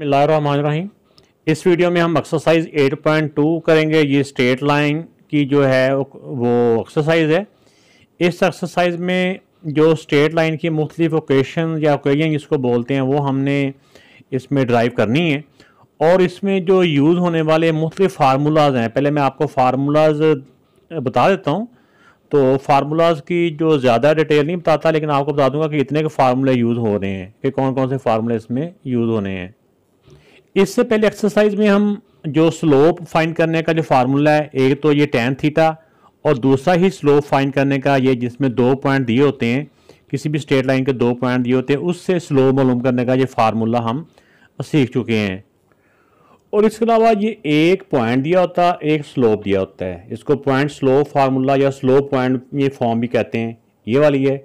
मिल्लाम इस वीडियो में हम एक्सरसाइज 8.2 करेंगे ये स्ट्रेट लाइन की जो है वो एक्सरसाइज है इस एक्सरसाइज में जो स्ट्रेट लाइन की मुख्तलिफ ओकेशन या ओकेजन जिसको बोलते हैं वो हमने इसमें ड्राइव करनी है और इसमें जो यूज़ होने वाले मुख्तलिफ फार्मूलाज हैं पहले मैं आपको फार्मूलाज बता देता हूँ तो फार्मूलाज की जो ज़्यादा डिटेल नहीं बताता लेकिन आपको बता दूंगा कि इतने के फार्मूले यूज़ हो रहे हैं कि कौन कौन से फार्मूले इसमें यूज़ होने हैं इससे पहले एक्सरसाइज में हम जो स्लोप फाइंड करने का जो फार्मूला है एक तो ये टेन थीटा और दूसरा ही स्लोप फाइंड करने का ये जिसमें दो पॉइंट दिए होते हैं किसी भी स्ट्रेट लाइन के दो पॉइंट दिए होते हैं उससे स्लोप मालूम करने का ये फार्मूला हम सीख चुके हैं और इसके अलावा ये एक पॉइंट दिया होता है एक स्लोप दिया होता है इसको पॉइंट स्लोप फार्मूला या स्लोप पॉइंट ये फॉर्म भी कहते हैं ये वाली है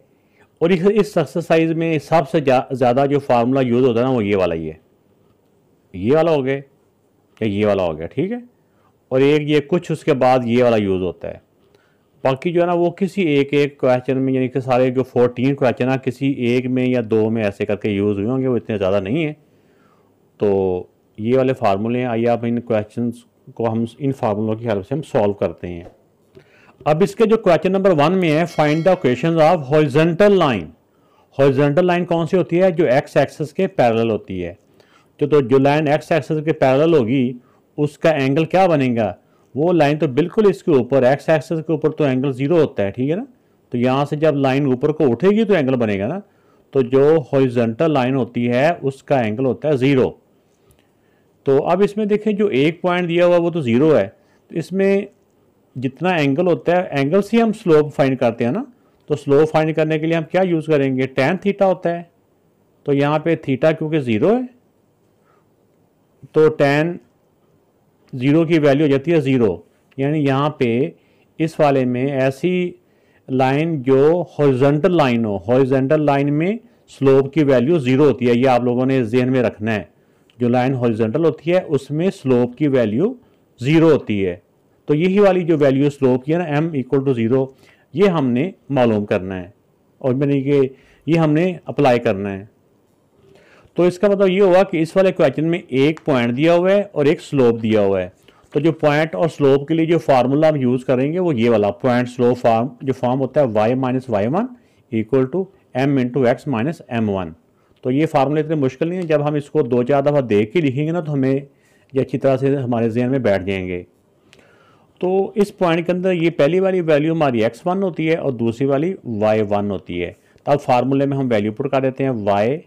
और इस एक्सरसाइज में सबसे ज़्यादा जो फार्मूला यूज़ होता है ना वो ये वाला ही है ये वाला हो गया या ये वाला हो गया ठीक है और एक ये कुछ उसके बाद ये वाला यूज़ होता है बाकी जो है ना वो किसी एक एक क्वेश्चन में यानी कि सारे जो फोर्टीन क्वेश्चन है किसी एक में या दो में ऐसे करके यूज़ हुए होंगे वो इतने ज़्यादा नहीं है तो ये वाले फार्मूले हैं आइए आप इन क्वेश्चन को हम इन फार्मूलों की हेल्प से हम सॉल्व करते हैं अब इसके जो क्वेश्चन नंबर वन में है find the question of horizontal line horizontal line कौन सी होती है जो एक्स एक्सेस के पैरल होती है तो तो जो लाइन एक्स एक्सेस के पैरल होगी उसका एंगल क्या बनेगा वो लाइन तो बिल्कुल इसके ऊपर एक्स एक्सेस के ऊपर तो एंगल ज़ीरो होता है ठीक है ना तो यहाँ से जब लाइन ऊपर को उठेगी तो एंगल बनेगा ना तो जो हॉरिजेंटल लाइन होती है उसका एंगल होता है ज़ीरो तो अब इसमें देखें जो एक पॉइंट दिया हुआ वो तो ज़ीरो है तो इसमें जितना एंगल होता है एंगल से हम स्लोप फाइंड करते हैं ना तो स्लोप फाइंड करने के लिए हम क्या यूज़ करेंगे टेन थीटा होता है तो यहाँ पे थीटा क्योंकि ज़ीरो है तो टेन ज़ीरो की वैल्यू हो जाती है ज़ीरो यानी यहाँ पे इस वाले में ऐसी लाइन जो हॉरिजेंटल लाइन हो हॉरिजेंटल लाइन में स्लोप की वैल्यू ज़ीरो होती है ये आप लोगों ने जहन में रखना है जो लाइन हॉरिजेंटल होती है उसमें स्लोप की वैल्यू ज़ीरो होती है तो यही वाली जो वैल्यू स्लोप की है ना एम इक्वल टू ज़ीरो ये हमने मालूम करना है और मैंने ये ये हमने अप्लाई करना है तो इसका मतलब ये हुआ कि इस वाले क्वेश्चन में एक पॉइंट दिया हुआ है और एक स्लोप दिया हुआ है तो जो पॉइंट और स्लोप के लिए जो फार्मूला हम यूज़ करेंगे वो ये वाला पॉइंट स्लोप फार्म जो फॉर्म होता है Y minus Y one equal to M into x minus M one तो ये फार्मूला इतने मुश्किल नहीं है जब हम इसको दो चार दफ़ा देख के लिखेंगे ना तो हमें ये अच्छी तरह से हमारे जहन में बैठ जाएंगे तो इस पॉइंट के अंदर ये पहली वाली वैल्यू हमारी एक्स वन होती है और दूसरी वाली वाई वन होती है तो अब फार्मूले में हम वैल्यू पुट कर देते हैं Y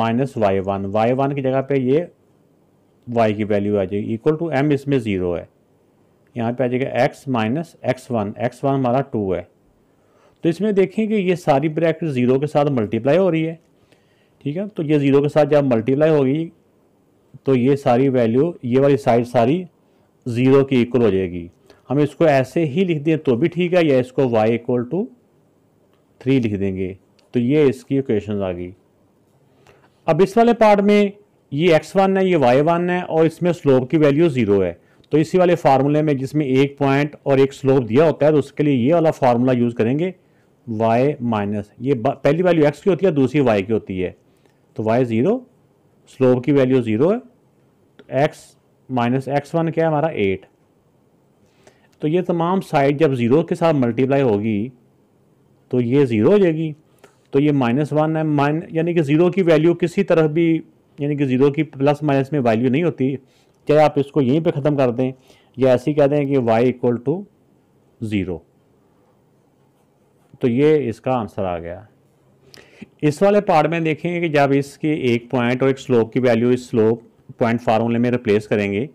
minus Y one Y one की जगह पे ये वाई की वैल्यू आ जाएगी इक्वल टू एम इसमें ज़ीरो है यहाँ पे आ जाएगा x minus x one x one हमारा टू है तो इसमें देखें कि ये सारी ब्रैकेट ज़ीरो के साथ मल्टीप्लाई हो रही है ठीक है तो ये ज़ीरो के साथ जब मल्टीप्लाई होगी तो ये सारी वैल्यू ये वाली साइड सारी ज़ीरो की इक्वल हो जाएगी हम इसको ऐसे ही लिख दें तो भी ठीक है या इसको वाई इक्वल टू थ्री लिख देंगे तो ये इसकी इक्वेशन आ गई अब इस वाले पार्ट में ये एक्स वन है ये वाई वन है और इसमें स्लोप की वैल्यू ज़ीरो है तो इसी वाले फार्मूले में जिसमें एक पॉइंट और एक स्लोप दिया होता है तो उसके लिए ये वाला फार्मूला यूज़ करेंगे y माइनस ये पहली वैल्यू x की होती है दूसरी y की होती है तो y ज़ीरो स्लोप की वैल्यू ज़ीरो है तो x माइनस एक्स वन क्या है हमारा एट तो ये तमाम साइड जब ज़ीरो के साथ मल्टीप्लाई होगी तो ये ज़ीरो हो जाएगी तो ये माइनस वन है माइन यानी कि ज़ीरो की वैल्यू किसी तरह भी यानी कि ज़ीरो की प्लस माइनस में वैल्यू नहीं होती चाहे आप इसको यहीं पे ख़त्म कर दें या ऐसे ही कह दें कि वाई इक्वल टू ज़ीरो तो ये इसका आंसर आ गया इस वाले पार्ट में देखेंगे कि जब इसके एक पॉइंट और एक स्लोप की वैल्यू इस स्लोप पॉइंट फार्मूले में रिप्लेस करेंगे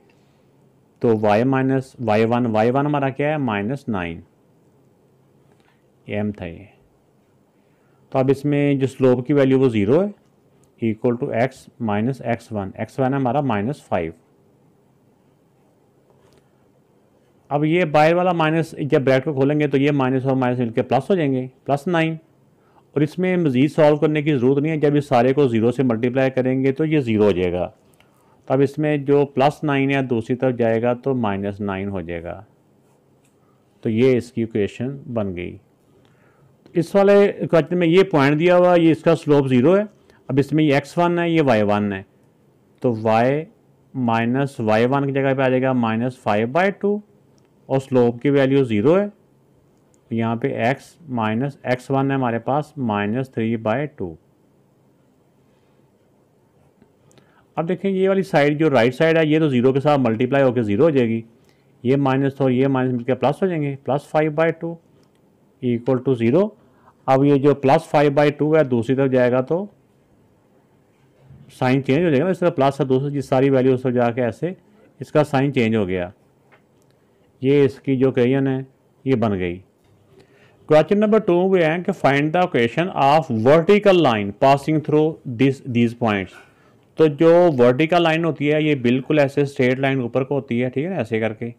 तो y minus Y one Y one हमारा क्या है माइनस नाइन एम था ये तो अब इसमें जो स्लोप की वैल्यू वो ज़ीरो है equal to x minus x one x one है हमारा माइनस फाइव अब ये बाहर वाला माइनस जब ब्रैकेट को खोलेंगे तो ये माइनस और माइनस मिलकर प्लस हो जाएंगे प्लस नाइन और इसमें मज़ीद सॉल्व करने की ज़रूरत नहीं है जब इस सारे को ज़ीरो से मल्टीप्लाई करेंगे तो ये ज़ीरो हो जाएगा तब तो इसमें जो प्लस नाइन या दूसरी तरफ जाएगा तो माइनस नाइन हो जाएगा तो ये इसकी इक्वेशन बन गई इस वाले क्वेश्चन में ये पॉइंट दिया हुआ ये इसका स्लोप ज़ीरो है अब इसमें ये एक्स वन है ये वाई वन है तो वाई माइनस वाई वन की जगह पे आ जाएगा माइनस फाइव बाई टू और स्लोप की वैल्यू ज़ीरो है तो यहाँ पे एक्स माइनस एक्स वन है हमारे पास माइनस थ्री बाई टू अब देखें ये वाली साइड जो राइट साइड है ये तो ज़ीरो के साथ मल्टीप्लाई होकर ज़ीरो हो जाएगी ये माइनस और ये माइनस मिलकर प्लस हो जाएंगे plus five by two equal to zero अब ये जो प्लस फाइव बाई टू है दूसरी तरफ जाएगा तो साइन चेंज हो जाएगा इस तरह प्लस है दूसरी जिस सारी वैल्यू उस पर जाके ऐसे इसका साइन चेंज हो गया ये इसकी जो क्वेश्चन है ये बन गई क्वेश्चन नंबर टू वे हैं कि find the equation of vertical line passing through this these points तो जो वर्टिकल लाइन होती है ये बिल्कुल ऐसे स्ट्रेट लाइन ऊपर को होती है ठीक है ना ऐसे करके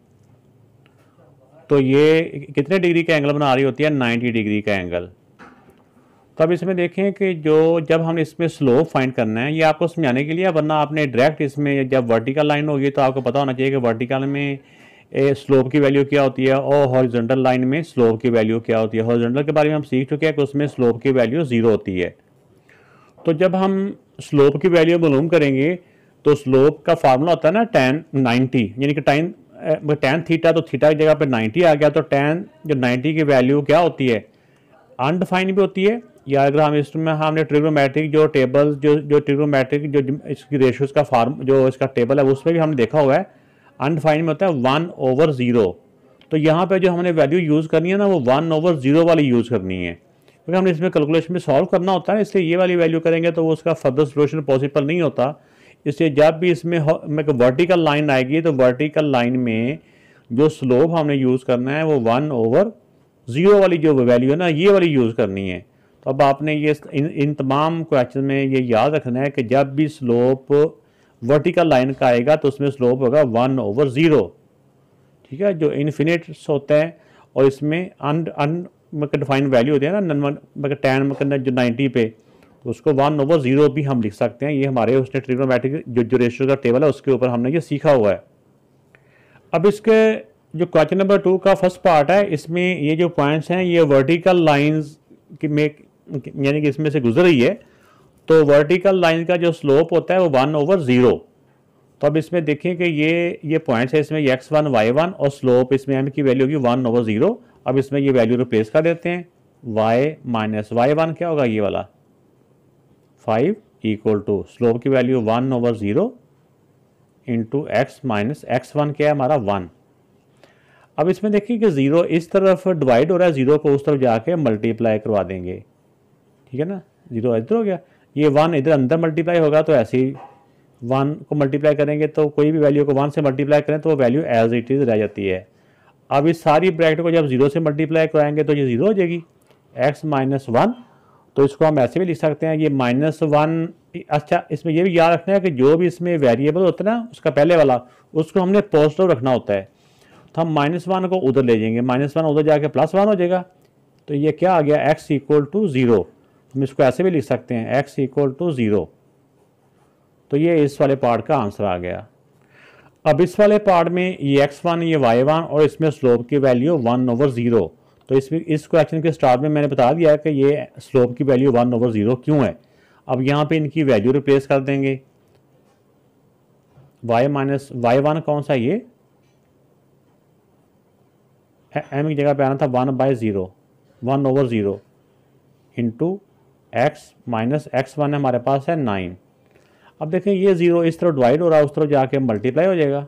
तो ये कितने डिग्री का एंगल बना रही होती है 90 डिग्री का एंगल तो अब इसमें देखें कि जो जब हम इसमें स्लोप फाइंड करना है ये आपको समझाने के लिए वरना आपने डायरेक्ट इसमें जब वर्टिकल लाइन होगी तो आपको पता होना चाहिए कि वर्टिकल में स्लोप की वैल्यू क्या होती है और हॉरिजॉन्टल लाइन में स्लोप की वैल्यू क्या होती है हॉरिजॉन्टल के बारे में हम सीख चुके हैं कि उसमें स्लोप की वैल्यू ज़ीरो होती है तो जब हम स्लोप की वैल्यू मालूम करेंगे तो स्लोप का फार्मूला होता है ना टेन नाइन्टी यानी कि टाइन टेन थीटा तो थीटा की जगह पर नाइन्टी आ गया तो टेन जो नाइन्टी की वैल्यू क्या होती है अनडिफाइंड भी होती है या अगर हम इसमें हमने ट्रिग्नोमेट्रिक जो टेबल जो जो ट्रिग्नोमेट्रिक जो इसकी रेशियोज का फार्म जो इसका टेबल है उसमें भी हमने देखा हुआ है अनडिफाइन में होता है वन ओवर ज़ीरो तो यहाँ पे जो हमने वैल्यू यूज़ करनी है ना वो वन ओवर ज़ीरो वाली यूज़ करनी है क्योंकि तो हमने इसमें कैलकुलेशन में सॉल्व करना होता है इसलिए ये वाली वैल्यू करेंगे तो वो उसका फर्दर सोल्यूशन पॉसिबल नहीं होता इसलिए जब भी इसमें वर्टिकल लाइन आएगी तो वर्टिकल लाइन में जो स्लोप हमने यूज़ करना है वो वन ओवर ज़ीरो वाली जो वैल्यू है ना ये वाली यूज़ करनी है तो अब आपने ये इन, इन तमाम क्वेश्चन में ये याद रखना है कि जब भी स्लोप वर्टिकल लाइन का आएगा तो उसमें स्लोप होगा वन ओवर ज़ीरो ठीक है जो इन्फिनिट्स होते हैं और इसमें अन अन डिफाइंड वैल्यू होती है ना नन मतलब टेन मतलब जो नाइन्टी पे तो उसको वन ओवर ज़ीरो भी हम लिख सकते हैं ये हमारे उसने ट्रिग्नोमेट्रिक जो जो रेशियो का टेबल है उसके ऊपर हमने ये सीखा हुआ है अब इसके जो क्वेश्चन नंबर टू का फर्स्ट पार्ट है इसमें ये जो पॉइंट्स हैं ये वर्टिकल लाइंस की में यानी कि इसमें से गुजर रही है तो वर्टिकल लाइन का जो स्लोप होता है वो वन ओवर ज़ीरो तो अब इसमें देखें कि ये ये पॉइंट्स है इसमें एक्स वन वाई वन और स्लोप इसमें एम की वैल्यू होगी वन ओवर ज़ीरो अब इसमें ये वैल्यू रिप्लेस कर देते हैं वाई माइनस वाई वन क्या होगा ये वाला फाइव इक्वल टू स्लोप की value one over zero into x minus x one क्या है हमारा वन अब इसमें देखिए कि ज़ीरो इस तरफ डिवाइड हो रहा है ज़ीरो को उस तरफ जाके मल्टीप्लाई करवा देंगे ठीक है ना जीरो इधर हो गया ये वन इधर अंदर मल्टीप्लाई होगा तो ऐसे ही वन को मल्टीप्लाई करेंगे तो कोई भी वैल्यू को वन से मल्टीप्लाई करें तो वो वैल्यू एज इट इज़ रह जाती है अब इस सारी ब्रैकेट को जब जीरो से मल्टीप्लाई कराएंगे तो ये जीरो हो जाएगी एक्स माइनस वन तो इसको हम ऐसे भी लिख सकते हैं ये माइनस वन अच्छा इसमें यह भी याद रखना है कि जो भी इसमें वेरिएबल होता है ना उसका पहले वाला उसको हमने पॉजिटिव रखना होता है तो हम माइनस वन को उधर ले जाएंगे माइनस वन उधर जाके प्लस वन हो जाएगा तो ये क्या आ गया एक्स इक्वल टू ज़ीरो हम इसको ऐसे भी लिख सकते हैं एक्स इक्वल टू ज़ीरो तो ये इस वाले पार्ट का आंसर आ गया अब इस वाले पार्ट में ये एक्स वन ये वाई वन और इसमें स्लोप की वैल्यू वन ओवर ज़ीरो तो इसमें इस क्वेश्चन के स्टार्ट में मैंने बता दिया कि ये स्लोप की वैल्यू वन ओवर ज़ीरो क्यों है अब यहाँ पे इनकी वैल्यू रिप्लेस कर देंगे वाई माइनस वाई वन कौन सा ये एम की जगह पे आना था one by zero one over zero into x minus x one हमारे पास है नाइन अब देखें ये ज़ीरो इस तरह डिवाइड हो रहा है उस तरफ जाके मल्टीप्लाई हो जाएगा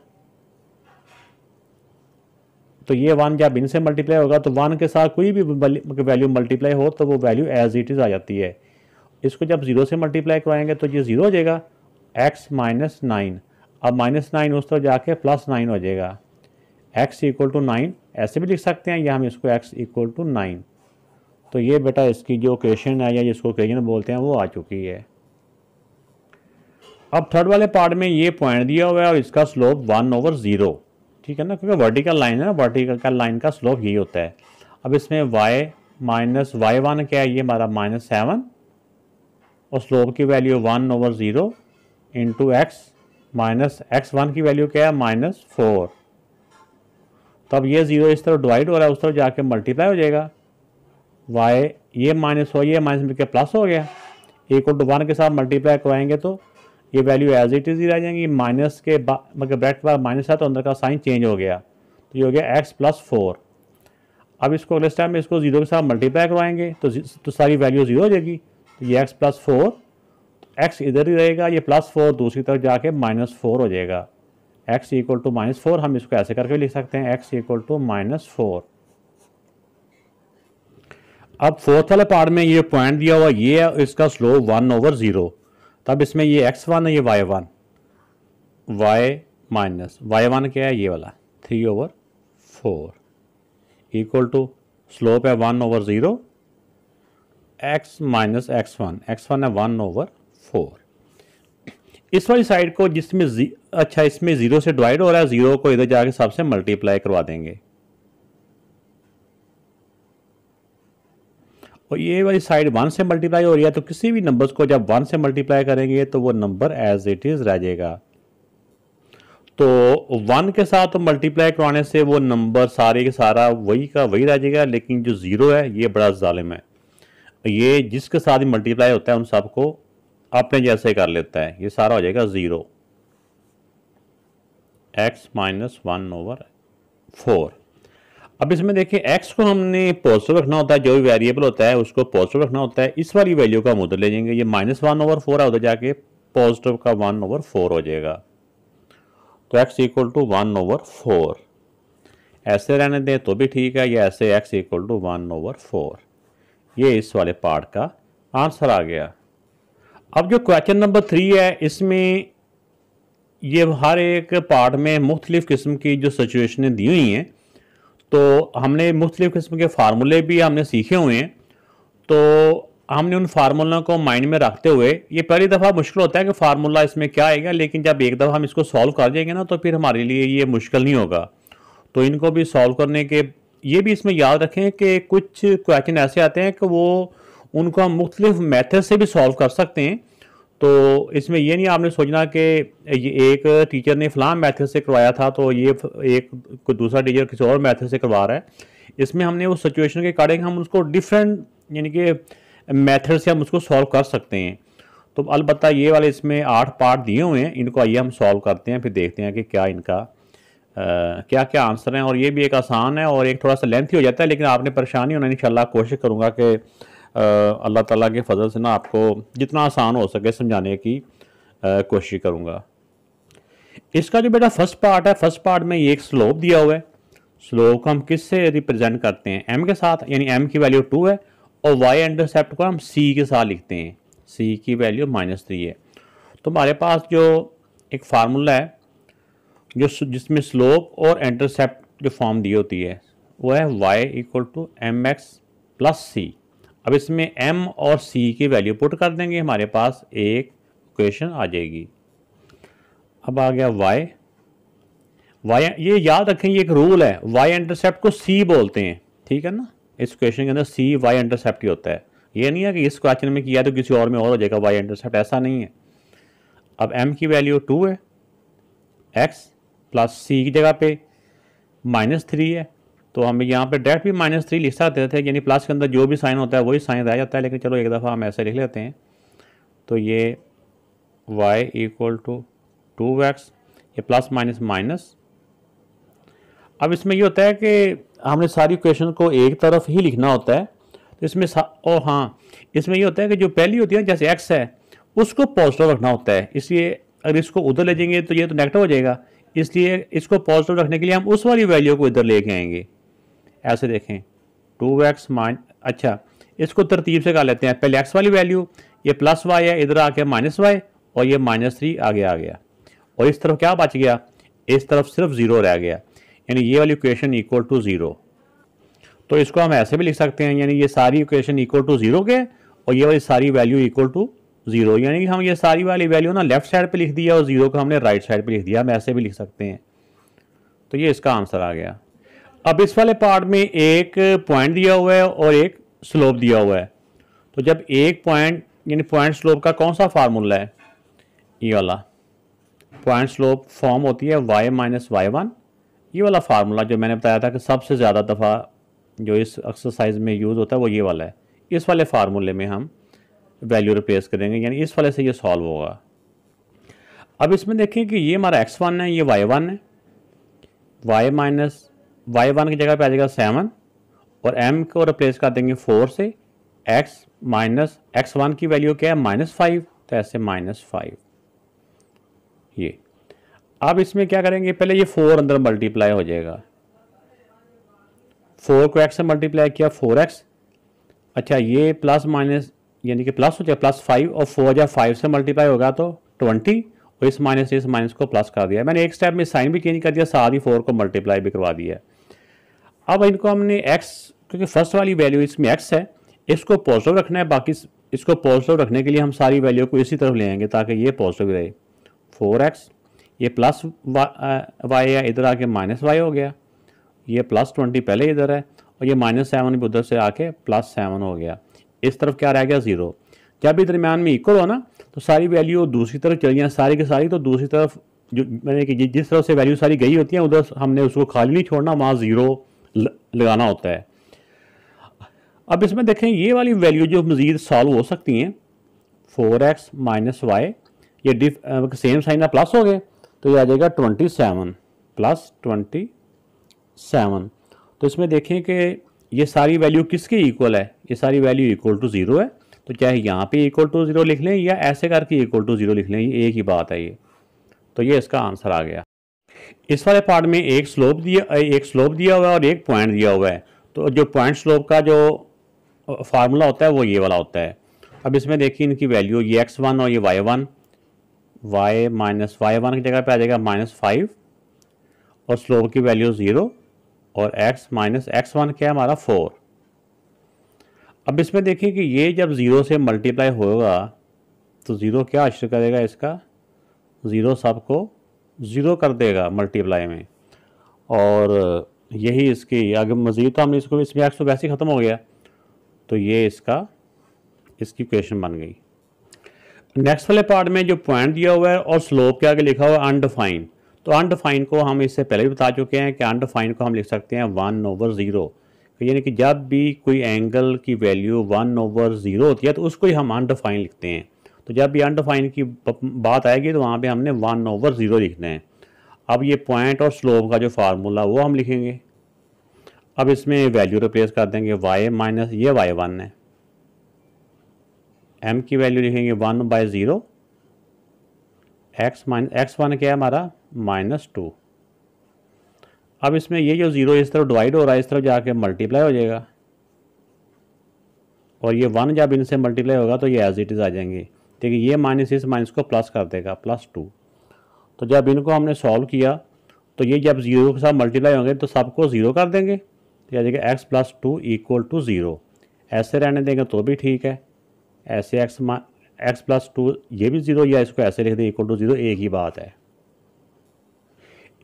तो ये वन जब इनसे मल्टीप्लाई होगा तो वन के साथ कोई भी वैल्यू मल्टीप्लाई मतलब हो तो वो वैल्यू एज इट इज़ आ जाती है इसको जब ज़ीरो से मल्टीप्लाई करवाएंगे तो ये ज़ीरो हो जाएगा एक्स माइनस नाइन अब माइनस नाइन उस तरफ जाके प्लस नाइन हो जाएगा एक्स इक्वल टू नाइन ऐसे भी लिख सकते हैं या हम इसको एक्स इक्वल टू नाइन तो ये बेटा इसकी जो ओकेशन है या जिसको ओकेजन बोलते हैं वो आ चुकी है अब थर्ड वाले पार्ट में ये पॉइंट दिया हुआ है और इसका स्लोप वन ओवर ज़ीरो ठीक है ना क्योंकि वर्टिकल लाइन है ना वर्टिकल का लाइन का स्लोप यही होता है अब इसमें वाई माइनस वाई वन क्या है ये हमारा माइनस सेवन और स्लोप की value one over zero into x minus x one की वैल्यू क्या है माइनस फोर तो अब ये ज़ीरो इस तरह डिवाइड हो रहा है उस तरफ जाके मल्टीप्लाई हो जाएगा वाई ये माइनस हो ये माइनस मिलकर प्लस हो गया इक्वल टू वन के साथ मल्टीप्लाई करवाएंगे तो ये वैल्यू एज इट इज ही रह जाएंगी माइनस मतलब के बाद मतलब के बाद माइनस है तो अंदर का साइन चेंज हो गया तो ये हो गया एक्स प्लस फोर अब इसको अगले स्टेप में इसको जीरो के साथ मल्टीप्लाई करवाएंगे तो तो सारी वैल्यू जीरो हो जाएगी तो ये एक्स प्लस फोर एक्स इधर ही रहेगा ये प्लस फोर दूसरी तरफ जाके माइनस फोर हो जाएगा x equal to minus four हम इसको ऐसे करके लिख सकते हैं x equal to minus four अब फोर्थ वाले पार्ट में ये पॉइंट दिया हुआ ये है इसका स्लोप वन ओवर ज़ीरो तब इसमें ये एक्स वन है ये Y one y minus Y one क्या है ये वाला three over four equal to slope है one over zero x minus x one x one है वन ओवर फोर इस वाली साइड को जिसमें अच्छा इसमें ज़ीरो से डिवाइड हो रहा है ज़ीरो को इधर जाके सबसे मल्टीप्लाई करवा देंगे और ये वाली साइड वन से मल्टीप्लाई हो रही है तो किसी भी नंबर्स को जब वन से मल्टीप्लाई करेंगे तो वो नंबर एज इट इज़ रह जाएगा तो वन के साथ मल्टीप्लाई करवाने से वो नंबर सारे के सारा वही का वही रह जाएगा लेकिन जो ज़ीरो है ये बड़ा ालिम है ये जिसके साथ ही मल्टीप्लाई होता है उन सबको अपने जैसे कर लेता है ये सारा हो जाएगा zero x minus one over four अब इसमें देखें एक्स को हमने पॉजिटिव रखना होता है जो भी वेरिएबल होता है उसको पॉजिटिव रखना होता है इस वाली वैल्यू का हम उधर ले जाएंगे ये माइनस वन ओवर फोर है उधर जाके पॉजिटिव का वन ओवर फोर हो जाएगा तो x equal to one over four ऐसे रहने दें तो भी ठीक है या ऐसे x equal to one over four ये इस वाले पार्ट का आंसर आ गया अब जो क्वेश्चन नंबर थ्री है इसमें ये हर एक पार्ट में मुख्तलिफ़ किस्म की जो सिचुएशनें दी हुई हैं तो हमने मुख्तलिफ़ किस्म के फार्मूले भी हमने सीखे हुए हैं तो हमने उन फार्मूलों को माइंड में रखते हुए ये पहली दफ़ा मुश्किल होता है कि फार्मूला इसमें क्या आएगा लेकिन जब एक दफ़ा हम इसको सॉल्व कर देंगे ना तो फिर हमारे लिए ये मुश्किल नहीं होगा तो इनको भी सॉल्व करने के ये भी इसमें याद रखें कि कुछ क्वेश्चन ऐसे आते हैं कि वो उनको हम मुख्तलिफ मैथड से भी सॉल्व कर सकते हैं तो इसमें ये नहीं आपने सोचना कि ये एक टीचर ने फ़लाँ मैथड से करवाया था तो ये एक दूसरा टीचर किसी और मैथड से करवा रहा है इसमें हमने उस सिचुएशन के अकॉर्डिंग हम उसको डिफरेंट यानी कि मेथड से हम उसको सॉल्व कर सकते हैं तो अलबत् ये वाले इसमें आठ पार्ट दिए हुए हैं इनको आइए हम सॉल्व करते हैं फिर देखते हैं कि क्या इनका आ, क्या क्या आंसर हैं और ये भी एक आसान है और एक थोड़ा सा लेंथी हो जाता है लेकिन आपने परेशानी होना इन कोशिश करूँगा कि अल्लाह ताला के फजल से ना आपको जितना आसान हो सके समझाने की कोशिश करूँगा इसका जो बेटा फर्स्ट पार्ट है फर्स्ट पार्ट में ये एक स्लोप दिया हुआ है स्लोप को हम किस से रिप्रेजेंट करते हैं एम के साथ यानी एम की वैल्यू टू है और वाई इंटरसेप्ट को हम सी के साथ लिखते हैं सी की वैल्यू माइनस थ्री है तो हमारे पास जो एक फार्मूला है जो जिसमें स्लोप और इंटरसेप्ट जो फॉर्म दी होती है वो है y equal to m x plus c अब इसमें m और c की वैल्यू पुट कर देंगे हमारे पास एक क्वेश्चन आ जाएगी अब आ गया y y ये याद रखें ये एक रूल है y इंटरसेप्ट को c बोलते हैं ठीक है ना इस क्वेश्चन के अंदर c y इंटरसेप्ट ही होता है ये नहीं है कि इस क्वेश्चन में किया तो किसी और में और हो जाएगा y इंटरसेप्ट ऐसा नहीं है अब m की वैल्यू टू है x प्लस सी की जगह पे माइनस थ्री है तो हम यहाँ पे डेट भी माइनस थ्री लिख सकते थे यानी प्लस के अंदर जो भी साइन होता है वही साइन रह जाता है लेकिन चलो एक दफ़ा हम ऐसे लिख लेते हैं तो ये y equal to two x ये प्लस माइनस माइनस अब इसमें ये होता है कि हमने सारी क्वेश्चन को एक तरफ ही लिखना होता है तो इसमें ओ हाँ इसमें ये होता है कि जो पहली होती है जैसे एक्स है उसको पॉजिटिव रखना होता है इसलिए अगर इसको उधर ले जाएंगे तो ये तो नेगेटिव हो जाएगा इसलिए इसको पॉजिटिव रखने के लिए हम उस वाली वैल्यू को इधर लेके आएंगे ऐसे देखें टू एक्स माइन अच्छा इसको तरतीब से कर लेते हैं पहले एक्स वाली वैल्यू ये प्लस वाई है इधर आ गया माइनस वाई और ये माइनस थ्री आगे आ गया और इस तरफ क्या बच गया इस तरफ सिर्फ ज़ीरो रह गया यानी ये वाली इक्वेशन इक्वल टू ज़ीरो तो इसको हम ऐसे भी लिख सकते हैं यानी ये सारी इक्वेशन इक्वल टू ज़ीरो के और ये वाली सारी वैल्यू इक्वल टू ज़ीरो यानी कि हम ये सारी वाली वैल्यू ना लेफ्ट साइड पे लिख दिया और ज़ीरो को हमने राइट साइड पे लिख दिया हम ऐसे भी लिख सकते हैं तो ये इसका आंसर आ गया अब इस वाले पार्ट में एक पॉइंट दिया हुआ है और एक स्लोप दिया हुआ है तो जब एक पॉइंट यानी पॉइंट स्लोप का कौन सा फार्मूला है ये वाला पॉइंट स्लोप फॉर्म होती है वाई माइनस वाई वन ये वाला फार्मूला जो मैंने बताया था कि सबसे ज़्यादा दफ़ा जो इस एक्सरसाइज में यूज़ होता है वो ये वाला है इस वाले फार्मूले में हम वैल्यू रिप्लेस करेंगे यानी इस वाले से ये सॉल्व होगा अब इसमें देखें कि ये हमारा एक्स वन है ये वाई वन है वाई माइनस वाई वन की जगह पे आ जाएगा सेवन और एम को रिप्लेस कर देंगे फोर से एक्स माइनस एक्स वन की वैल्यू क्या है माइनस फाइव तो ऐसे माइनस फाइव ये अब इसमें क्या करेंगे पहले ये फोर अंदर मल्टीप्लाई हो जाएगा फोर को एक्स से मल्टीप्लाई किया फोर एक्स अच्छा ये प्लस माइनस यानी कि प्लस हो जाए प्लस फाइव और फोर या फाइव से मल्टीप्लाई होगा तो ट्वेंटी और इस माइनस इस माइनस को प्लस कर दिया मैंने एक स्टेप में साइन भी चेंज कर दिया साथ ही फोर को मल्टीप्लाई भी करवा दिया अब इनको हमने एक्स क्योंकि फर्स्ट वाली वैल्यू इसमें एक्स है इसको पॉजिटिव रखना है बाकी इसको पॉजिटिव रखने के लिए हम सारी वैल्यू को इसी तरफ ले आएंगे ताकि ये पॉजिटिव रहे फोर एक्स ये प्लस वाई है इधर आके माइनस वाई हो गया ये प्लस ट्वेंटी पहले इधर है और ये माइनस सेवन भी उधर से आके प्लस सेवन हो गया इस तरफ क्या रह गया ज़ीरो जब भी दरमियान में इक्वल हो ना तो सारी वैल्यू दूसरी तरफ चली जाए सारी की सारी तो दूसरी तरफ जो मैंने कि जिस तरफ से वैल्यू सारी गई होती है उधर हमने उसको खाली नहीं छोड़ना वहाँ ज़ीरो लगाना होता है अब इसमें देखें ये वाली वैल्यू जो मज़ीद सॉल्व हो सकती हैं फोर एक्स माइनस वाई ये डिफ सेम साइन ना प्लस हो गए तो ये आ जाएगा twenty seven plus twenty seven तो इसमें देखें कि ये सारी वैल्यू किसकी इक्वल है ये सारी वैल्यू इक्वल टू ज़ीरो है तो चाहे यहाँ पे इक्वल टू ज़ीरो लिख लें या ऐसे करके इक्वल टू ज़ीरो लिख लें ये एक ही बात है ये तो ये इसका आंसर आ गया इस वाले पार्ट में एक स्लोप दिया एक स्लोप दिया हुआ है और एक पॉइंट दिया हुआ है तो जो पॉइंट स्लोप का जो फार्मूला होता है वो ये वाला होता है अब इसमें देखिए इनकी वैल्यू ये एक्स वन और ये Y one y minus Y one की जगह पे आ जाएगा माइनस फाइव और स्लोप की वैल्यू ज़ीरो और एक्स माइनस एक्स वन क्या है हमारा फोर अब इसमें देखिए कि ये जब ज़ीरो से मल्टीप्लाई होगा तो ज़ीरो क्या अशर करेगा इसका ज़ीरो सबको ज़ीरो कर देगा मल्टीप्लाई में और यही इसकी आगे मज़ीद तो हमने इसको इसमें एक्स तो वैसे ही ख़त्म हो गया तो ये इसका इसकी क्वेश्चन बन गई नेक्स्ट वाले पार्ट में जो पॉइंट दिया हुआ है और स्लोप के आगे लिखा हुआ है अनडिफाइन तो अनडिफाइन को हम इससे पहले भी बता चुके हैं कि अनडिफाइन को हम लिख सकते हैं वन ओवर ज़ीरो यानी कि जब भी कोई एंगल की वैल्यू वन ओवर ज़ीरो होती है तो उसको ही हम अनडिफाइन लिखते हैं तो जब ये अनडिफाइंड की बात आएगी तो वहाँ पे हमने वन ओवर ज़ीरो लिखना है अब ये पॉइंट और स्लोप का जो फार्मूला वो हम लिखेंगे अब इसमें वैल्यू रिप्लेस कर देंगे वाई माइनस ये वाई वन है एम की वैल्यू लिखेंगे one by zero x minus x one क्या है हमारा माइनस टू अब इसमें ये जो ज़ीरो इस तरफ डिवाइड हो रहा है इस तरफ जाके मल्टीप्लाई हो जाएगा और ये वन जब इनसे मल्टीप्लाई होगा तो ये एज इट इज़ आ जाएंगे ठीक है ये माइनस इस माइनस को प्लस कर देगा प्लस टू तो जब इनको हमने सॉल्व किया तो ये जब जीरो के साथ मल्टीप्लाई होंगे तो सबको ज़ीरो कर देंगे तो आ देखिए x plus two equal to zero ऐसे रहने देंगे तो भी ठीक है ऐसे एक्स मा एक्स प्लस टू ये भी ज़ीरो या इसको ऐसे लिख दें इक्वल टू ज़ीरो एक ही बात है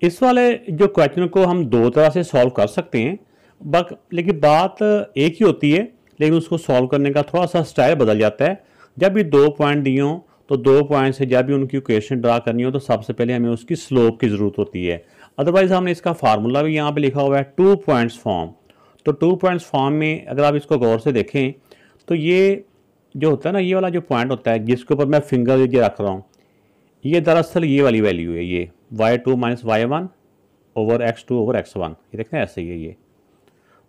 इस वाले जो क्वेश्चन को हम दो तरह से सॉल्व कर सकते हैं बट लेकिन बात एक ही होती है लेकिन उसको सॉल्व करने का थोड़ा सा स्टाइल बदल जाता है जब भी दो पॉइंट दिए हों तो दो पॉइंट से जब भी उनकी इक्वेशन ड्रा करनी हो तो सबसे पहले हमें उसकी स्लोप की ज़रूरत होती है अदरवाइज हमने इसका फार्मूला भी यहाँ पे लिखा हुआ है टू पॉइंट्स फॉर्म तो टू पॉइंट्स फॉर्म में अगर आप इसको गौर से देखें तो ये जो होता है ना ये वाला जो पॉइंट होता है जिसके ऊपर मैं फिंगर ये रख रहा हूँ ये दरअसल ये वाली वैल्यू है ये y two minus Y one over x two over x one ये देखते हैं ऐसे ही है ये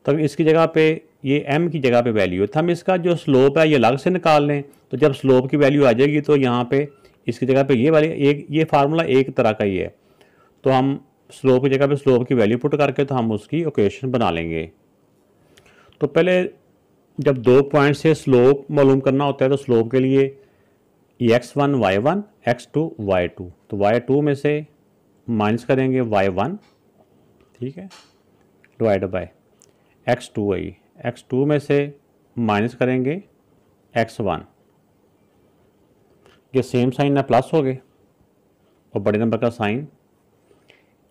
तब इसकी जगह पे ये एम की जगह पे वैल्यू है तो हम इसका जो स्लोप है ये अलग से निकाल लें तो जब स्लोप की वैल्यू आ जाएगी तो यहाँ पे इसकी जगह पे ये वाली एक ये फार्मूला एक तरह का ही है तो हम स्लोप की जगह पे स्लोप की वैल्यू पुट करके तो हम उसकी ओकेशन बना लेंगे तो पहले जब दो पॉइंट से स्लोप मालूम करना होता है तो स्लोप के लिए x one Y one x two y two तो वाई टू में से माइनस करेंगे वाई वन ठीक है डिवाइड बाय एक्स टू आई एक्स टू में से माइनस करेंगे एक्स वन ये सेम साइन ना प्लस हो गए और बड़े नंबर का साइन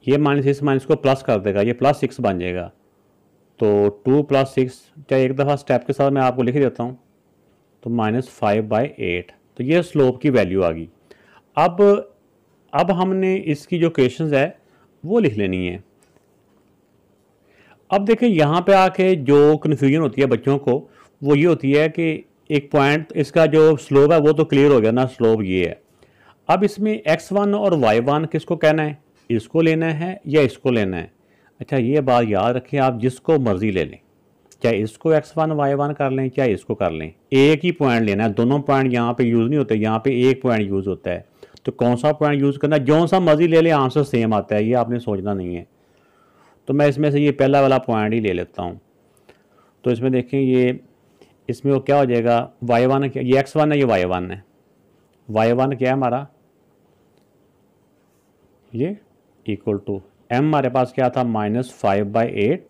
ये माइनस इस माइनस को प्लस कर देगा ये प्लस सिक्स बन जाएगा तो टू प्लस सिक्स चाहे एक दफ़ा स्टेप के साथ मैं आपको लिख देता हूँ तो माइनस फाइव बाई एट तो ये स्लोप की वैल्यू आ गई अब अब हमने इसकी जो क्वेश्चन है वो लिख लेनी है अब देखिए यहाँ पे आके जो कन्फ्यूजन होती है बच्चों को वो ये होती है कि एक पॉइंट इसका जो स्लोप है वो तो क्लियर हो गया ना स्लोप ये है अब इसमें एक्स वन और वाई वन किसको कहना है इसको लेना है या इसको लेना है अच्छा ये बात याद रखें आप जिसको मर्ज़ी ले लें चाहे इसको एक्स वन वाई वन कर लें चाहे इसको कर लें एक ही पॉइंट लेना है दोनों पॉइंट यहाँ पे यूज़ नहीं होते यहाँ पे एक पॉइंट यूज़ होता है तो कौन सा पॉइंट यूज़ करना जौन सा मर्ज़ी ले लें आंसर सेम आता है ये आपने सोचना नहीं है तो मैं इसमें से ये पहला वाला पॉइंट ही ले लेता हूँ तो इसमें देखें ये इसमें वो क्या हो जाएगा वाई वन ये एक्स वन है ये वाई वन है वाई वन क्या है हमारा ये इक्वल टू एम हमारे पास क्या था माइनस फाइव बाई एट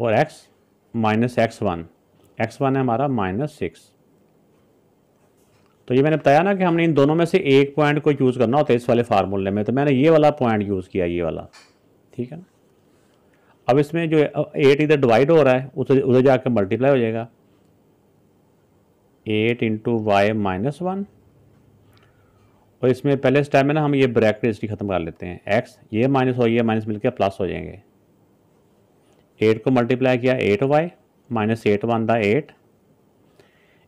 और x minus x one x one है हमारा माइनस सिक्स तो ये मैंने बताया ना कि हमने इन दोनों में से एक पॉइंट को यूज़ करना होता है इस वाले फार्मूले में तो मैंने ये वाला पॉइंट यूज़ किया ये वाला ठीक है ना अब इसमें जो एट इधर डिवाइड हो रहा है उसे उधर जाकर मल्टीप्लाई हो जाएगा eight into y minus one और इसमें पहले स्टेप में ना हम ये ब्रैकेट हिस्ट्री ख़त्म कर लेते हैं एक्स ये माइनस और ये माइनस मिलकर प्लस हो जाएंगे एट को मल्टीप्लाई किया eight y minus eight one द एट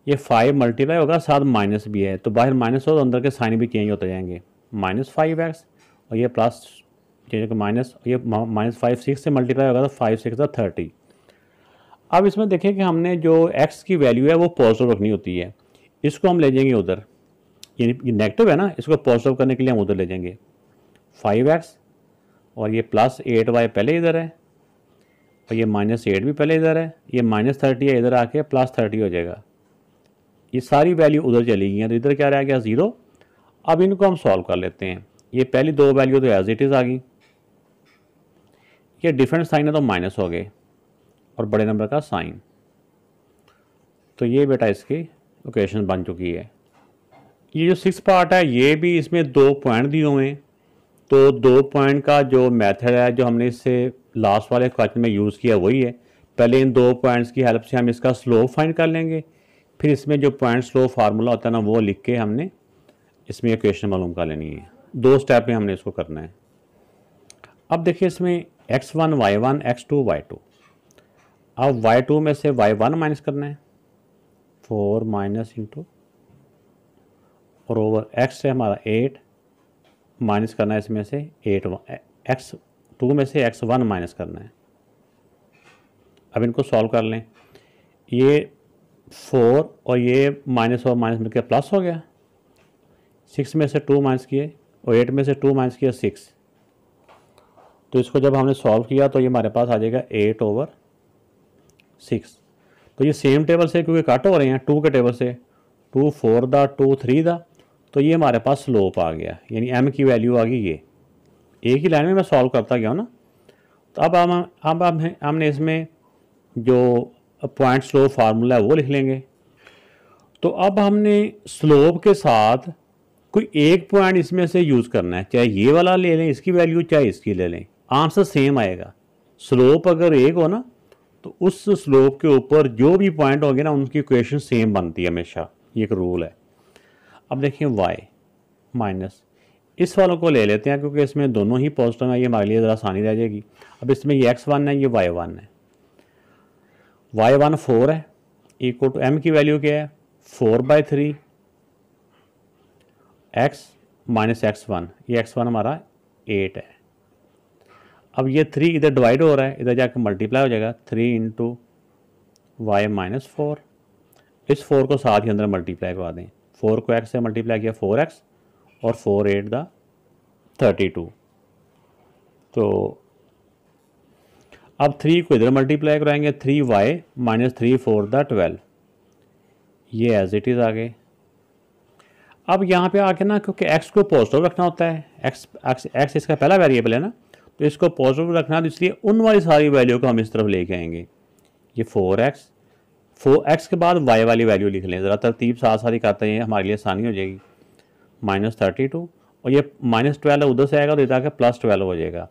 ये फाइव मल्टीप्लाई होगा साथ माइनस भी है तो बाहर माइनस हो तो अंदर के साइन भी चेंज होते जाएंगे माइनस फाइव एक्स और ये प्लस चेंज होकर माइनस ये माइनस फाइव सिक्स से मल्टीप्लाई होगा तो फाइव सिक्स था थर्टी अब इसमें देखें कि हमने जो एक्स की वैल्यू है वो पॉजिटिव रखनी होती है इसको हम ले जाएंगे उधर ये नेगेटिव है ना इसको पॉजिटिव करने के लिए हम उधर ले जाएंगे फाइव एक्स और ये प्लस एट वाई पहले इधर है और ये माइनस एट भी पहले इधर है ये माइनस थर्टी है इधर आके प्लस थर्टी हो जाएगा ये सारी वैल्यू उधर चली गई है तो इधर क्या रह गया ज़ीरो अब इनको हम सॉल्व कर लेते हैं ये पहली दो वैल्यू तो एज इट इज़ आ गई ये डिफरेंट साइन है तो माइनस हो गए और बड़े नंबर का साइन तो ये बेटा इसकी लोकेशन बन चुकी है ये जो सिक्स पार्ट है ये भी इसमें दो पॉइंट दिए हुए हैं तो दो पॉइंट का जो मेथड है जो हमने इससे लास्ट वाले क्वेश्चन में यूज़ किया वही है पहले इन दो पॉइंट्स की हेल्प से हम इसका स्लो फाइंड कर लेंगे फिर इसमें जो पॉइंट स्लो फार्मूला होता है ना वो लिख के हमने इसमें क्वेश्चन मालूम कर लेनी है दो स्टेप में हमने इसको करना है अब देखिए इसमें x one Y one x two y two अब वाई टू में से वाई वन माइनस करना है फोर माइनस इंटू और ओवर एक्स से हमारा एट माइनस करना है इसमें से एट एक्स टू में से एक्स वन माइनस करना है अब इनको सॉल्व कर लें ये फोर और ये माइनस और माइनस मिलकर प्लस हो गया सिक्स में से टू माइनस किए और एट में से टू माइनस किया सिक्स तो इसको जब हमने सॉल्व किया तो ये हमारे पास आ जाएगा एट ओवर सिक्स तो ये सेम टेबल से क्योंकि कट हो रहे हैं टू के टेबल से टू फोर दा टू थ्री दा तो ये हमारे पास स्लोप आ गया यानी एम की वैल्यू आ गई ये एक ही लाइन में मैं सॉल्व करता गया हूँ ना तो अब हम अब हम हमने इसमें जो पॉइंट स्लोप फार्मूला है वो लिख लेंगे तो अब हमने स्लोप के साथ कोई एक पॉइंट इसमें से यूज़ करना है चाहे ये वाला ले लें इसकी वैल्यू चाहे इसकी ले लें आंसर सेम आएगा स्लोप अगर एक हो ना तो उस स्लोप के ऊपर जो भी पॉइंट होंगे ना उनकी इक्वेशन सेम बनती है हमेशा ये एक रूल है अब देखिए वाई माइनस इस वालों को ले लेते हैं क्योंकि इसमें दोनों ही पॉजिटिव हैं ये हमारे लिए ज़रा आसानी रह जाएगी अब इसमें ये एक्स वन है ये वाई वन है वाई वन फोर है इक्वल टू एम की वैल्यू क्या है four by three x minus x one ये एक्स वन हमारा एट है अब ये थ्री इधर डिवाइड हो रहा है इधर जाकर मल्टीप्लाई हो जाएगा three into y minus four इस फोर को साथ ही अंदर मल्टीप्लाई करवा दें फोर को एक्स से मल्टीप्लाई किया फोर एक्स और फोर एट द थर्टी टू तो अब थ्री को इधर मल्टीप्लाई कराएंगे three y minus three four द ट्वेल्व ये एज इट इज़ आगे अब यहाँ पे आके ना क्योंकि एक्स को पॉजिटिव रखना होता है एक्स एक्स एक्स इसका पहला वेरिएबल है ना तो इसको पॉजिटिव रखना तो इसलिए उन वाली सारी वैल्यू को हम इस तरफ लेके आएंगे ये फोर एक्स फोर एक्स के बाद वाई वाली वैल्यू लिख लें ज़रा तरतीब साथ साथ ही करते हैं हमारे लिए आसानी हो जाएगी माइनस थर्टी टू और ये माइनस ट्वेल्व उधर से आएगा तो इधर के प्लस ट्वेल्व हो जाएगा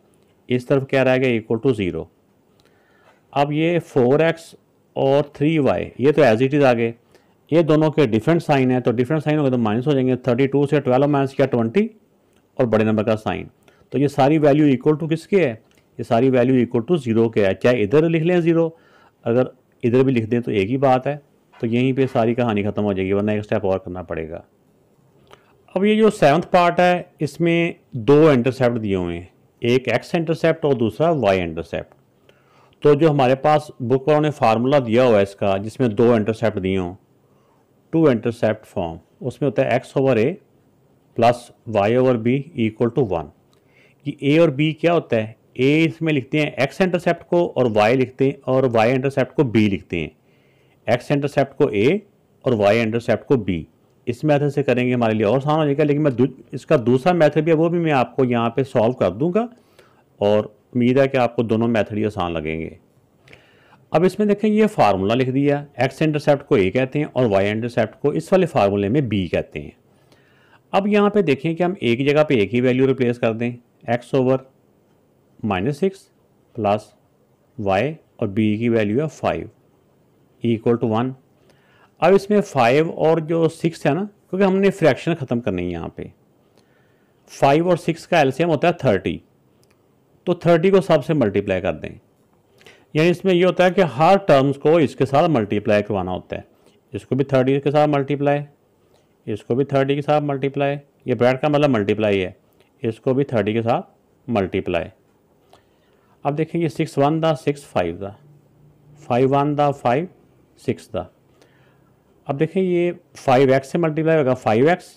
इस तरफ क्या रहेगा इक्वल टू ज़ीरो अब ये फोर एक्स और थ्री वाई ये तो एज इट इज़ आगे ये दोनों के डिफरेंट साइन है तो डिफरेंट साइन होगा तो माइनस हो जाएंगे थर्टी टू से ट्वेल्व माइनस किया ट्वेंटी और बड़े नंबर का साइन तो ये सारी वैल्यू इक्वल टू किसके है ये सारी वैल्यू इक्वल टू ज़ीरो के है चाहे इधर लिख लें ज़ीरो अगर इधर भी लिख दें तो एक ही बात है तो यहीं पे सारी कहानी ख़त्म हो जाएगी वरना एक स्टेप और करना पड़ेगा अब ये जो सेवन्थ पार्ट है इसमें दो इंटरसेप्ट दिए हुए हैं एक एक्स इंटरसेप्ट और दूसरा वाई इंटरसेप्ट तो जो हमारे पास बुक वालों ने फार्मूला दिया हुआ है इसका जिसमें दो इंटरसेप्ट दिए हों टू इंटरसेप्ट फॉर्म उसमें होता है x over a plus y over b equal to one कि ए और बी क्या होता है ए इसमें लिखते हैं एक्स इंटरसेप्ट को और वाई लिखते हैं और वाई इंटरसेप्ट को बी लिखते हैं एक्स इंटरसेप्ट को ए और वाई इंटरसेप्ट को बी इस मेथड से करेंगे हमारे लिए और आसान हो जाएगा लेकिन मैं इसका दूसरा मेथड भी है वो भी मैं आपको यहाँ पे सॉल्व कर दूंगा और उम्मीद है कि आपको दोनों मेथड ही आसान लगेंगे अब इसमें देखें ये फार्मूला लिख दिया एक्स इंटरसेप्ट को ए कहते हैं और वाई इंटरसेप्ट को इस वाले फार्मूले में बी कहते हैं अब यहाँ पे देखें कि हम एक जगह पे एक ही वैल्यू रिप्लेस कर दें x over minus six plus y और बी की वैल्यू है फाइव इक्वल टू वन अब इसमें फाइव और जो सिक्स है ना क्योंकि हमने फ्रैक्शन ख़त्म करनी है यहाँ पे फाइव और सिक्स का एलसीएम होता है थर्टी तो थर्टी को सबसे मल्टीप्लाई कर दें यानी इसमें ये होता है कि हर टर्म्स को इसके साथ मल्टीप्लाई करवाना होता है इसको भी थर्टी के साथ मल्टीप्लाई इसको भी थर्टी के साथ मल्टीप्लाई ये ब्रैड का मतलब मल्टीप्लाई है इसको भी थर्टी के साथ मल्टीप्लाई अब देखेंगे सिक्स वन दा सिक्स फाइव दा फाइव वन दा फाइव सिक्स दा अब देखें ये फाइव एक्स से मल्टीप्लाई होगा फाइव एक्स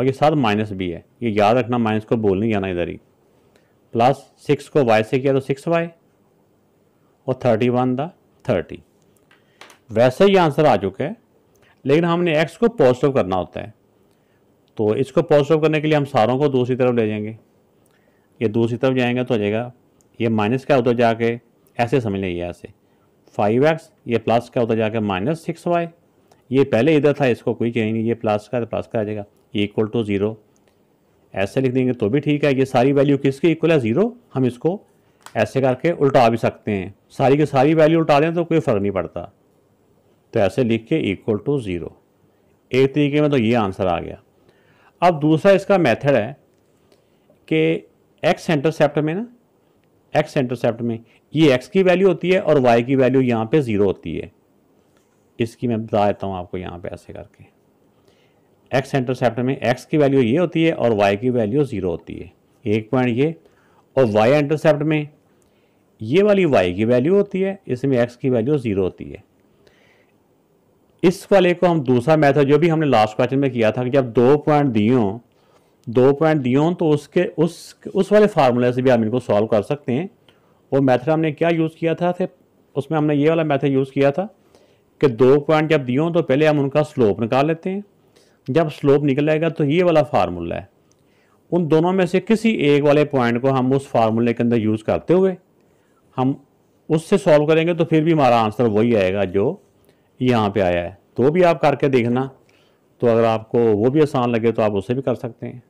और ये साथ माइनस भी है ये याद रखना माइनस को बोल नहीं जाना इधर ही प्लस सिक्स को वाई से किया तो सिक्स वाई और थर्टी वन दा थर्टी वैसे ही आंसर आ चुका है लेकिन हमने एक्स को पॉजिटिव करना होता है तो इसको पॉजिटिव करने के लिए हम सारों को दूसरी तरफ ले जाएंगे ये दूसरी तरफ जाएंगे तो हो जाएगा ये माइनस का उधर जाके ऐसे समझ लीजिए ऐसे फाइव एक्स ये प्लस का उधर जाके माइनस सिक्स वाई ये पहले इधर था इसको कोई चेंज नहीं ये प्लस का तो प्लस का आ जाएगा इक्वल टू ज़ीरो ऐसे लिख देंगे तो भी ठीक है ये सारी वैल्यू किसके इक्वल है ज़ीरो हम इसको ऐसे करके उल्टा भी सकते हैं सारी की सारी वैल्यू उल्टा दें तो कोई फ़र्क नहीं पड़ता तो ऐसे लिख के इक्वल टू ज़ीरो एक तरीके में तो ये आंसर आ गया अब दूसरा इसका मेथड है कि एक्स इंटरसेप्ट में ना एक्स इंटरसेप्ट में ये एक्स की वैल्यू होती है और वाई की वैल्यू यहाँ पे ज़ीरो होती है इसकी मैं बता देता हूँ आपको यहाँ पे ऐसे करके एक्स इंटरसेप्ट में एक्स की वैल्यू ये होती है और वाई की वैल्यू ज़ीरो होती है एक पॉइंट ये और वाई इंटरसेप्ट में ये वाली वाई की वैल्यू होती है इसमें एक्स की वैल्यू ज़ीरो होती है इस वाले को हम दूसरा मेथड जो भी हमने लास्ट क्वेश्चन में किया था कि जब दो पॉइंट दियो दो पॉइंट दियो तो उसके उस उस वाले फार्मूले से भी हम इनको सॉल्व कर सकते हैं वो मेथड हमने क्या यूज़ किया था थे? उसमें हमने ये वाला मेथड यूज़ किया था कि दो पॉइंट जब दियो तो पहले हम उनका स्लोप निकाल लेते हैं जब स्लोप निकलेगा तो ये वाला फार्मूला है उन दोनों में से किसी एक वाले पॉइंट को हम उस फार्मूले के अंदर यूज़ करते हुए हम उससे सॉल्व करेंगे तो फिर भी हमारा आंसर वही आएगा जो यहाँ पे आया है तो भी आप करके देखना तो अगर आपको वो भी आसान लगे तो आप उसे भी कर सकते हैं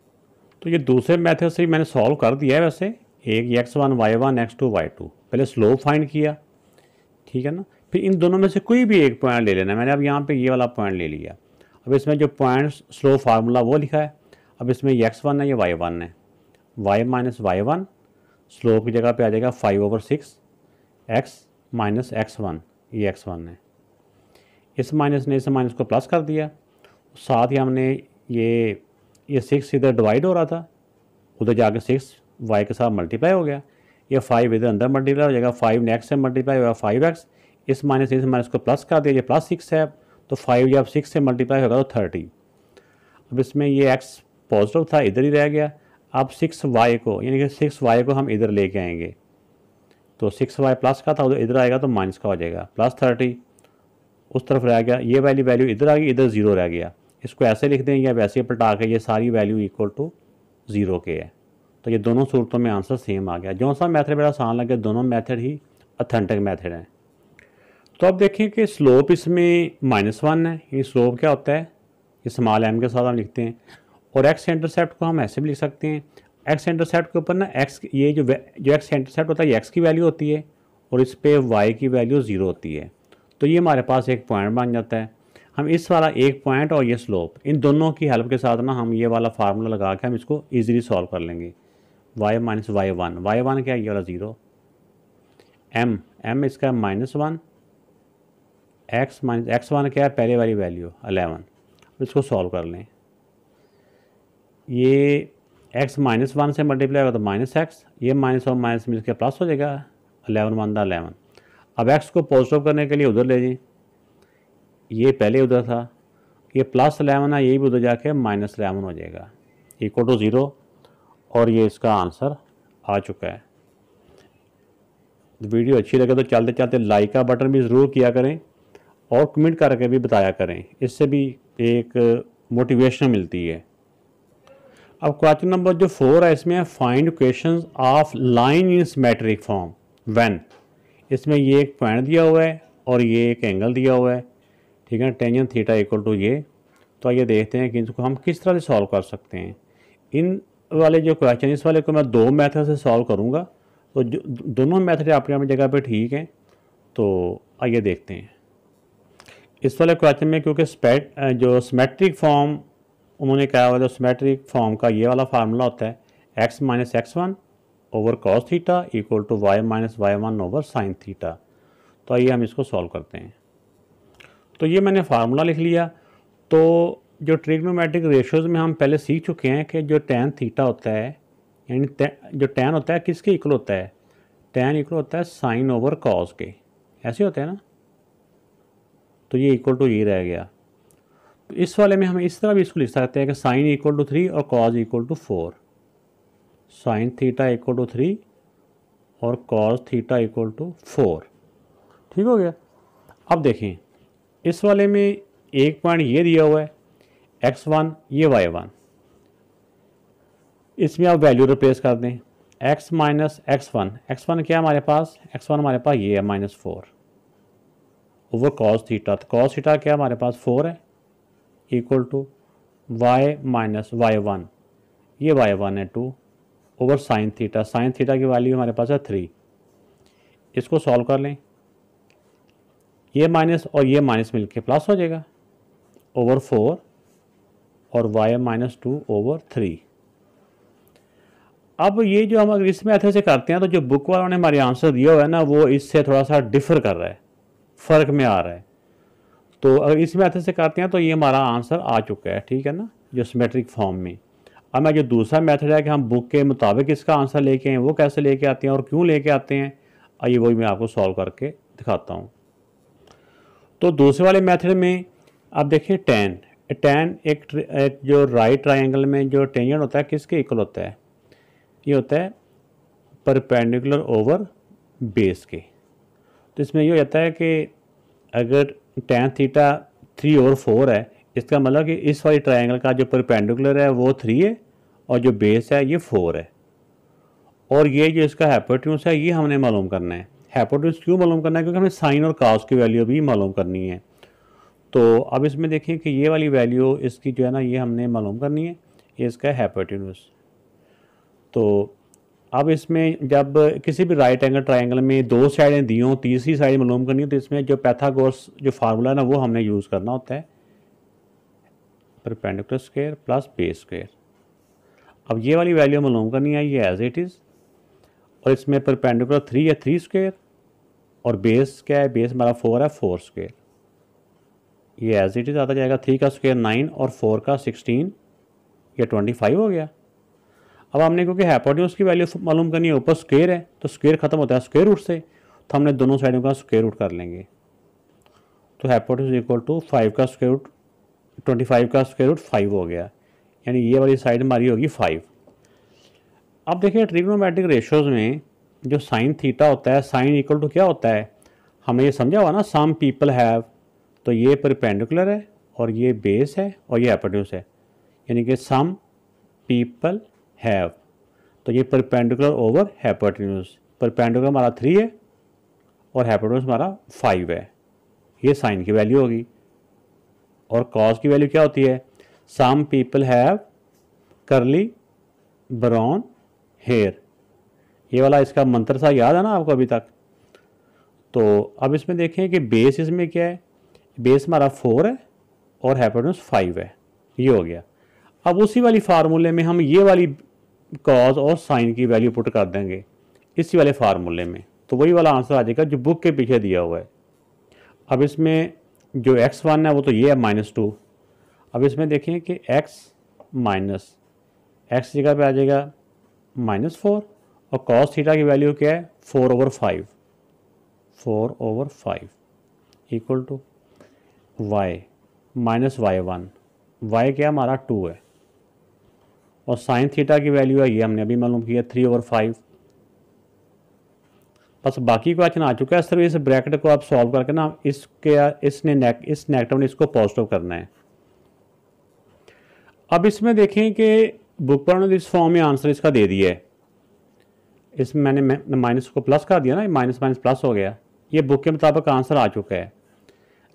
तो ये दूसरे मेथड से मैंने सॉल्व कर दिया है वैसे एक x one Y one x two y two पहले स्लोप फाइंड किया ठीक है ना फिर इन दोनों में से कोई भी एक पॉइंट ले लेना मैंने अब यहाँ पे ये वाला पॉइंट ले लिया अब इसमें जो पॉइंट स्लो फार्मूला वो लिखा है अब इसमें एक्स वन है या वाई वन है Y minus Y one slope की जगह पे आ जाएगा five over six x minus x one ये एक्स वन है इस माइनस ने इस माइनस को प्लस कर दिया साथ ही हमने ये ये सिक्स इधर डिवाइड हो रहा था उधर जाके सिक्स वाई के साथ मल्टीप्लाई हो गया ये फाइव इधर अंदर मल्टीप्लाई हो जाएगा फाइव नेक्स से मल्टीप्लाई होगा फाइव एक्स इस माइनस इस माइनस को प्लस कर दिया ये प्लस सिक्स है तो फाइव जब सिक्स से मल्टीप्लाई होगा तो थर्टी अब इसमें ये एक्स पॉजिटिव था इधर ही रह गया अब सिक्स वाई को यानी कि सिक्स वाई को हम इधर लेके आएंगे तो सिक्स वाई प्लस का था उधर इधर आएगा तो माइनस का हो जाएगा प्लस थर्टी उस तरफ रह गया ये वाली वैल्यू इधर आ गई इधर ज़ीरो रह गया इसको ऐसे लिख दें या वैसे पलटा के ये सारी वैल्यू इक्वल टू ज़ीरो के है तो ये दोनों सूरतों में आंसर सेम आ गया जो सा मैथड मेरा आसान लगे दोनों मैथड ही अथेंटिक मैथड हैं तो अब देखें कि स्लोप इसमें माइनस वन है ये स्लोप क्या होता है ये स्मॉल एम के साथ हम लिखते हैं और एक्स इंटरसेप्ट को हम ऐसे भी लिख सकते हैं एक्स इंटरसेप्ट के ऊपर ना एक्स ये जो जो एक्स इंटरसेप्ट होता है ये एक्स की वैल्यू होती है और इस पर वाई की वैल्यू ज़ीरो होती है तो ये हमारे पास एक पॉइंट बन जाता है हम इस वाला एक पॉइंट और ये स्लोप इन दोनों की हेल्प के साथ ना हम ये वाला फार्मूला लगा के हम इसको ईजिली सॉल्व कर लेंगे y minus Y one Y one क्या है ये वाला ज़ीरो एम एम इसका minus one x minus x one क्या है पहले वाली वैल्यू अलेवन इसको सॉल्व कर लें ये एक्स माइनस वन से मल्टीप्लाई होगा तो माइनस एक्स ये माइनस और माइनस में इसका प्लस हो जाएगा अलेवन वन द अलेवन अब एक्स को पॉजिटिव करने के लिए उधर ले जाएं ये पहले उधर था ये प्लस अलेवन है ये भी उधर जाके माइनस अलेवन हो जाएगा इक्वल टू ज़ीरो और ये इसका आंसर आ चुका है वीडियो अच्छी लगे तो चलते चलते लाइक का बटन भी ज़रूर किया करें और कमेंट करके भी बताया करें इससे भी एक मोटिवेशन मिलती है अब क्वेश्चन नंबर जो फोर है इसमें find question of line in symmetric form when इसमें ये एक पॉइंट दिया हुआ है और ये एक एंगल दिया हुआ है ठीक है टेंजन थीटा इक्वल टू ये तो आइए देखते हैं कि इसको हम किस तरह से सॉल्व कर सकते हैं इन वाले जो क्वेश्चन इस वाले को मैं दो मेथड से सॉल्व करूँगा तो दोनों मैथड अपने अपनी जगह पर ठीक हैं तो आइए देखते हैं इस वाले क्वेश्चन में क्योंकि स्पेट जो सिमेट्रिक फॉर्म उन्होंने कहा हुआ तो सिमेट्रिक फॉर्म का ये वाला फार्मूला होता है x minus x one over cos theta equal to y minus Y one over sine theta तो आइए हम इसको सॉल्व करते हैं तो ये मैंने फार्मूला लिख लिया तो जो ट्रिग्नोमेट्रिक रेशियोज़ में हम पहले सीख चुके हैं कि जो टेन थीटा होता है यानी जो टेन होता है किसके इक्वल होता है टेन इक्वल होता है साइन ओवर कॉस के ऐसे होते हैं ना तो ये इक्वल टू ये रह गया तो इस वाले में हम इस तरह भी इसको लिख सकते हैं कि साइन इक्वल टू थ्री और cos equal to four sine theta equal to three और cos theta equal to four ठीक हो गया अब देखें इस वाले में एक पॉइंट ये दिया हुआ है एक्स वन ये वाई वन इसमें आप वैल्यू रिप्लेस कर दें x minus x one x one क्या है हमारे पास एक्स वन हमारे पास ये है minus four over cos theta तो कॉस थीटा क्या हमारे पास फोर है equal to y minus Y one ये वाई वन है two over sine theta sine theta की वैल्यू हमारे पास है थ्री इसको सॉल्व कर लें ये माइनस और ये माइनस मिलके प्लस हो जाएगा ओवर फोर और y minus two over three अब ये जो हम अगर इसमें ऐसे से करते हैं तो जो बुक वालों ने हमारे आंसर दिया हुआ है ना वो इससे थोड़ा सा डिफर कर रहा है फ़र्क में आ रहा है तो अगर इसमें ऐसे से करते हैं तो ये हमारा आंसर आ चुका है ठीक है ना जो सिमेट्रिक फॉर्म में अब मैं जो दूसरा मेथड है कि हम बुक के मुताबिक इसका आंसर लेके आए वो कैसे लेके आते हैं और क्यों लेके आते हैं आइए वही मैं आपको सॉल्व करके दिखाता हूँ तो दूसरे वाले मेथड में आप देखिए टेन टेन एक, एक जो राइट ट्राइंगल में जो टेंजेंट होता है किसके इक्वल होता है ये होता है परपेंडिकुलर ओवर बेस के तो इसमें ये होता है कि अगर टेन थीटा थ्री और फोर है इसका मतलब कि इस वाली ट्रायंगल का जो परपेंडिकुलर है वो थ्री है और जो बेस है ये फोर है और ये जो इसका हैपोट्यूस है ये हमने मालूम करना है हैपोट्यूस क्यों मालूम करना है क्योंकि हमें साइन और कास की वैल्यू भी मालूम करनी है तो अब इसमें देखें कि ये वाली वैल्यू इसकी जो है ना ये हमने मालूम करनी है ये इसका हैपोट्यूस तो अब इसमें जब किसी भी राइट एंगल ट्राइंगल में दो साइडें दी हों तीसरी साइड मालूम करनी हो तो इसमें जो पैथागोरस जो फार्मूला है ना वो हमने यूज़ करना होता है perpendicular square plus base square अब ये वाली वैल्यू मालूम करनी है नहीं आई है एज इट इज़ और इसमें परपेंडिकुलर थ्री है थ्री स्क्वायर और बेस क्या है बेस हमारा फोर है फोर स्क्वायर ये एज इट इज़ आता जाएगा थ्री का स्क्वायर नाइन और फोर का सिक्सटीन या ट्वेंटी फाइव हो गया अब हमने क्योंकि हैपोट्यूस की वैल्यू मालूम करनी है ऊपर स्क्वेयर है तो स्क्वेयर ख़त्म होता है स्क्वेयर रूट से तो हमने दोनों साइडों का स्क्वेयर रूट कर लेंगे तो हैपोट्यूस इक्वल टू फाइव का स्क्वेयर रूट ट्वेंटी फाइव का स्क्वायर रूट फाइव हो गया यानी ये वाली साइड हमारी होगी फाइव अब देखिए ट्रिग्नोमेट्रिक रेशोज़ में जो साइन थीटा होता है साइन इक्वल टू क्या होता है हमें ये समझा हुआ ना सम पीपल हैव तो ये परपेंडिकुलर है और ये बेस है और ये एपोड्यूस है यानी कि सम पीपल हैव तो ये परपेंडिकुलर ओवर हैपोटिनस परपेंडिकुलर हमारा थ्री है और हैपोटेन्यूस हमारा फाइव है ये साइन की वैल्यू होगी और कॉज की वैल्यू क्या होती है some people have curly brown hair ये वाला इसका मंत्र सा याद है ना आपको अभी तक तो अब इसमें देखें कि बेस इसमें क्या है बेस हमारा फोर है और हैपेटन्स फाइव है ये हो गया अब उसी वाली फार्मूले में हम ये वाली कॉज और साइन की वैल्यू पुट कर देंगे इसी वाले फार्मूले में तो वही वाला आंसर आ जाएगा जो बुक के पीछे दिया हुआ है अब इसमें जो एक्स वन है वो तो ये है माइनस टू अब इसमें देखें कि एक्स माइनस एक्स जगह पे आ जाएगा माइनस फोर और कॉस थीटा की वैल्यू क्या है four over five four over five equal to y minus Y one y क्या हमारा टू है और साइन थीटा की वैल्यू है ये हमने अभी मालूम किया थ्री ओवर फाइव बस बाकी क्वेश्चन आ चुका है सिर्फ इस ब्रैकेट को आप सॉल्व करके ना इसके इसने नेक इस नेगेटिव ने इसको पॉजिटिव करना है अब इसमें देखें कि बुक पर इस फॉर्म में आंसर इसका दे दिया है इसमें मैंने माइनस को प्लस कर दिया ना माइनस माइनस प्लस हो गया ये बुक के मुताबिक आंसर आ चुका है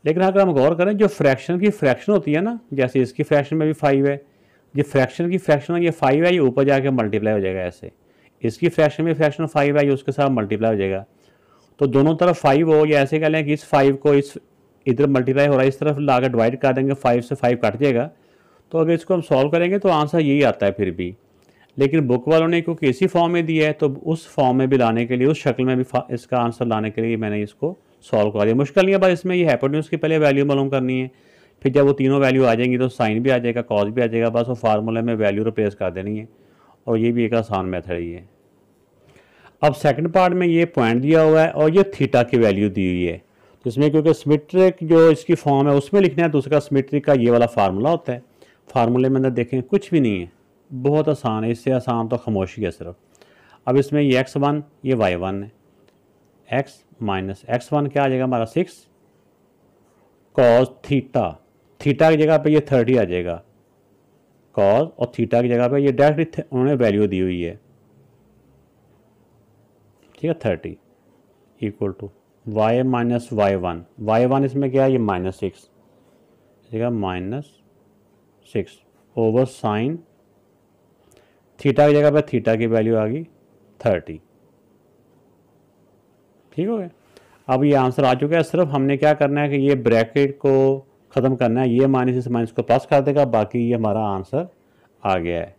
लेकिन अगर हम गौर करें जो फ्रैक्शन की फ्रैक्शन होती है ना जैसे इसकी फ्रैक्शन में भी फाइव है ये फ्रैक्शन की फ्रैक्शन ये फाइव है ये ऊपर जाके मल्टीप्लाई हो जाएगा ऐसे इसकी फ्रैक्शन में फ्रैक्शन फाइव है ये उसके साथ मल्टीप्लाई हो जाएगा तो दोनों तरफ फाइव हो या ऐसे कह लें कि इस फाइव को इस इधर मल्टीप्लाई हो रहा है इस तरफ ला डिवाइड कर देंगे फाइव से फाइव कट जाएगा तो अगर इसको हम सॉल्व करेंगे तो आंसर यही आता है फिर भी लेकिन बुक वालों ने क्योंकि इसी फॉर्म में दिया है तो उस फॉर्म में भी लाने के लिए उस शक्ल में भी इसका आंसर लाने के लिए मैंने इसको सॉल्व करा दिया मुश्किल नहीं है बस इसमें ये हैपोटेन्यूस की पहले वैल्यू मालूम करनी है फिर जब वो तीनों वैल्यू आ जाएंगी तो साइन भी आ जाएगा कॉज भी आ जाएगा बस वो फार्मूला में वैल्यू रिप्लेस कर देनी है और ये भी एक आसान मेथड है ये अब सेकंड पार्ट में ये पॉइंट दिया हुआ है और ये थीटा की वैल्यू दी हुई है तो इसमें क्योंकि स्मिट्रिक जो इसकी फॉर्म है उसमें लिखना है तो उसका का ये वाला फार्मूला होता है फार्मूले में अंदर देखें कुछ भी नहीं है बहुत आसान है इससे आसान तो खामोशी है सिर्फ अब इसमें ये एक्स वन ये वाई वन है एक्स माइनस एक्स वन क्या आ जाएगा हमारा सिक्स कॉस थीटा थीटा की जगह पे ये थर्टी आ जाएगा कॉज और थीटा की जगह पे ये डायरेक्ट उन्होंने वैल्यू दी हुई है ठीक है thirty equal to y minus Y one Y one इसमें क्या है ये माइनस सिक्स ठीक है minus six over sine theta की जगह पर थीटा की वैल्यू आ गई थर्टी ठीक हो गया अब ये आंसर आ चुका है सिर्फ हमने क्या करना है कि ये ब्रैकेट को ख़त्म करना है ये माइनस इस माइनस को प्लस कर देगा बाकी ये हमारा आंसर आ गया है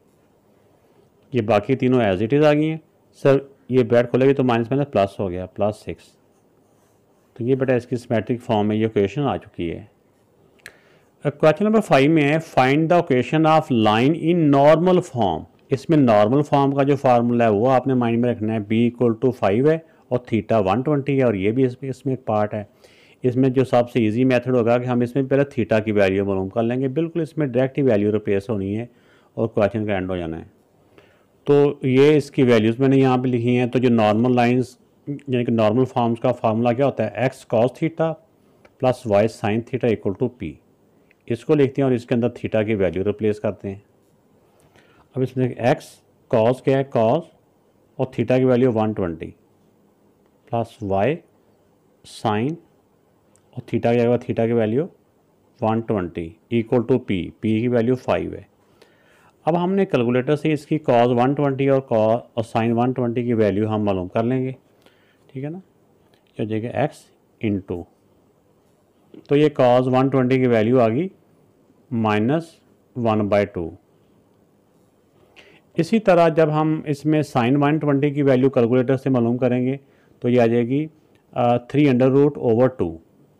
ये बाकी तीनों एज इट इज़ आ गई हैं सर ये बैट खोलेगी तो माइनस माइनस प्लस हो गया प्लस सिक्स तो ये बेटा इसकी सिमेट्रिक फॉर्म में ये क्वेश्चन आ चुकी है क्वेश्चन नंबर फाइव में है find the equation of line in normal form इसमें नॉर्मल फॉर्म का जो फार्मूला है वो आपने माइंड में रखना है बी इक्वल टू फाइव है और थीटा वन ट्वेंटी है और ये भी इसमें इसमें एक पार्ट है इसमें जो सबसे ईजी मैथड होगा कि हम इसमें पहले थीटा की वैल्यू मालूम कर लेंगे बिल्कुल इसमें डायरेक्ट ही वैल्यू रिप्लेस होनी है और क्वेश्चन का एंड हो जाना है तो ये इसकी वैल्यूज़ मैंने यहाँ पे लिखी हैं तो जो नॉर्मल लाइंस यानी कि नॉर्मल फॉर्म्स का फार्मूला क्या होता है x cos theta plus y sine theta equal to p इसको लिखते हैं और इसके अंदर थीटा की वैल्यू रिप्लेस करते हैं अब इसमें एक्स कॉस क्या है कॉस और थीटा की value one twenty plus y sine और थीटा क्या होगा थीटा की value one twenty equal to p p की वैल्यू फाइव है अब हमने कैलकुलेटर से इसकी कॉज वन ट्वेंटी और कॉ और साइन वन ट्वेंटी की वैल्यू हम मालूम कर लेंगे ठीक है ना क्या हो जाएगा एक्स इन टू तो ये कॉज वन ट्वेंटी की वैल्यू आ गई माइनस वन बाई टू इसी तरह जब हम इसमें साइन वन ट्वेंटी की वैल्यू कैलकुलेटर से मालूम करेंगे तो ये आ जाएगी three under root over two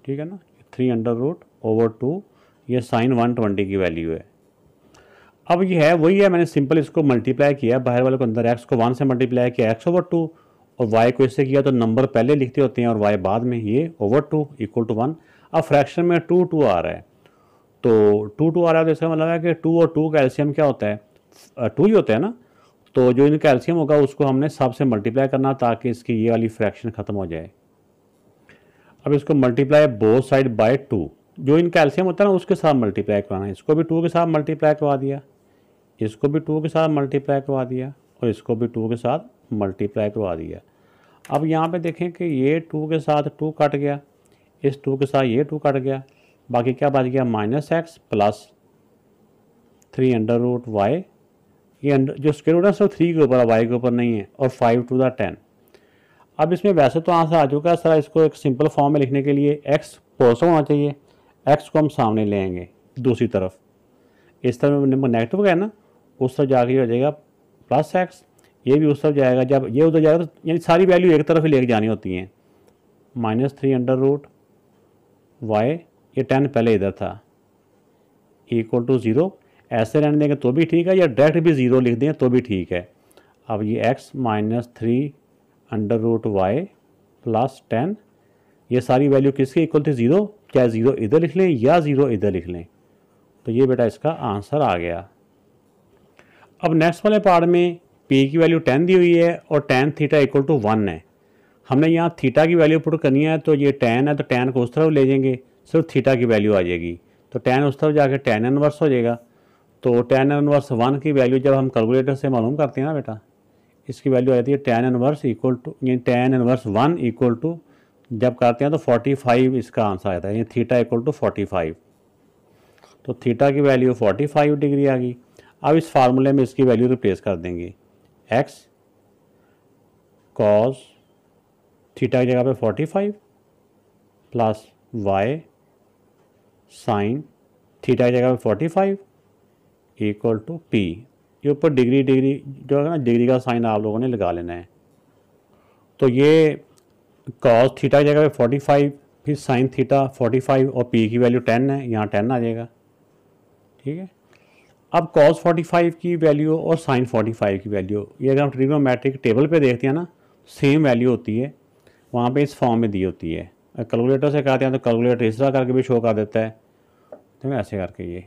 ठीक है ना three under root over two ये साइन वन ट्वेंटी की वैल्यू है अब ये है वही है मैंने सिंपल इसको मल्टीप्लाई किया बाहर वाले को अंदर एक्स को वन से मल्टीप्लाई किया एक्स ओवर टू और वाई को इससे किया तो नंबर पहले लिखते होते हैं और वाई बाद में ये over two equal to one अब फ्रैक्शन में टू टू आ रहा है तो टू टू आ रहा है तो इसका मतलब है कि टू और टू का एल्शियम क्या होता है टू ही होता है ना तो जो इनका एल्शियम होगा उसको हमने सब से मल्टीप्लाई करना ताकि इसकी ये वाली फ्रैक्शन ख़त्म हो जाए अब इसको multiply both side by two जो इन कैल्शियम होता है ना उसके साथ मल्टीप्लाई करवाना है इसको भी टू के साथ मल्टीप्लाई करवा दिया इसको भी टू के साथ मल्टीप्लाई करवा दिया और इसको भी टू के साथ मल्टीप्लाई करवा दिया अब यहाँ पे देखें कि ये टू के साथ टू कट गया इस टू के साथ ये टू कट गया बाकी क्या बच गया minus x plus three under root y ये अंडर जो स्केर रूट है सो थ्री के ऊपर वाई के ऊपर नहीं है और फाइव टू द टेन अब इसमें वैसे तो आंसर आ चुका है सर इसको एक सिंपल फॉर्म में लिखने के लिए एक्स पॉजिटिव होना चाहिए एक्स को हम सामने ले आएंगे दूसरी तरफ इस तरफ नंबर नेगेटिव गया है ना उस तरफ जाके हो जाएगा प्लस एक्स ये भी उस तरफ जाएगा जब ये उधर जाएगा तो यानी सारी वैल्यू एक तरफ ही लेके जानी होती हैं minus three under root y ये टेन पहले इधर था इक्वल टू ज़ीरो ऐसे रहने देंगे तो भी ठीक है या डायरेक्ट भी ज़ीरो लिख दें तो भी ठीक है अब ये x minus three under root y plus ten ये सारी वैल्यू किसके इक्वल थी ज़ीरो क्या ज़ीरो इधर लिख लें या ज़ीरो इधर लिख लें तो ये बेटा इसका आंसर आ गया अब नेक्स्ट वाले पार्ट में पी की वैल्यू टेन दी हुई है और tan theta equal to one है हमने यहाँ थीटा की वैल्यू पुट करनी है तो ये टेन है तो टेन को उस तरफ ले जाएंगे सिर्फ थीटा की वैल्यू आ जाएगी तो टेन उस तरफ जाके टेन इनवर्स हो जाएगा तो टेन इनवर्स वन की वैल्यू जब हम कैलकुलेटर से मालूम करते हैं ना बेटा इसकी वैल्यू आ जाती है tan inverse equal to tan inverse one equal to जब करते हैं तो फोर्टी फाइव इसका आंसर आता है यानी theta equal to forty five तो थीटा की वैल्यू फोर्टी फाइव डिग्री आ गई अब इस फार्मूले में इसकी वैल्यू रिप्लेस कर देंगे एक्स कॉस थीटा की जगह पे forty five plus y sine theta की जगह पे forty five equal to p ये ऊपर डिग्री डिग्री जो है ना डिग्री का साइन आप लोगों ने लगा लेना है तो ये कॉस थीटा की जगह पे 45 फिर साइन थीटा 45 और पी की वैल्यू 10 है यहाँ 10 आ जाएगा ठीक है अब कॉस 45 की वैल्यू और साइन 45 की वैल्यू ये अगर हम ट्रिग्नोमेट्रिक टेबल पे देखते हैं ना सेम वैल्यू होती है वहाँ पे इस फॉर्म में दी होती है कैलकुलेटर से कहते हैं तो कैलकुलेटर इस तरह करके भी शो कर देता है तो ऐसे करके ये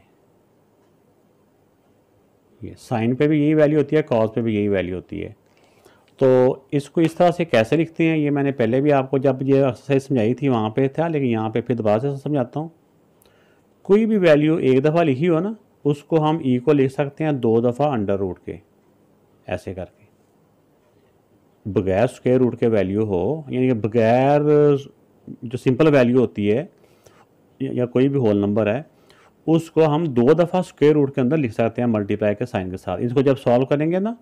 ये साइन पे भी यही वैल्यू होती है कॉज पे भी यही वैल्यू होती है तो इसको इस तरह से कैसे लिखते हैं ये मैंने पहले भी आपको जब ये एक्सरसाइज समझाई थी वहाँ पे था लेकिन यहाँ पे फिर दोबारा से समझाता हूँ कोई भी वैल्यू एक दफ़ा लिखी हो ना उसको हम ई को लिख सकते हैं दो दफ़ा अंडर रूट के ऐसे करके बगैर स्क्वेयर रूट के वैल्यू हो यानी कि बगैर जो सिंपल वैल्यू होती है या कोई भी होल नंबर है उसको हम दो दफ़ा स्क्वेयर रूट के अंदर लिख सकते हैं मल्टीप्लाई के साइन के साथ इसको जब सॉल्व करेंगे ना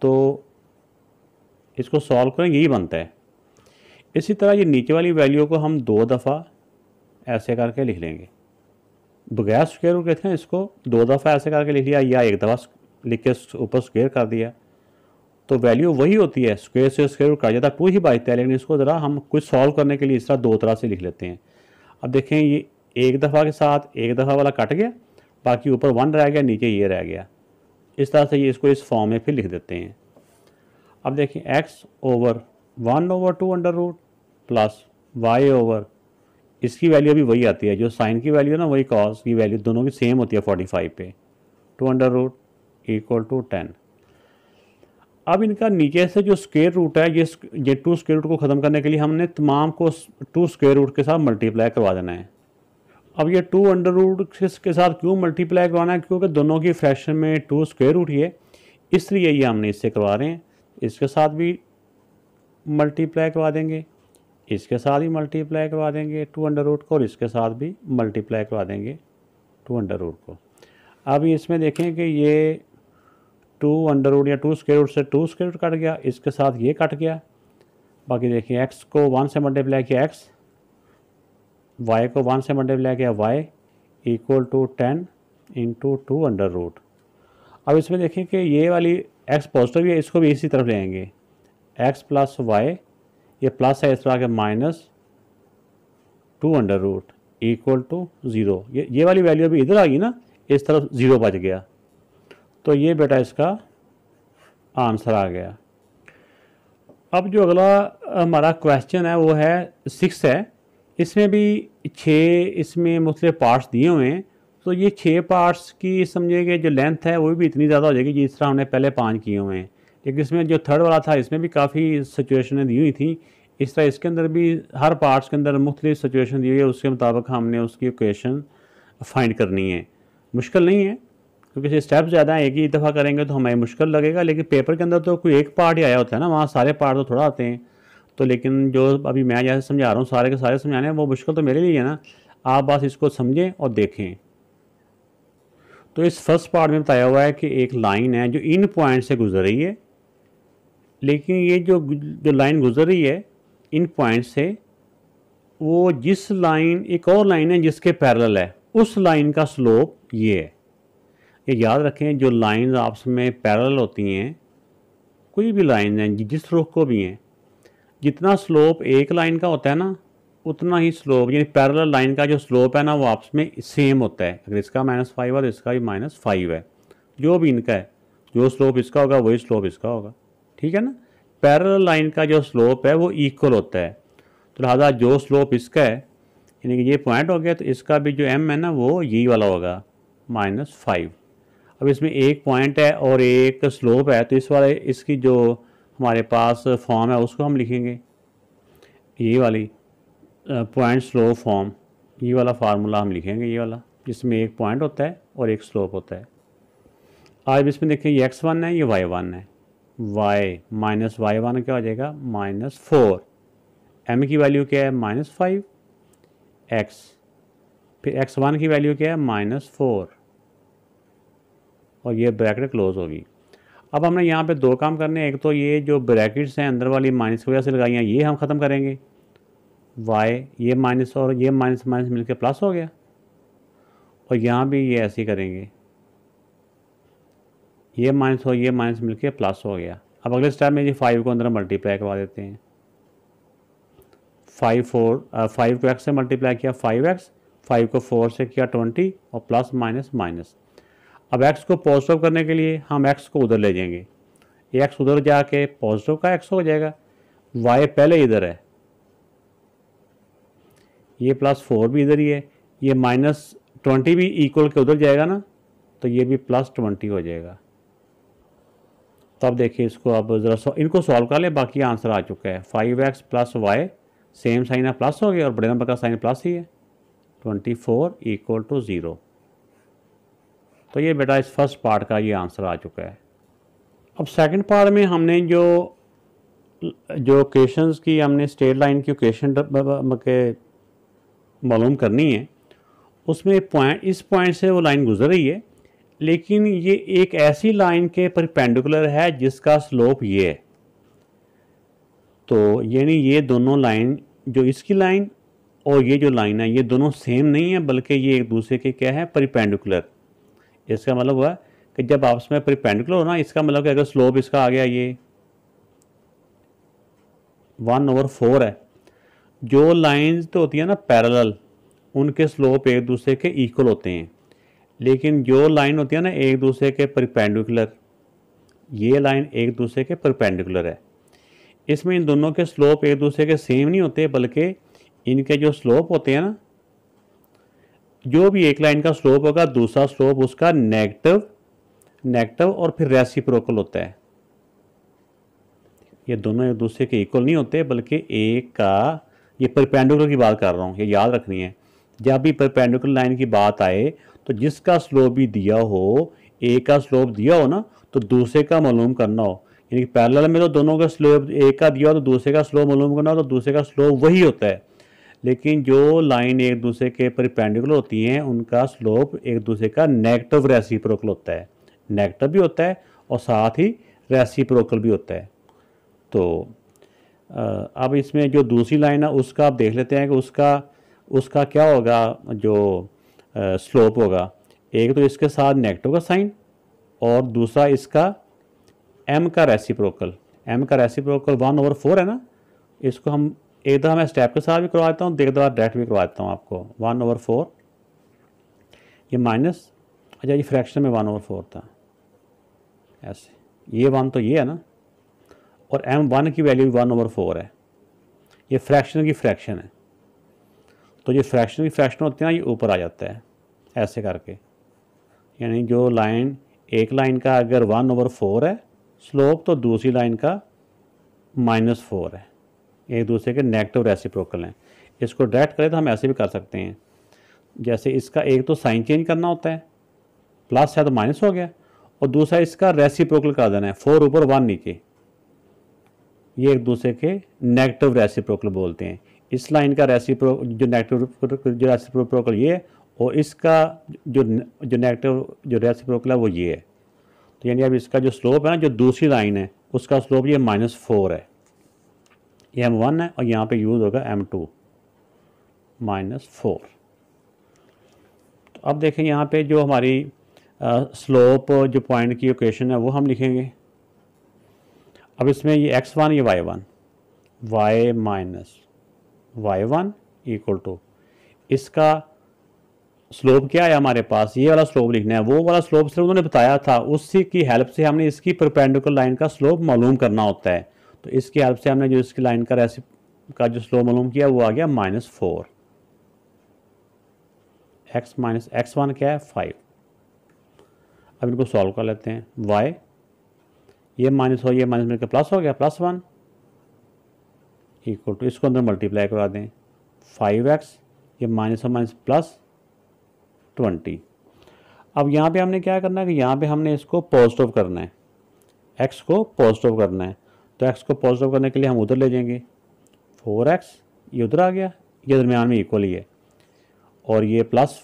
तो इसको सॉल्व करेंगे यही बनता है इसी तरह ये नीचे वाली वैल्यू को हम दो दफ़ा ऐसे करके लिख लेंगे बगैर स्क्वेयर रूट कहते हैं इसको दो दफ़ा ऐसे करके लिख लिया या एक दफ़ा लिख के ऊपर स्क्वेयर कर दिया तो वैल्यू वही होती है स्क्वेयर से स्क्वेयर रूट कर जाता है टू ही बाजता है लेकिन इसको ज़रा हम कुछ सॉल्व करने के लिए इस तरह दो तरह से लिख लेते हैं अब देखें ये एक दफ़ा के साथ एक दफ़ा वाला कट गया बाकी ऊपर वन रह गया नीचे ये रह गया इस तरह से ये इसको इस फॉर्म में फिर लिख देते हैं अब देखिए x over one over two under root plus y over इसकी वैल्यू अभी वही आती है जो साइन की वैल्यू है ना वही कॉस की वैल्यू दोनों की सेम होती है फोर्टी फाइव पे two under root equal to ten अब इनका नीचे से जो स्केयर रूट है ये ये टू स्केयर रूट को ख़त्म करने के लिए हमने तमाम को टू स्केयर रूट के साथ मल्टीप्लाई करवा देना है अब ये टू अंडर रूट के साथ क्यों मल्टीप्लाई करवाना है क्योंकि दोनों की फ्रैक्शन में टू स्क्वेयर रूट ही है इसलिए ये हमने इससे करवा रहे हैं इसके साथ भी मल्टीप्लाई करवा देंगे इसके साथ ही मल्टीप्लाई करवा देंगे टू अंडर रूट को और इसके साथ भी मल्टीप्लाई करवा देंगे टू अंडर रूट को अब इसमें देखें कि ये टू अंडर रूट या टू स्क्वेयर रूट से टू स्क्वेयर रूट कट गया इसके साथ ये कट गया बाकी देखिए एक्स को वन से मल्टीप्लाई किया एक्स वाई को वन से मल्टीप्लाई किया y equal to ten into two under root अब इसमें देखें कि ये वाली एक्स पॉजिटिव है इसको भी इसी तरफ लेंगे एक्स प्लस वाई ये प्लस है इस तरह के minus two under root equal to zero ये ये वाली वैल्यू अभी इधर आ गई ना इस तरफ ज़ीरो बच गया तो ये बेटा इसका आंसर आ गया अब जो अगला हमारा क्वेश्चन है वो है सिक्स है इसमें भी छः इसमें मुख्तलिफ पार्ट्स दिए हुए हैं तो ये छः पार्ट्स की समझिए कि जो लेंथ है वो भी इतनी ज़्यादा हो जाएगी जिस तरह हमने पहले पाँच किए हुए हैं लेकिन इसमें जो थर्ड वाला था इसमें भी काफ़ी सिचुएशनें दी हुई थी इस तरह इसके अंदर भी हर पार्ट्स के अंदर मुख्तु सिचुएशन दी हुई है उसके मुताबिक हमने उसकी क्वेश्चन फाइंड करनी है मुश्किल नहीं है क्योंकि स्टेप ज़्यादा हैं एक ही दफ़ा करेंगे तो हमें मुश्किल लगेगा लेकिन पेपर के अंदर तो कोई एक पार्ट ही आया होता है ना वहाँ सारे पार्ट तो थोड़ा आते हैं तो लेकिन जो अभी मैं जैसे समझा रहा हूँ सारे के सारे समझाने वो मुश्किल तो मेरे लिए है ना आप बस इसको समझें और देखें तो इस फर्स्ट पार्ट में बताया हुआ है कि एक लाइन है जो इन पॉइंट से गुजर रही है लेकिन ये जो जो लाइन गुजर रही है इन पॉइंट से वो जिस लाइन एक और लाइन है जिसके पैरेलल है उस लाइन का स्लोप ये है ये याद रखें जो लाइन आपस में पैरेलल होती हैं कोई भी लाइन है जिस रुख को भी हैं जितना स्लोप एक लाइन का होता है ना उतना ही स्लोप यानी पैरल लाइन का जो स्लोप है ना वो आपस में सेम होता है अगर इसका माइनस फाइव है तो इसका भी माइनस फाइव है जो भी इनका है जो स्लोप इसका होगा वही स्लोप इसका होगा ठीक है ना पैरल लाइन का जो स्लोप है वो इक्वल होता है तो लिहाजा जो स्लोप इसका है यानी कि ये पॉइंट हो गया तो इसका भी जो एम है ना वो यही वाला होगा माइनस फाइव अब इसमें एक पॉइंट है और एक स्लोप है तो इस वाले इसकी जो हमारे पास फॉर्म है उसको हम लिखेंगे ये वाली पॉइंट स्लोप फॉर्म ये वाला फार्मूला हम लिखेंगे ये वाला जिसमें एक पॉइंट होता है और एक स्लोप होता है आज इसमें देखें ये एक्स वन है ये वाई वन है वाई माइनस वाई वन क्या हो जाएगा माइनस फोर एम की वैल्यू क्या है माइनस फाइव एक्स फिर एक्स वन की वैल्यू क्या है माइनस फोर और ये ब्रैकेट क्लोज होगी अब हमने यहाँ पे दो काम करने हैं एक तो ये जो ब्रैकेट्स हैं अंदर वाली माइनस की वजह से लगाई हैं ये हम ख़त्म करेंगे वाई ये माइनस और ये माइनस माइनस मिलकर प्लस हो गया और यहाँ भी ये ऐसे ही करेंगे ये माइनस और ये माइनस मिलकर प्लस हो गया अब अगले स्टेप में ये फाइव को अंदर मल्टीप्लाई करवा देते हैं फाइव फोर फाइव को एक्स से मल्टीप्लाई किया फाइव एक्स फाइव को फोर से किया ट्वेंटी और प्लस माइनस माइनस अब एक्स को पॉजिटिव करने के लिए हम एक्स को उधर ले जाएंगे एक्स उधर जाके पॉजिटिव का एक्स हो जाएगा वाई पहले इधर है ये प्लस फोर भी इधर ही है ये माइनस ट्वेंटी भी इक्वल के उधर जाएगा ना तो ये भी प्लस ट्वेंटी हो जाएगा तब देखिए इसको अब ज़रा सो, इनको सॉल्व कर ले बाकी आंसर आ चुका है five x plus y same sign है प्लस हो गया और बड़े नंबर का साइन प्लस ही है twenty four equal to zero तो ये बेटा इस फर्स्ट पार्ट का ये आंसर आ चुका है अब सेकंड पार्ट में हमने जो जो क्वेश्चन की हमने स्टेट लाइन की क्वेश्चन के मालूम करनी है उसमें पॉइंट इस पॉइंट से वो लाइन गुजर रही है लेकिन ये एक ऐसी लाइन के परपेंडिकुलर है जिसका स्लोप ये है तो यानी ये दोनों लाइन जो इसकी लाइन और ये जो लाइन है ये दोनों सेम नहीं है बल्कि ये एक दूसरे के क्या है परपेंडिकुलर इसका मतलब हुआ कि जब आपस में परपेंडिकुलर हो ना इसका मतलब कि अगर स्लोप इसका आ गया ये वन ओवर फोर है जो लाइंस तो होती है ना पैरेलल उनके स्लोप एक दूसरे के इक्वल होते हैं लेकिन जो लाइन होती है ना एक दूसरे के परपेंडिकुलर ये लाइन एक दूसरे के परपेंडिकुलर है इसमें इन दोनों के स्लोप एक दूसरे के सेम नहीं होते बल्कि इनके जो स्लोप होते हैं ना जो भी एक लाइन का स्लोप होगा दूसरा स्लोप उसका नेगेटिव नेगेटिव और फिर रेसिप्रोकल होता है ये दोनों एक दूसरे के इक्वल नहीं होते बल्कि एक का ये परपेंडिकुलर की बात कर रहा हूँ ये याद रखनी है जब भी परपेंडिकुलर लाइन की बात आए तो जिसका स्लोप भी दिया हो एक का स्लोप दिया हो ना तो दूसरे का मालूम करना हो यानी कि पैरेलल में तो दोनों का स्लोप एक का दिया हो तो दूसरे का स्लोप मालूम करना हो तो दूसरे का स्लोप वही होता है लेकिन जो लाइन एक दूसरे के परपेंडिकुलर होती हैं उनका स्लोप एक दूसरे का नेगेटिव रेसी होता है नेगेटिव भी होता है और साथ ही रेसी भी होता है तो अब इसमें जो दूसरी लाइन है उसका आप देख लेते हैं कि उसका उसका क्या होगा जो स्लोप होगा एक तो इसके साथ नेगेटिव का साइन और दूसरा इसका एम का रेसिप्रोकल एम का प्रोकल वन ओवर फोर है ना इसको हम एक दफ़ा मैं स्टेप के साथ भी करवा देता हूँ एक दफ़ा डायरेक्ट भी करवा देता हूँ आपको वन ओवर फोर ये माइनस अच्छा ये फ्रैक्शन में वन ओवर फोर था ऐसे ये वन तो ये है ना और एम वन की वैल्यू वन ओवर फोर है ये फ्रैक्शन की फ्रैक्शन है तो ये फ्रैक्शन की फ्रैक्शन होते हैं ना ये ऊपर आ जाता है ऐसे करके यानी जो लाइन एक लाइन का अगर वन ओवर फोर है स्लोप तो दूसरी लाइन का माइनस फोर है एक दूसरे के नेगेटिव रेसिप्रोकल हैं इसको डायरेक्ट करें तो हम ऐसे भी कर सकते हैं जैसे इसका एक तो साइन चेंज करना होता है प्लस है तो माइनस हो गया और दूसरा इसका रेसिप्रोकल कर देना है फोर ऊपर वन नीचे ये एक दूसरे के नेगेटिव रेसिप्रोकल बोलते हैं इस लाइन का रेसिप्रो जो नेगेटिव जो रेसिप्रोकल ये और इसका जो जो नेगेटिव जो रेसिप्रोकल है वो ये है तो यानी अब इसका जो स्लोप है ना जो दूसरी लाइन है उसका स्लोप ये माइनस फोर है ये एम वन है और यहाँ पे यूज़ होगा एम टू माइनस फोर तो अब देखें यहाँ पे जो हमारी आ, स्लोप जो पॉइंट की लोकेशन है वो हम लिखेंगे अब इसमें ये एक्स वन ये Y one y minus Y one equal to इसका स्लोप क्या है हमारे पास ये वाला स्लोप लिखना है वो वाला स्लोप सिर्फ उन्होंने बताया था उसी की हेल्प से हमने इसकी परपेंडिकुलर लाइन का स्लोप मालूम करना होता है तो इसके हेल्प से हमने जो इसकी लाइन का रेसिप का जो स्लो मालूम किया वो आ गया minus four x minus x one क्या है फाइव अब इनको सॉल्व कर लेते हैं वाई ये माइनस हो ये माइनस मिलकर प्लस हो गया प्लस वन इक्वल टू इसको अंदर मल्टीप्लाई करा दें फाइव एक्स ये माइनस और माइनस प्लस ट्वेंटी अब यहाँ पे हमने क्या करना है कि यहाँ पे हमने इसको पॉजिटिव करना है एक्स को पॉजिटिव करना है तो एक्स को पॉजिटिव करने के लिए हम उधर ले जाएंगे फोर एक्स ये उधर आ गया ये दरमियान में इक्वल ही है और ये प्लस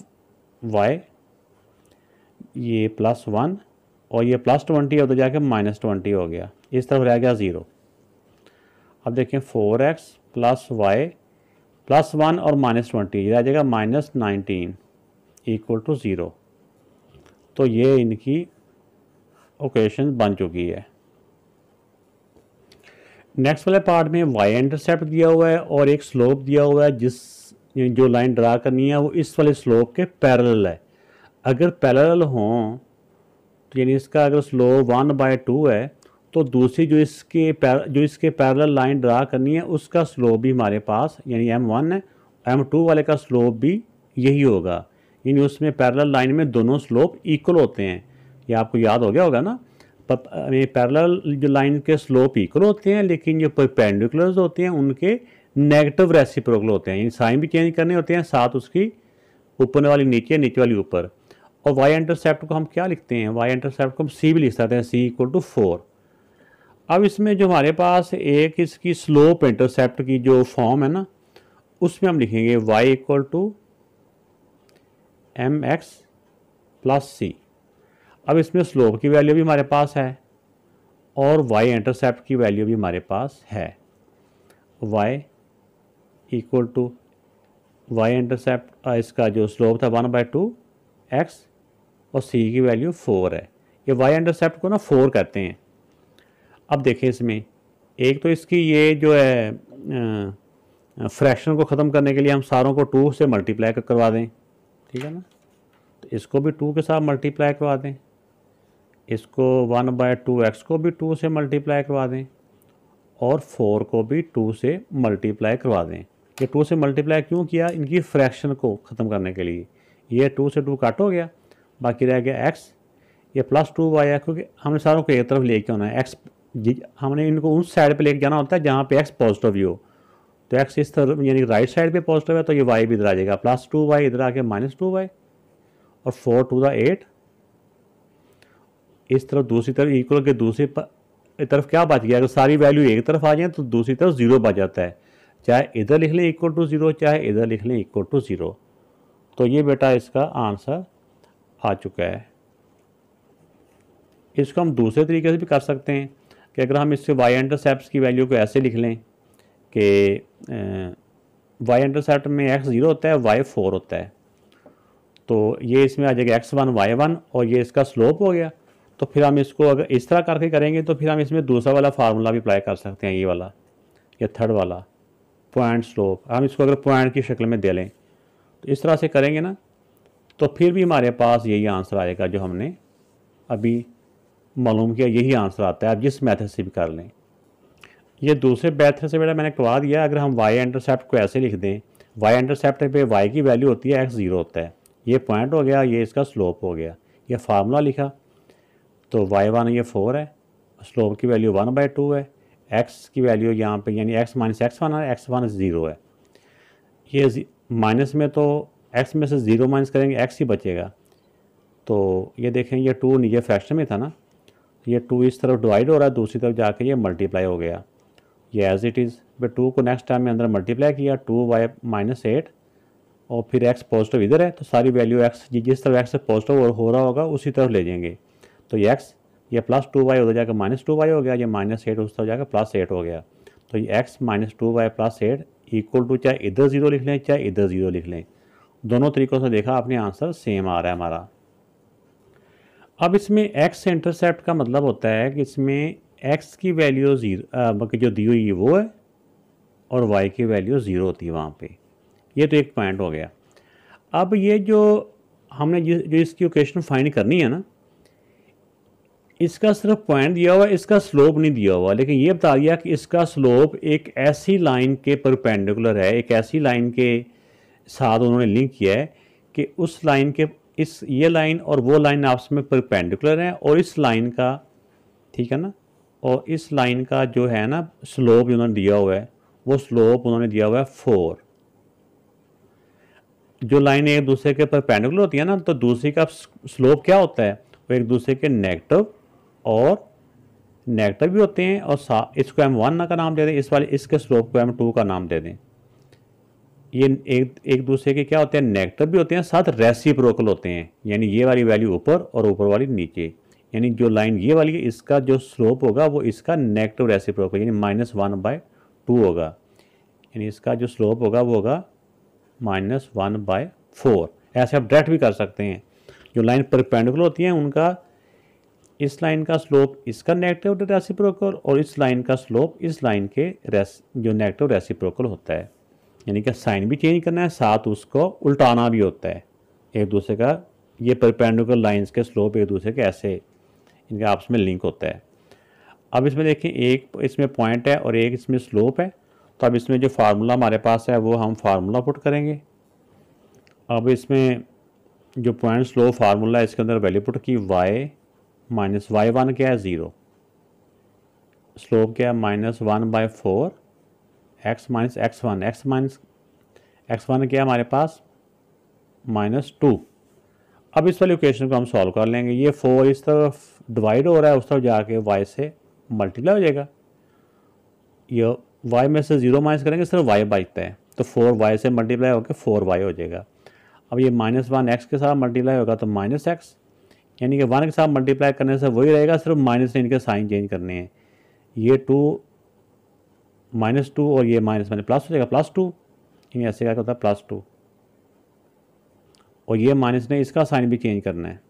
वाई ये प्लस वन और ये प्लस ट्वेंटी है उधर जाके माइनस ट्वेंटी हो गया इस तरफ रह गया ज़ीरो अब देखें four x plus y plus one और माइनस ट्वेंटी ये रह जाएगा minus nineteen equal to zero तो ये इनकी ओकेशन बन चुकी है नेक्स्ट वाले पार्ट में वाई इंटरसेप्ट दिया हुआ है और एक स्लोप दिया हुआ है जिस जो लाइन ड्रा करनी है वो इस वाले स्लोप के पैरेलल है अगर पैरेलल हों तो यानी इसका अगर स्लोप वन बाय टू है तो दूसरी जो इसके पैर जो इसके पैरेलल लाइन ड्रा करनी है उसका स्लोप भी हमारे पास यानी एम वन है एम टू वाले का स्लोप भी यही होगा यानी उसमें पैरेलल लाइन में दोनों स्लोप इक्वल होते हैं ये आपको याद हो गया होगा ना पैरल जो लाइन के स्लोप इक्वल होते हैं लेकिन जो पेंडिकुलर्स होते हैं उनके नेगेटिव रेसिप्रोकल होते हैं यानी साइन भी चेंज करने होते हैं साथ उसकी ऊपर वाली नीचे नीचे वाली ऊपर और वाई इंटरसेप्ट को हम क्या लिखते हैं वाई इंटरसेप्ट को हम सी भी लिख सकते हैं सी इक्वल टू फोर अब इसमें जो हमारे पास एक इसकी स्लोप इंटरसेप्ट की जो फॉर्म है ना उसमें हम लिखेंगे y equal to m x plus c अब इसमें स्लोप की वैल्यू भी हमारे पास है और वाई इंटरसेप्ट की वैल्यू भी हमारे पास है y equal to y intercept इसका जो स्लोप था वन बाई टू एक्स और सी की वैल्यू फोर है ये वाई इंटरसेप्ट को ना फोर कहते हैं अब देखें इसमें एक तो इसकी ये जो है फ्रैक्शन को ख़त्म करने के लिए हम सारों को टू से मल्टीप्लाई करवा दें ठीक है ना तो इसको भी टू के साथ मल्टीप्लाई करवा दें इसको वन बाय टू एक्स को भी टू से मल्टीप्लाई करवा दें और फोर को भी टू से मल्टीप्लाई करवा दें ये टू से मल्टीप्लाई क्यों किया इनकी फ्रैक्शन को ख़त्म करने के लिए ये टू से टू काट हो गया बाकी रह गया एक्स ये प्लस टू वाई है क्योंकि हमने सारों को एक तरफ लेके आना है एक्स हमने इनको उस साइड पे लेके जाना होता है जहाँ पे एक्स पॉजिटिव ही हो तो एक्स इस तरफ यानी राइट साइड पे पॉजिटिव है तो ये वाई भी इधर आ जाएगा प्लस टू वाई इधर आके माइनस टू वाई और फोर टू द एट इस तरफ दूसरी तरफ इक्वल के दूसरी तरफ क्या बच गया अगर सारी वैल्यू एक तरफ आ जाए तो दूसरी तरफ ज़ीरो बच जाता है चाहे इधर लिख लें इक्वल टू ज़ीरो चाहे इधर लिख लें इक्वल टू ज़ीरो तो ये बेटा इसका आंसर आ चुका है इसको हम दूसरे तरीके से भी कर सकते हैं कि अगर हम इससे वाई इंटरसेप्ट की वैल्यू को ऐसे लिख लें कि वाई इंटरसेप्ट में एक्स ज़ीरो होता है वाई फोर होता है तो ये इसमें आ जाएगा एक्स वन वाई वन और ये इसका स्लोप हो गया तो फिर हम इसको अगर इस तरह करके करेंगे तो फिर हम इसमें दूसरा वाला फार्मूला भी अप्लाई कर सकते हैं ये वाला या थर्ड वाला पॉइंट स्लोप हम इसको अगर पॉइंट की शक्ल में दे लें तो इस तरह से करेंगे ना तो फिर भी हमारे पास यही आंसर आएगा जो हमने अभी मालूम किया यही आंसर आता है आप जिस मैथड से भी कर लें ये दूसरे मैथड से बेटा मैंने करवा दिया अगर हम वाई इंटरसेप्ट को ऐसे लिख दें वाई इंटरसेप्ट पे वाई की वैल्यू होती है एक्स ज़ीरो होता है ये पॉइंट हो गया ये इसका स्लोप हो गया ये फार्मूला लिखा तो वाई वन ये फोर है स्लोप की वैल्यू वन बाई टू है एक्स की वैल्यू यहाँ पे यानी एक्स माइनस एक्स वन है एक्स वन ज़ीरो है ये माइनस में तो एक्स में से ज़ीरो माइनस करेंगे एक्स ही बचेगा तो ये देखें ये टू नीचे फ्रैक्शन में था ना ये टू इस तरफ डिवाइड हो रहा है दूसरी तरफ जाके ये मल्टीप्लाई हो गया ये एज इट इज़ फिर टू को नेक्स्ट टाइम में अंदर मल्टीप्लाई किया टू वाई माइनस एट और फिर एक्स पॉजिटिव इधर है तो सारी वैल्यू एक्स जिस तरफ एक्स पॉजिटिव हो रहा होगा उसी तरफ ले जाएंगे तो एक्स ये प्लस टू वाई उधर जाकर माइनस टू वाई हो गया ये माइनस एट उस जाकर प्लस एट हो गया तो ये x minus two y plus eight equal to चाहे इधर ज़ीरो लिख लें चाहे इधर ज़ीरो लिख लें दोनों तरीक़ों से देखा आपने आंसर सेम आ रहा है हमारा अब इसमें एक्स इंटरसेप्ट का मतलब होता है कि इसमें एक्स की वैल्यू मतलब ज़ीरो जो दी हुई है वो है और वाई की वैल्यू ज़ीरो होती है वहाँ पर ये तो एक पॉइंट हो गया अब ये जो हमने जो इसकी ओकेशन फाइंड करनी है ना इसका सिर्फ पॉइंट दिया हुआ इसका स्लोप नहीं दिया हुआ लेकिन ये बता दिया कि इसका स्लोप एक ऐसी लाइन के परपेंडिकुलर है एक ऐसी लाइन के साथ उन्होंने लिंक किया है कि उस लाइन के इस ये लाइन और वो लाइन आपस में परपेंडिकुलर हैं और इस लाइन का ठीक है ना और इस लाइन का जो है ना स्लोप उन्होंने दिया हुआ है वो स्लोप उन्होंने दिया हुआ है फोर जो लाइन एक दूसरे के परपेंडिकुलर होती है ना तो दूसरी का स्लोप क्या होता है वो एक दूसरे के नेगेटिव और नेगेटिव भी होते हैं और इसको हम वन का नाम दे दें इस वाले इसके स्लोप को हम टू का नाम दे दें ये एक एक दूसरे के क्या होते हैं नेगेटिव भी होते हैं साथ रेसी होते हैं यानी ये वाली वैल्यू ऊपर और ऊपर वाली नीचे यानी जो लाइन ये वाली है इसका जो स्लोप होगा वो इसका नेगेटिव रेसिप्रोकल यानी माइनस वन बाय टू होगा यानी इसका जो स्लोप होगा वो होगा माइनस वन बाय फोर ऐसे आप डायरेक्ट भी कर सकते हैं जो लाइन परपेंडिकुलर होती हैं उनका इस लाइन का स्लोप इसका नेगेटिव रेसिप्रोकल और इस लाइन का स्लोप इस लाइन के रेस जो नेगेटिव रेसिप्रोकल होता है यानी कि साइन भी चेंज करना है साथ उसको उल्टाना भी होता है एक दूसरे का ये परपेंडिकुलर लाइंस के स्लोप एक दूसरे के ऐसे इनका आपस में लिंक होता है अब इसमें देखें एक इसमें पॉइंट है और एक इसमें स्लोप है तो अब इसमें जो फार्मूला हमारे पास है वो हम फार्मूला पुट करेंगे अब इसमें जो पॉइंट स्लोप फार्मूला है इसके अंदर वैल्यू पुट की वाई माइनस वाई वन क्या है ज़ीरो स्लोप क्या है minus one by four x minus x one x minus x one क्या है हमारे पास माइनस टू अब इस वाली इक्वेशन को हम सॉल्व कर लेंगे ये फोर इस तरफ डिवाइड हो रहा है उस तरफ जाके वाई से मल्टीप्लाई हो जाएगा ये वाई में से ज़ीरो माइनस करेंगे सिर्फ वाई बाइकते है तो फोर वाई से मल्टीप्लाई होकर फोर वाई हो जाएगा अब ये माइनस वन एक्स के साथ मल्टीप्लाई होगा तो माइनस एक्स यानी कि वन के साथ मल्टीप्लाई करने से वही रहेगा सिर्फ माइनस से इनके साइन चेंज करने हैं ये टू माइनस टू और ये माइनस माइनस प्लस हो जाएगा प्लस टू यानी ऐसे क्या होता है प्लस टू और ये माइनस ने इसका साइन भी चेंज करना है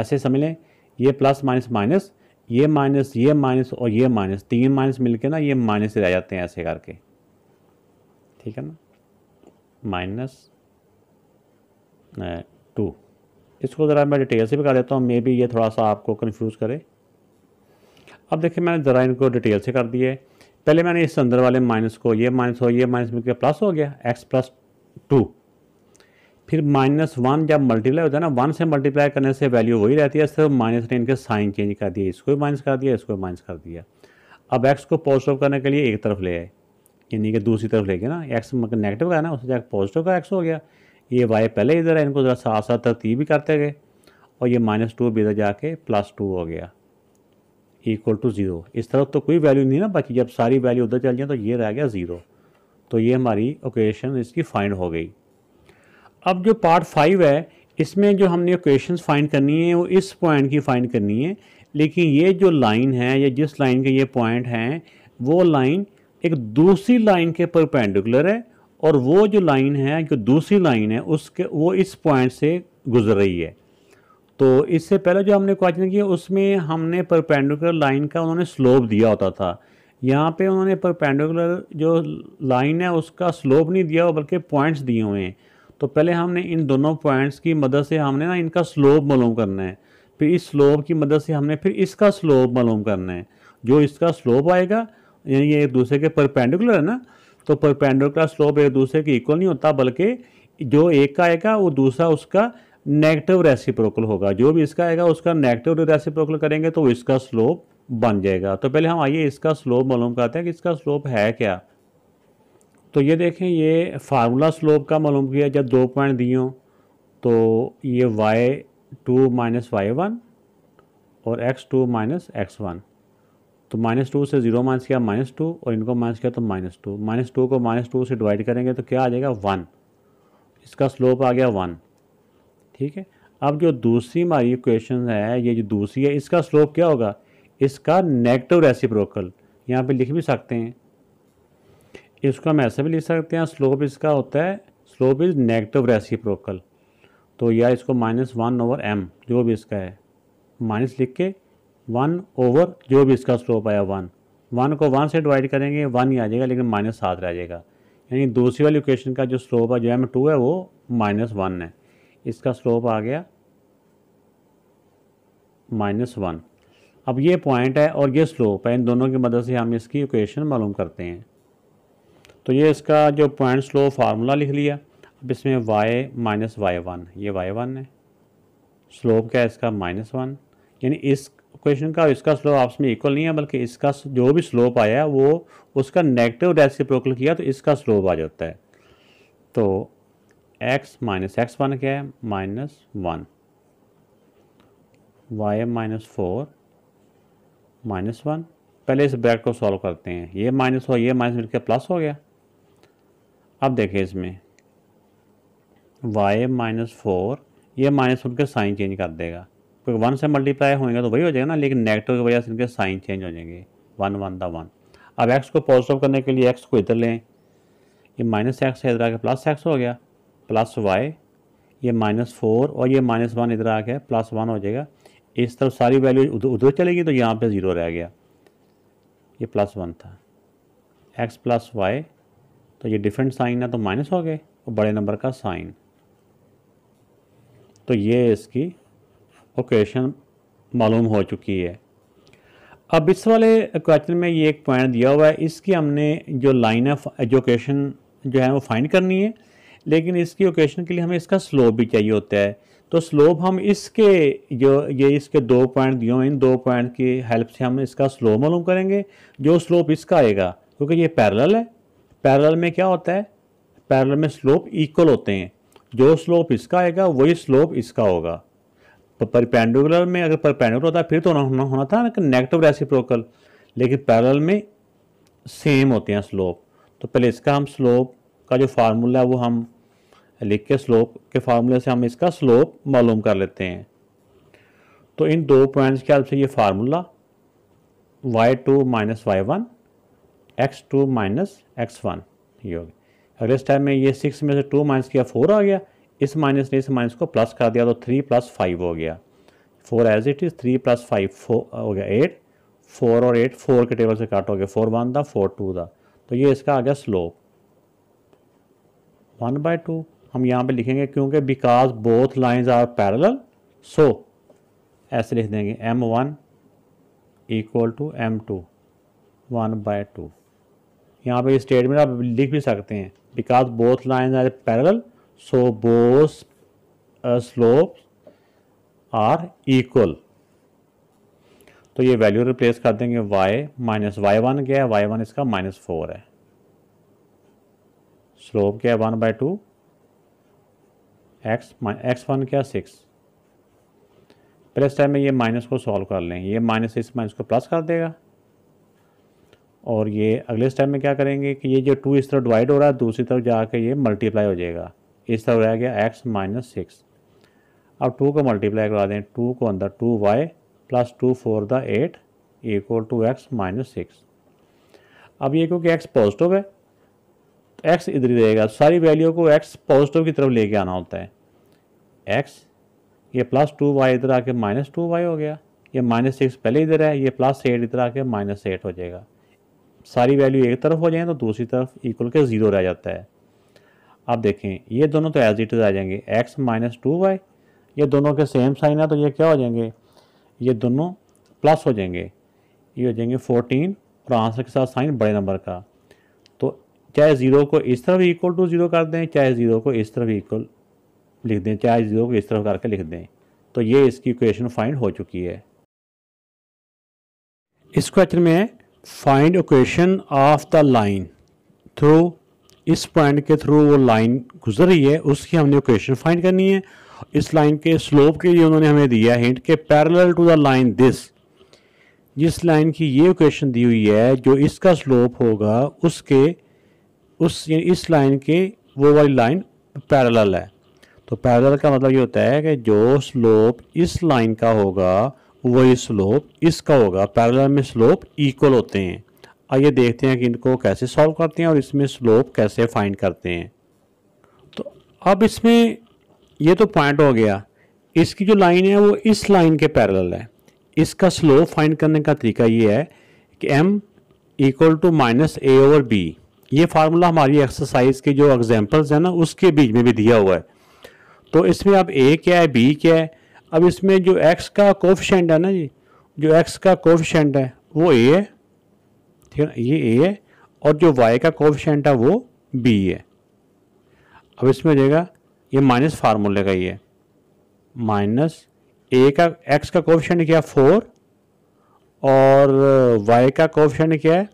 ऐसे समझ लें ये प्लस माइनस माइनस ये माइनस ये माइनस और ये माइनस तीन माइनस मिलके ना ये माइनस रह जाते हैं ऐसे करके ठीक है ना माइनस टू eh, इसको ज़रा मैं डिटेल से भी कर देता हूँ मे बी ये थोड़ा सा आपको कन्फ्यूज़ करे अब देखिए मैंने ज़रा इनको डिटेल से कर दिए पहले मैंने इस अंदर वाले माइनस को ये माइनस हो ये माइनस मिलकर प्लस हो गया एक्स प्लस टू फिर माइनस वन जब मल्टीप्लाई होता है ना वन से मल्टीप्लाई करने से वैल्यू वही रहती है सिर्फ माइनस ने इनके साइन चेंज कर दिया इसको भी माइनस कर दिया इसको भी माइनस कर दिया अब एक्स को पॉजिटिव करने के लिए एक तरफ ले आए यानी कि दूसरी तरफ ले गए ना एक्स नेगेटिव का है ना उससे जाकर पॉजिटिव का एक्स हो गया ये वाई पहले इधर है इनको ज़रा साथ साथ तरतीब भी करते गए और ये माइनस टू भी इधर जाके प्लस टू हो गया इक्वल टू ज़ीरो इस तरफ तो कोई वैल्यू नहीं ना बाकी जब सारी वैल्यू उधर चल जाए तो ये रह गया ज़ीरो तो ये हमारी ओकेशन इसकी फाइंड हो गई अब जो पार्ट फाइव है इसमें जो हमने ओकेशन फाइंड करनी है वो इस पॉइंट की फाइंड करनी है लेकिन ये जो लाइन है या जिस लाइन के ये पॉइंट हैं वो लाइन एक दूसरी लाइन के परपेंडिकुलर है और वो जो लाइन है जो दूसरी लाइन है उसके वो इस पॉइंट से गुजर रही है तो इससे पहले जो हमने क्वेश्चन किया उसमें हमने परपेंडिकुलर लाइन का उन्होंने स्लोप दिया होता था यहाँ पे उन्होंने परपेंडिकुलर जो लाइन है उसका स्लोप नहीं दिया हुआ बल्कि पॉइंट्स दिए हुए हैं तो पहले हमने इन दोनों पॉइंट्स की मदद से हमने ना इनका स्लोप मालूम करना है फिर इस स्लोप की मदद से हमने फिर इसका स्लोप मालूम करना है जो इसका स्लोप आएगा यानी ये एक दूसरे के परपेंडिकुलर है ना तो परपेंडुलर का स्लोप एक दूसरे के इक्वल नहीं होता बल्कि जो एक का आएगा वो दूसरा उसका नेगेटिव रेसिप्रोकल होगा जो भी इसका आएगा उसका नेगेटिव रेसिप्रोकल करेंगे तो इसका स्लोप बन जाएगा तो पहले हम आइए इसका स्लोप मालूम करते हैं कि इसका स्लोप है क्या तो ये देखें ये फार्मूला स्लोप का मालूम किया जब दो पॉइंट दिए हों तो ये y two minus Y one और x two minus x one तो माइनस टू से जीरो माइनस किया माइनस टू और इनको माइनस किया तो माइनस टू माइनस टू को माइनस टू से डिवाइड करेंगे तो क्या आ जाएगा वन इसका स्लोप आ गया वन ठीक है अब जो दूसरी हमारी इक्वेशन है ये जो दूसरी है इसका स्लोप क्या होगा इसका नेगेटिव रेसिप्रोकल यहाँ पे लिख भी सकते हैं इसको हम ऐसे भी लिख सकते हैं स्लोप इसका होता है स्लोप इज़ नेगेटिव रेसिप्रोकल तो या इसको माइनस वन ओवर एम जो भी इसका है माइनस लिख के वन ओवर जो भी इसका स्लोप आया वन वन को वन से डिवाइड करेंगे वन ही आ जाएगा लेकिन माइनस सात रह जाएगा यानी दूसरी वाली इक्वेशन का जो स्लोप है जो एम टू है वो माइनस वन है इसका स्लोप आ गया माइनस वन अब ये पॉइंट है और ये स्लोप है इन दोनों की मदद से हम इसकी इक्वेशन मालूम करते हैं तो ये इसका जो पॉइंट स्लोप फार्मूला लिख लिया अब इसमें वाई माइनस वाई वन ये वाई वन है स्लोप क्या है इसका माइनस वन यानी इस इक्वेशन का इसका स्लोप आपस में इक्वल नहीं है बल्कि इसका जो भी स्लोप आया है वो उसका नेगेटिव रेसिप्रोकल किया तो इसका स्लोप आ जाता है तो एक्स माइनस एक्स वन क्या है minus one y m minus four minus one पहले इस ब्रैकेट को सॉल्व करते हैं ये माइनस हो ये माइनस मिलकर प्लस हो गया अब देखिए इसमें वाई माइनस फोर ये माइनस उनके साइन चेंज कर देगा क्योंकि वन से मल्टीप्लाई होंगे तो वही हो जाएगा ना लेकिन नेगेटिव की वजह से इनके साइन चेंज हो जाएंगे वन वन द वन अब एक्स को पॉजिटिव करने के लिए एक्स को इधर लें ये माइनस एक्स है इधर आके प्लस एक्स हो गया प्लस वाई ये माइनस फोर और ये माइनस वन इधर आके प्लस वन हो जाएगा इस तरफ सारी वैल्यू उधर उधर चलेगी तो यहाँ पे ज़ीरो रह गया ये प्लस वन था एक्स प्लस वाई तो ये डिफरेंट साइन है तो माइनस हो गए और बड़े नंबर का साइन तो ये इसकी ओकेशन मालूम हो चुकी है अब इस वाले क्वेश्चन में ये एक पॉइंट दिया हुआ है इसकी हमने जो लाइन ऑफ एजुकेशन जो है वो फाइंड करनी है लेकिन इसकी ओकेशन के लिए हमें इसका स्लोप भी चाहिए होता है तो स्लोप हम इसके जो ये इसके दो पॉइंट दिए हुए इन दो पॉइंट की हेल्प से हम इसका स्लोप मालूम करेंगे जो स्लोप इसका आएगा क्योंकि ये पैरल है पैरल में क्या होता है पैरल में स्लोप इक्वल होते हैं जो स्लोप इसका आएगा वही स्लोप इसका होगा तो परपेंडिकुलर में अगर परपेंडिकुलर होता फिर तो होना होना था लेकिन नेगेटिव रेसिप्रोकल लेकिन पैरल में सेम होते हैं स्लोप तो पहले इसका हम स्लोप का जो फार्मूला है वो हम लिख के स्लोप के फार्मूले से हम इसका स्लोप मालूम कर लेते हैं तो इन दो पॉइंट्स के हेल्प से ये formula y two minus Y one x two minus x one ये हो गया अगले स्टेप में ये सिक्स में से टू माइनस किया फोर आ गया इस माइनस ने इस माइनस को प्लस कर दिया तो थ्री प्लस फाइव हो गया four as it is three plus five four हो गया एट फोर और एट फोर के टेबल से काट हो गया फोर वन था फोर टू था तो ये इसका आ गया स्लोप वन बाय टू हम यहाँ पे लिखेंगे क्योंकि because both lines are parallel so ऐसे लिख देंगे m one equal to m two one by two यहाँ पर स्टेटमेंट आप लिख भी सकते हैं because both lines are parallel So both uh, slopes are equal. तो ये वैल्यू रिप्लेस कर देंगे y माइनस वाई वन गया वाई वन इसका माइनस फोर है स्लोप क्या one by two x x one क्या सिक्स पहले इस टाइम में ये माइनस को सॉल्व कर लें ये माइनस इस माइनस को प्लस कर देगा और ये अगले स्टेप में क्या करेंगे कि ये जो टू इस तरह डिवाइड हो रहा है दूसरी तरफ जाके ये मल्टीप्लाई हो जाएगा इस तरह रह गया एक्स माइनस सिक्स अब टू को मल्टीप्लाई करा दें टू को अंदर two y plus two four the eight equal to x minus six अब ये क्योंकि एक्स पॉजिटिव है तो एक्स इधर ही रहेगा सारी वैल्यू को एक्स पॉजिटिव की तरफ लेके आना होता है एक्स ये प्लस टू वाई इधर आके माइनस टू वाई हो गया ये माइनस सिक्स पहले इधर है ये प्लस एट इधर आके माइनस एट हो जाएगा सारी वैल्यू एक तरफ हो जाए तो दूसरी तरफ इक्वल के ज़ीरो रह जाता है अब देखें ये दोनों तो एज इट इज़ आ जाएंगे एक्स माइनस टू वाई ये दोनों के सेम साइन है तो ये क्या हो जाएंगे ये दोनों प्लस हो जाएंगे ये हो जाएंगे फोर्टीन और आंसर के साथ साइन बड़े नंबर का तो चाहे ज़ीरो को इस तरफ इक्वल टू ज़ीरो कर दें चाहे ज़ीरो को इस तरफ इक्वल लिख दें चाहे ज़ीरो को इस तरफ करके लिख दें तो ये इसकी इक्वेशन फाइंड हो चुकी है इस क्वेश्चन में find equation of the line through इस पॉइंट के थ्रू वो लाइन गुजर रही है उसकी हमने इक्वेशन फाइंड करनी है इस लाइन के स्लोप के लिए उन्होंने हमें दिया हिंट के parallel to the line this जिस लाइन की ये इक्वेशन दी हुई है जो इसका स्लोप होगा उसके उस इस लाइन के वो वाली लाइन पैरेलल है तो पैरेलल का मतलब ये होता है कि जो स्लोप इस लाइन का होगा वही स्लोप इसका होगा पैरेलल में स्लोप इक्वल होते हैं आइए देखते हैं कि इनको कैसे सॉल्व करते हैं और इसमें स्लोप कैसे फाइंड करते हैं तो अब इसमें ये तो पॉइंट हो गया इसकी जो लाइन है वो इस लाइन के पैरेलल है इसका स्लोप फाइंड करने का तरीका ये है कि m equal to minus a over b ये फार्मूला हमारी एक्सरसाइज के जो एग्जांपल्स हैं ना उसके बीच में भी दिया हुआ है तो इसमें अब ए क्या है बी क्या है अब इसमें जो एक्स का कोफिशेंट है ना जी जो एक्स का कोफिशेंट है वो ए है ठीक है ना ये ए है और जो वाई का कोफिशेंट है वो बी है अब इसमें हो जाएगा ये माइनस फार्मूले का ही है माइनस ए का एक्स का कोफिशेंट क्या है फोर और वाई uh, का कोफिशेंट क्या है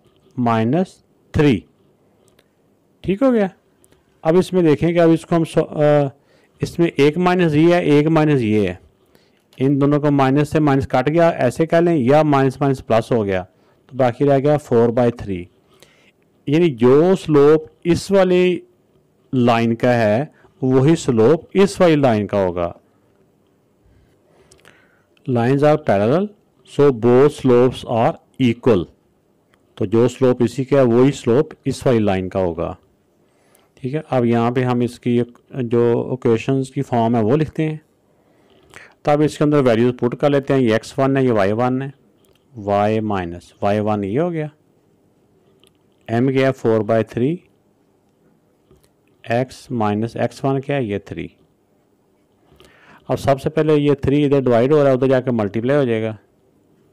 माइनस थ्री ठीक हो गया अब इसमें देखें कि अब इसको हम आ, uh, इसमें एक माइनस ये है एक माइनस ये है इन दोनों को माइनस से माइनस काट गया ऐसे कह लें या माइनस माइनस प्लस हो गया तो बाकी रह गया फोर बाई थ्री यानी जो स्लोप इस वाली लाइन का है वही स्लोप इस वाली लाइन का होगा lines are parallel so both slopes are equal तो जो स्लोप इसी का है वही स्लोप इस वाली लाइन का होगा ठीक है अब यहाँ पे हम इसकी जो ओकेशंस की फॉर्म है वो लिखते हैं तब इसके अंदर वैल्यूज़ पुट कर लेते हैं ये एक्स वन है ये वाई वन है वाई माइनस वाई वन ये हो गया एम गया four by three x minus x one क्या है ये थ्री अब सबसे पहले ये थ्री इधर डिवाइड हो रहा है उधर जाकर मल्टीप्लाई हो जाएगा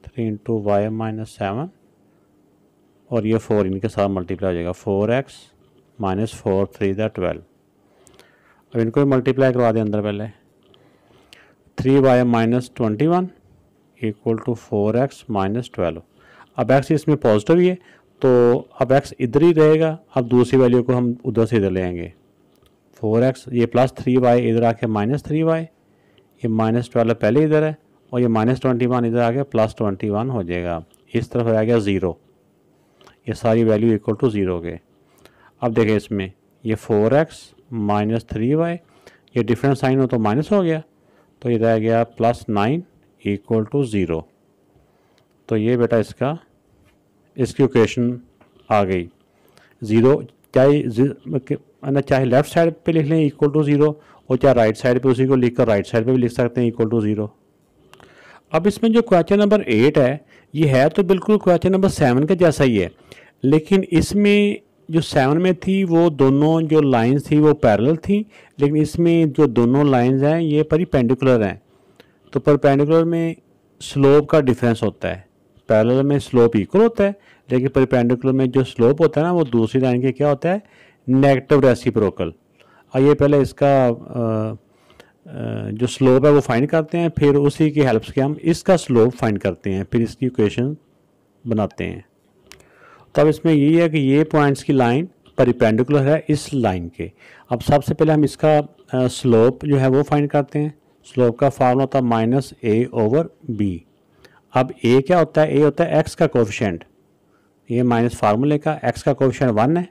three into y minus seven और ये फोर इनके साथ मल्टीप्लाई हो जाएगा four x minus four three the twelve अब इनको भी मल्टीप्लाई करवा दें अंदर पहले three y minus twenty one equal to four x minus twelve अब एक्स इसमें पॉजिटिव ही है तो अब एक्स इधर ही रहेगा अब दूसरी वैल्यू को हम उधर से इधर ले आएंगे फोर एक्स ये प्लस थ्री वाई इधर आके माइनस थ्री वाई ये माइनस ट्वेल्व पहले इधर है और ये माइनस ट्वेंटी वन इधर आके प्लस ट्वेंटी वन हो जाएगा इस तरफ रह गया ज़ीरो ये सारी वैल्यू इक्वल टू ज़ीरो के अब देखें इसमें ये four x minus three y ये डिफरेंट साइन हो तो माइनस हो गया तो ये रह गया plus nine equal to zero तो ये बेटा इसका इसकी इक्वेशन आ गई ज़ीरो चाहे मतलब चाहे लेफ़्ट साइड पे लिख लें इक्वल टू ज़ीरो और चाहे राइट साइड पे उसी को लिख कर राइट साइड पे भी लिख सकते हैं इक्वल टू ज़ीरो अब इसमें जो क्वेश्चन नंबर एट है ये है तो बिल्कुल क्वेश्चन नंबर सेवन का जैसा ही है लेकिन इसमें जो सेवन में थी वो दोनों जो लाइंस थी वो पैरेलल थी लेकिन इसमें जो दोनों लाइंस हैं ये परिपेंडिकुलर हैं तो परपेंडिकुलर में स्लोप का डिफरेंस होता है पैरेलल में स्लोप इक्वल होता है लेकिन परपेंडिकुलर में जो स्लोप होता है ना वो दूसरी लाइन के क्या होता है नेगेटिव रेसिप्रोकल आइए पहले इसका आ, जो स्लोप है वो फाइंड करते हैं फिर उसी की हेल्प से हम इसका स्लोप फाइंड करते हैं फिर इसकी इक्वेशन बनाते हैं तो अब इसमें यही है कि ये पॉइंट्स की लाइन परिपेंडिकुलर है इस लाइन के अब सबसे पहले हम इसका स्लोप जो है वो फाइंड करते हैं स्लोप का फार्मूला होता है माइनस ए ओवर बी अब ए क्या होता है ए होता है एक्स का कोफिशेंट ये माइनस फार्मूले का एक्स का कोफिशेंट वन है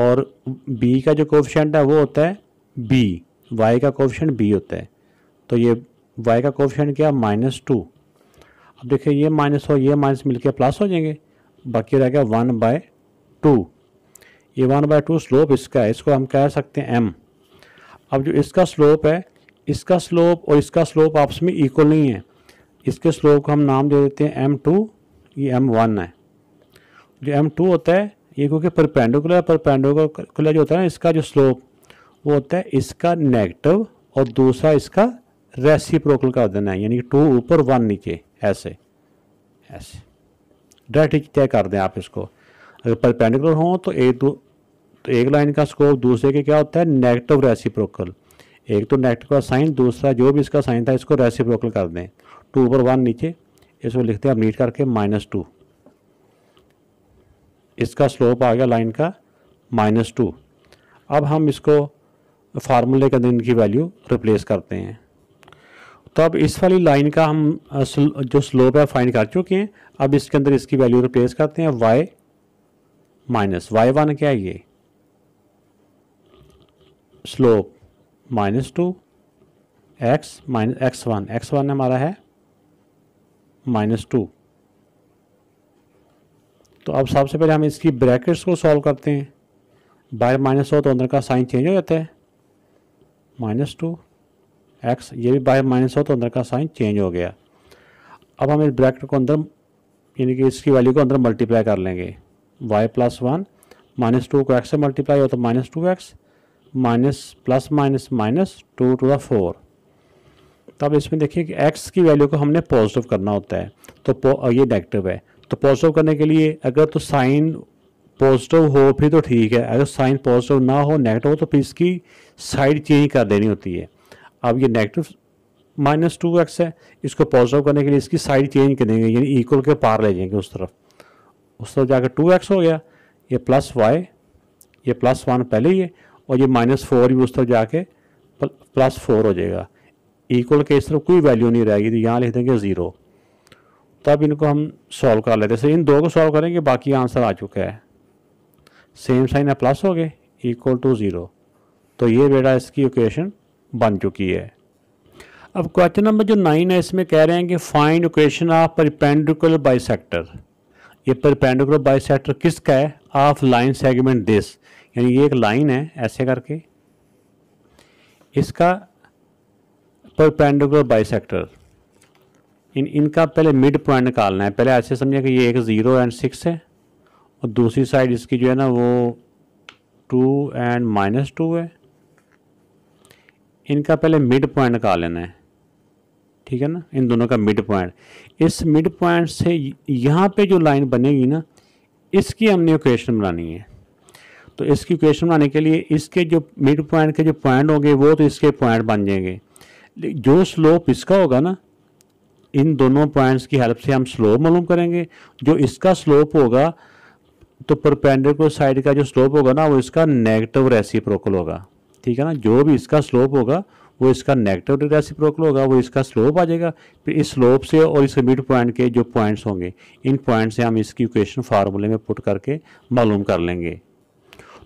और बी का जो कोफिशेंट है वो होता है बी वाई का कोफिशेंट बी होता है तो ये वाई का कोफिशेंट क्या माइनस टू अब देखिए ये माइनस हो ये माइनस मिलकर प्लस हो जाएंगे बाकी रह गया वन बाय टू ये वन बाय टू स्लोप इसका है इसको हम कह सकते हैं एम अब जो इसका स्लोप है इसका स्लोप और इसका स्लोप आपस में इक्वल नहीं है इसके स्लोप का हम नाम दे देते हैं एम टू ये एम वन है जो एम टू होता है ये क्योंकि परपेंडिकुलर परपेंडिकुलर जो होता है ना इसका जो स्लोप वो होता है इसका नेगेटिव और दूसरा इसका रेसिप्रोकल कर देना है यानी कि टू ऊपर वन नीचे ऐसे ऐसे डायरेक्ट तय कर दें आप इसको अगर परपेंडिकुलर हो तो एक दो तो एक लाइन का स्कोप दूसरे के क्या होता है नेगेटिव रेसिप्रोकल एक तो नेगेटिव का साइन दूसरा जो भी इसका साइन था इसको रेसिप्रोकल कर दें टू ऊपर वन नीचे इसको लिखते हैं नीट करके माइनस टू इसका स्लोप आ गया लाइन का माइनस टू अब हम इसको फार्मूले के अंदर इनकी वैल्यू रिप्लेस करते हैं तो अब इस वाली लाइन का हम जो स्लोप है फाइंड कर चुके हैं अब इसके अंदर इसकी वैल्यू रिप्लेस करते हैं वाई माइनस वाई वन क्या है ये slope minus two x minus x one x one हमारा है माइनस टू तो अब सबसे पहले हम इसकी ब्रैकेट्स को सॉल्व करते हैं बाहर माइनस हो तो अंदर का साइन चेंज हो जाता है माइनस टू एक्स ये भी बाहर माइनस हो तो अंदर का साइन चेंज हो गया अब हम इस ब्रैकेट को अंदर यानी कि इसकी वैल्यू को अंदर मल्टीप्लाई कर लेंगे y plus one minus two को एक्स से मल्टीप्लाई हो तो minus two x minus plus minus minus two two the four तब इसमें देखिए कि एक्स की वैल्यू को हमने पॉजिटिव करना होता है तो ये नेगेटिव है तो पॉजिटिव करने के लिए अगर तो साइन पॉजिटिव हो फिर तो ठीक है अगर साइन पॉजिटिव ना हो नेगेटिव हो तो फिर इसकी साइड चेंज कर देनी होती है अब ये नेगेटिव माइनस टू एक्स है इसको पॉजिटिव करने के लिए इसकी साइड चेंज कर देंगे यानी इक्वल के पार ले जाएंगे उस तरफ उस तरफ जाकर टू एक्स हो गया ये प्लस वाई ये प्लस वन पहले ही है और ये माइनस फोर भी उस तरफ जाके प्लस फोर हो जाएगा इक्वल के इस तरफ कोई वैल्यू नहीं रहेगी तो यहाँ लिख देंगे ज़ीरो तब इनको हम सॉल्व कर लेते हैं इन दो को सॉल्व करेंगे बाकी आंसर आ चुका है सेम साइन है प्लस हो गए इक्वल टू ज़ीरो तो ये बेटा इसकी इक्वेशन बन चुकी है अब क्वेश्चन नंबर जो नाइन है इसमें कह रहे हैं कि find equation of perpendicular bisector ये परपेंडिकुलर बाइसेक्टर किसका है ऑफ लाइन सेगमेंट दिस यानी ये एक लाइन है ऐसे करके इसका परपेंडिकुलर बाइसेक्टर इन इनका पहले मिड पॉइंट निकालना है पहले ऐसे समझे कि ये एक ज़ीरो एंड सिक्स है और दूसरी साइड इसकी जो है ना वो टू एंड माइनस टू है इनका पहले मिड पॉइंट निकाल लेना है ठीक है ना इन दोनों का मिड पॉइंट इस मिड पॉइंट से यहाँ पे जो लाइन बनेगी ना इसकी हमने इक्वेशन बनानी है तो इसकी इक्वेशन बनाने के लिए इसके जो मिड पॉइंट के जो पॉइंट होंगे वो तो इसके पॉइंट बन जाएंगे जो स्लोप इसका होगा ना इन दोनों पॉइंट्स की हेल्प से हम स्लोप मालूम करेंगे जो इसका स्लोप होगा तो परपेंडिकुलर साइड का जो स्लोप होगा ना वो इसका नेगेटिव रेसिप्रोकल होगा ठीक है ना जो भी इसका स्लोप होगा वो इसका नेगेटिव रेसिप्रोकल होगा वो इसका स्लोप आ जाएगा फिर इस स्लोप से और इस मिड पॉइंट के जो पॉइंट्स होंगे इन पॉइंट से हम इसकी इक्वेशन फार्मूले में पुट करके मालूम कर लेंगे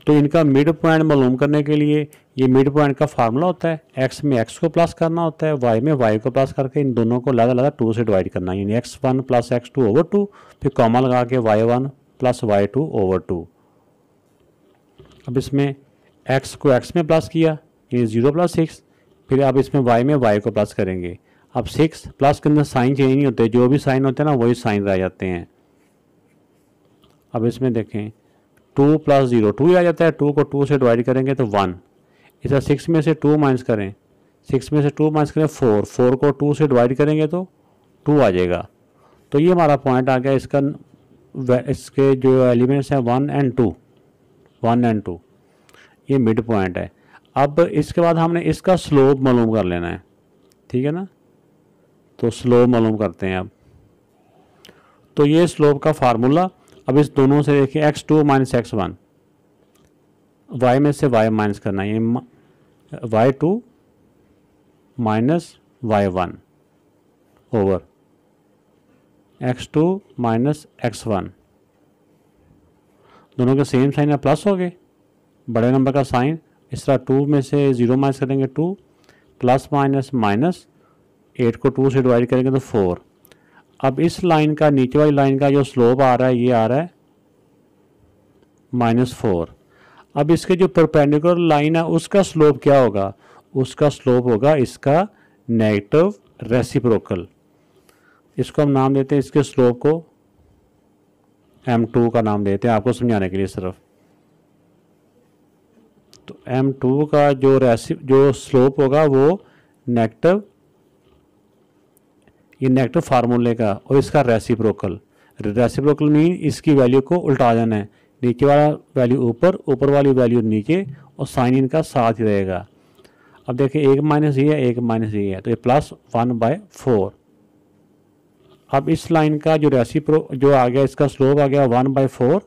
तो इनका मिड पॉइंट मालूम करने के लिए ये मिड पॉइंट का फार्मूला होता है एक्स में एक्स को प्लस करना होता है वाई में वाई को प्लस करके इन दोनों को अलग अलग टू से डिवाइड करना यानी x one plus x two over two फिर कॉमा लगा के y one plus y two over two अब इसमें एक्स को एक्स में प्लस किया यानी ज़ीरो प्लस सिक्स फिर आप इसमें वाई में वाई को प्लस करेंगे अब सिक्स प्लस के अंदर साइन चेंज नहीं होते जो भी साइन होते हैं ना वही साइन रह जाते हैं अब इसमें देखें टू प्लस ज़ीरो टू आ जाता है टू को टू से डिवाइड करेंगे तो वन इसे सिक्स में से टू माइनस करें सिक्स में से टू माइनस करें फोर फोर को टू से डिवाइड करेंगे तो टू आ जाएगा तो ये हमारा पॉइंट आ गया इसका इसके जो एलिमेंट्स हैं one and two one and two ये मिड पॉइंट है अब इसके बाद हमने इसका स्लोप मालूम कर लेना है ठीक है ना तो स्लोप मालूम करते हैं अब तो ये स्लोप का फार्मूला अब इस दोनों से देखिए x two minus x one y में से वाई माइनस करना है ये y two minus Y one over x two minus x one दोनों के सेम साइन या प्लस हो गए बड़े नंबर का साइन इस तरह टू में से ज़ीरो माइनस करेंगे two plus minus minus eight को टू से डिवाइड करेंगे तो फोर अब इस लाइन का नीचे वाली लाइन का जो स्लोप आ रहा है ये आ रहा है माइनस फोर अब इसके जो परपेंडिकुलर लाइन है उसका स्लोप क्या होगा उसका स्लोप होगा इसका नेगेटिव रेसिप्रोकल इसको हम नाम देते हैं इसके स्लोप को एम टू का नाम देते हैं आपको समझाने के लिए सिर्फ एम टू का जो रेसि जो स्लोप होगा वो नेगेटिव ये नेगेटिव फार्मूले का और इसका रेसिप्रोकल रेसिप्रोकल मीन इसकी वैल्यू को उल्टा जाना है नीचे वाला वैल्यू ऊपर ऊपर वाली वैल्यू नीचे और साइन इन का साथ ही रहेगा अब देखिए एक माइनस ये है एक माइनस ये है तो ये प्लस वन बाय फोर अब इस लाइन का जो रेसिप्रो जो आ गया इसका स्लोप आ गया one by four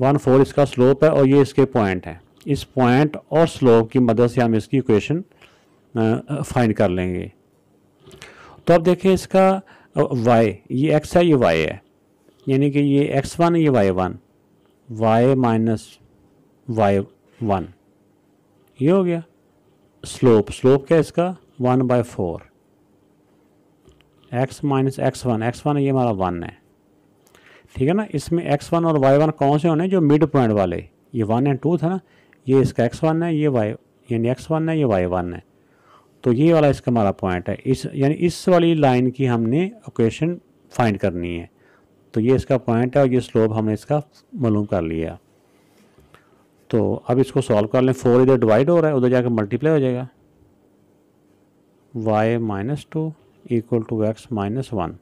one four इसका स्लोप है और ये इसके पॉइंट हैं इस पॉइंट और स्लोप की मदद से हम इसकी इक्वेशन फाइंड कर लेंगे तो अब देखें इसका वाई ये एक्स है ये वाई है यानी कि ये एक्स वन ये Y one y minus Y one ये हो गया स्लोप स्लोप क्या है इसका one by four x minus x one x one ये हमारा वन है ठीक है ना इसमें एक्स वन और वाई वन कौन से होने जो मिड पॉइंट वाले ये वन एंड टू था ना ये इसका एक्स वन है ये वाई यानी एक्स वन है ये वाई वन है तो ये वाला इसका हमारा पॉइंट है इस यानी इस वाली लाइन की हमने इक्वेशन फाइंड करनी है तो ये इसका पॉइंट है और ये स्लोप हमने इसका मालूम कर लिया तो अब इसको सॉल्व कर लें फोर इधर डिवाइड हो रहा है उधर जाकर मल्टीप्लाई हो जाएगा y minus two equal to x minus one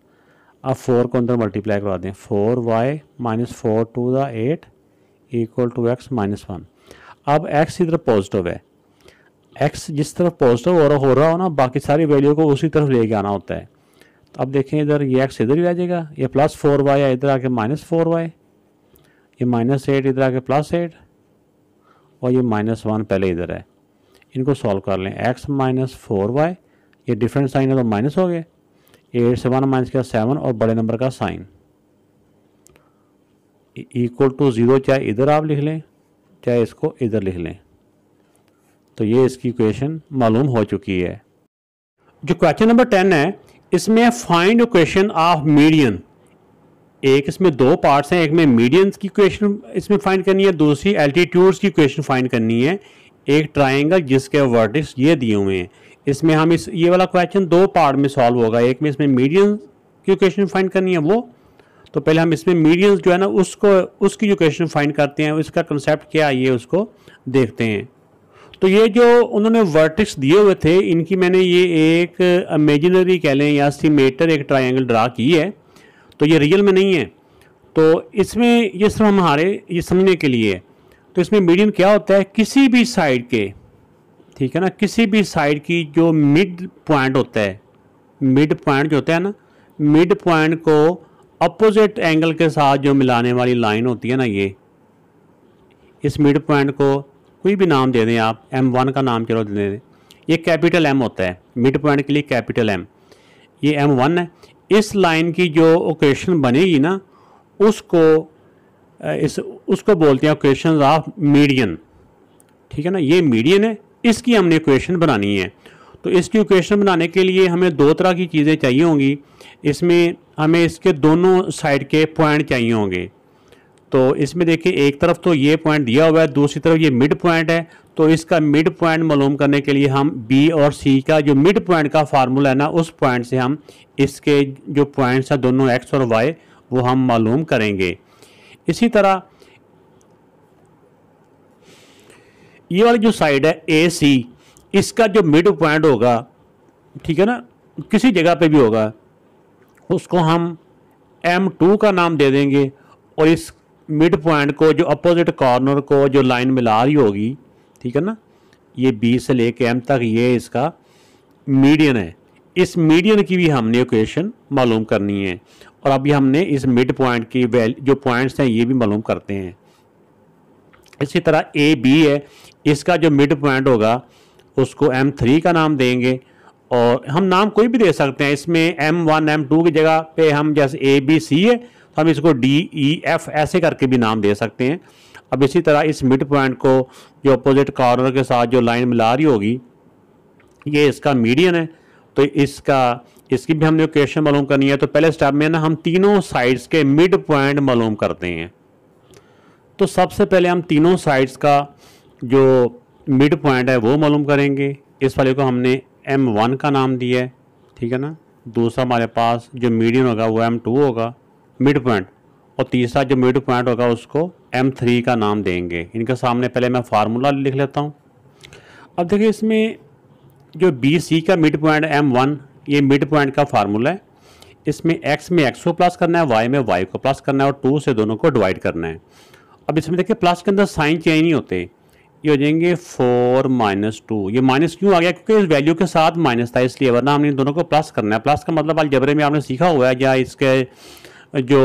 अब फोर को अंदर मल्टीप्लाई करवा दें four y minus four to the eight equal to x minus one अब एक्स की तरफ पॉजिटिव है एक्स जिस तरफ पॉजिटिव हो रहा हो रहा हो ना बाकी सारी वैल्यू को उसी तरफ लेके आना होता है तो अब देखें इधर ये एक्स इधर भी आ जाएगा ये प्लस फोर वाई है इधर आके माइनस फोर वाई ये माइनस एट इधर आके प्लस एट और ये माइनस वन पहले इधर है इनको सॉल्व कर लें एक्स माइनस फोर वाई ये डिफरेंट साइन है तो माइनस हो गए एट से वन माइनस का सेवन और बड़े नंबर का साइन इक्वल टू ज़ीरो चाहे इधर आप लिख लें चाहे इसको इधर लिख लें तो ये इसकी क्वेश्चन मालूम हो चुकी है जो क्वेश्चन नंबर टेन है इसमें फाइंड क्वेश्चन ऑफ मीडियन एक इसमें दो पार्ट्स हैं एक में मीडियंस की क्वेश्चन इसमें फाइंड करनी है दूसरी एल्टीट्यूड्स की क्वेश्चन फाइंड करनी है एक ट्रायंगल जिसके वर्टिस ये दिए हुए हैं इसमें हम इस ये वाला क्वेश्चन दो पार्ट में सॉल्व होगा एक में इसमें मीडियन की क्वेश्चन फाइंड करनी है वो तो पहले हम इसमें मीडियम जो है ना उसको उसकी जो क्वेश्चन फाइंड करते हैं इसका कंसेप्ट क्या है ये उसको देखते हैं तो ये जो उन्होंने वर्टिक्स दिए हुए थे इनकी मैंने ये एक इमेजिनरी कह लें या सीमेटर एक ट्राइंगल ड्रा की है तो ये रियल में नहीं है तो इसमें ये सब हमारे ये समझने के लिए है तो इसमें मीडियम क्या होता है किसी भी साइड के ठीक है ना किसी भी साइड की जो मिड पॉइंट होता है मिड पॉइंट जो होता है ना मिड पॉइंट को अपोजिट एंगल के साथ जो मिलाने वाली लाइन होती है ना ये इस मिड पॉइंट को कोई भी नाम दे दें आप एम वन का नाम चलो दे दें ये कैपिटल एम होता है मिड पॉइंट के लिए कैपिटल एम ये एम वन है इस लाइन की जो ओकेशन बनेगी ना उसको इस उसको बोलते हैं ओकेशन ऑफ मीडियन ठीक है ना ये मीडियन है इसकी हमने इक्वेशन बनानी है तो इसकी इक्वेशन बनाने के लिए हमें दो तरह की चीज़ें चाहिए होंगी इसमें हमें इसके दोनों साइड के पॉइंट चाहिए होंगे तो इसमें देखिए एक तरफ तो ये पॉइंट दिया हुआ है दूसरी तरफ ये मिड पॉइंट है तो इसका मिड पॉइंट मालूम करने के लिए हम बी और सी का जो मिड पॉइंट का फार्मूला है ना उस पॉइंट से हम इसके जो पॉइंट्स हैं दोनों एक्स और वाई वो हम मालूम करेंगे इसी तरह ये वाली जो साइड है ए सी इसका जो मिड पॉइंट होगा ठीक है ना किसी जगह पे भी होगा उसको हम एम टू का नाम दे देंगे और इस मिड पॉइंट को जो अपोजिट कॉर्नर को जो लाइन मिला रही होगी ठीक है ना ये बी से ले कर एम तक ये इसका मीडियन है इस मीडियन की भी हमने इक्वेशन मालूम करनी है और अभी हमने इस मिड पॉइंट की वैल्यू जो पॉइंट्स हैं ये भी मालूम करते हैं इसी तरह ए बी है इसका जो मिड पॉइंट होगा उसको एम थ्री का नाम देंगे और हम नाम कोई भी दे सकते हैं इसमें एम वन एम टू की जगह पे हम जैसे ए बी सी है तो हम इसको डी ई एफ ऐसे करके भी नाम दे सकते हैं अब इसी तरह इस मिड पॉइंट को जो अपोजिट कॉर्नर के साथ जो लाइन मिला रही होगी ये इसका मीडियन है तो इसका इसकी भी हमने क्वेश्चन मालूम करनी है तो पहले स्टेप में ना हम तीनों साइड्स के मिड पॉइंट मालूम करते हैं तो सबसे पहले हम तीनों साइड्स का जो मिड पॉइंट है वो मालूम करेंगे इस वाले को हमने एम वन का नाम दिया है ठीक है ना दूसरा हमारे पास जो मीडियम होगा वो एम टू होगा मिड पॉइंट और तीसरा जो मिड पॉइंट होगा उसको एम थ्री का नाम देंगे इनके सामने पहले मैं फार्मूला लिख लेता हूँ अब देखिए इसमें जो बी सी का मिड पॉइंट एम वन ये मिड पॉइंट का फार्मूला है इसमें एक्स में एक्स को प्लस करना है वाई में वाई को प्लस करना है और टू से दोनों को डिवाइड करना है अब इसमें देखिए प्लस के अंदर साइन चेंज नहीं होते ये हो जाएंगे फोर माइनस टू ये माइनस क्यों आ गया क्योंकि इस वैल्यू के साथ माइनस था इसलिए वरना हमने दोनों को प्लस करना है प्लस का मतलब आज जबरे में आपने सीखा हुआ है या इसके जो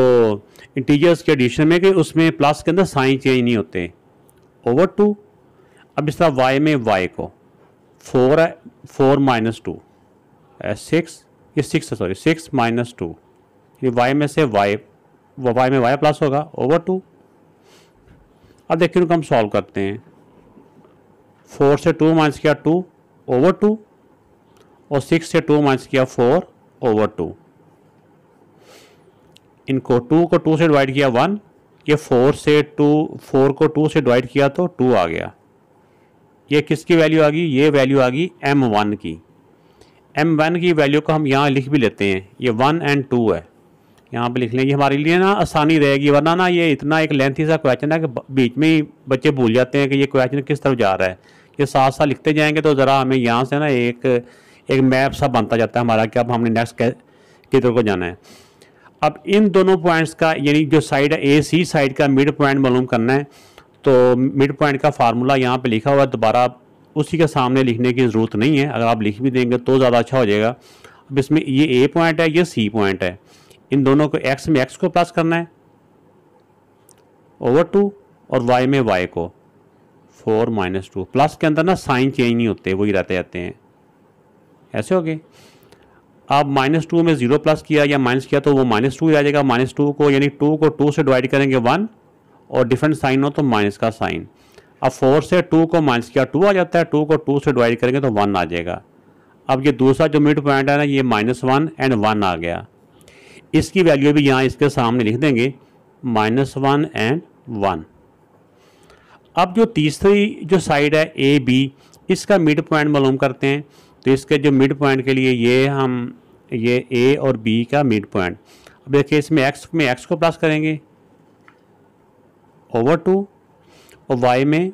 इंटीजर्स के एडिशन में कि उसमें प्लस के अंदर साइन चेंज नहीं होते ओवर टू अब इस तरह वाई में वाई को फोर है फोर माइनस टू सिक्स ये सिक्स है सॉरी सिक्स माइनस टू ये वाई में से वाई वाई में वाई प्लस होगा ओवर टू अब देखिए उनको हम सॉल्व करते हैं फोर से टू माइनस किया टू ओवर टू और सिक्स से टू माइनस किया फोर ओवर टू इनको टू को टू से डिवाइड किया वन ये फोर से टू फोर को टू से डिवाइड किया तो टू आ गया ये किसकी वैल्यू आ गई ये वैल्यू आ गई एम वन की एम वन की वैल्यू को हम यहाँ लिख भी लेते हैं ये वन एंड टू है यहाँ पे लिख लें ये हमारे लिए ना आसानी रहेगी वरना ना ये इतना एक लेंथी सा क्वेश्चन है कि बीच में ही बच्चे भूल जाते हैं कि ये क्वेश्चन किस तरफ जा रहा है ये साथ साथ लिखते जाएंगे तो ज़रा हमें यहाँ से ना एक एक मैप सा बनता जाता है हमारा कि अब हमने नेक्स्ट किधर को जाना है अब इन दोनों पॉइंट्स का यानी जो साइड है ए सी साइड का मिड पॉइंट मालूम करना है तो मिड पॉइंट का फार्मूला यहाँ पर लिखा हुआ है दोबारा उसी के सामने लिखने की ज़रूरत नहीं है अगर आप लिख भी देंगे तो ज़्यादा अच्छा हो जाएगा अब इसमें ये ए पॉइंट है ये सी पॉइंट है इन दोनों को एक्स में एक्स को प्लस करना है ओवर टू और वाई में वाई को फोर माइनस टू प्लस के अंदर ना साइन चेंज नहीं होते वही रहते रहते हैं ऐसे हो गए अब माइनस टू में ज़ीरो प्लस किया या माइनस किया तो वो माइनस टू ही जाएगा माइनस टू को यानी टू को टू से डिवाइड करेंगे वन और डिफरेंट साइन हो तो माइनस का साइन अब फोर से टू को माइनस किया टू आ जाता है टू को टू से डिवाइड करेंगे तो वन आ जाएगा अब ये दूसरा जो मिड पॉइंट है ना ये माइनस वन एंड वन आ गया इसकी वैल्यू भी यहाँ इसके सामने लिख देंगे माइनस वन एंड वन अब जो तीसरी जो साइड है ए बी इसका मिड पॉइंट मालूम करते हैं तो इसके जो मिड पॉइंट के लिए ये हम ये ए और बी का मिड पॉइंट अब देखिए इसमें एक्स में एक्स को प्लस करेंगे ओवर टू और वाई में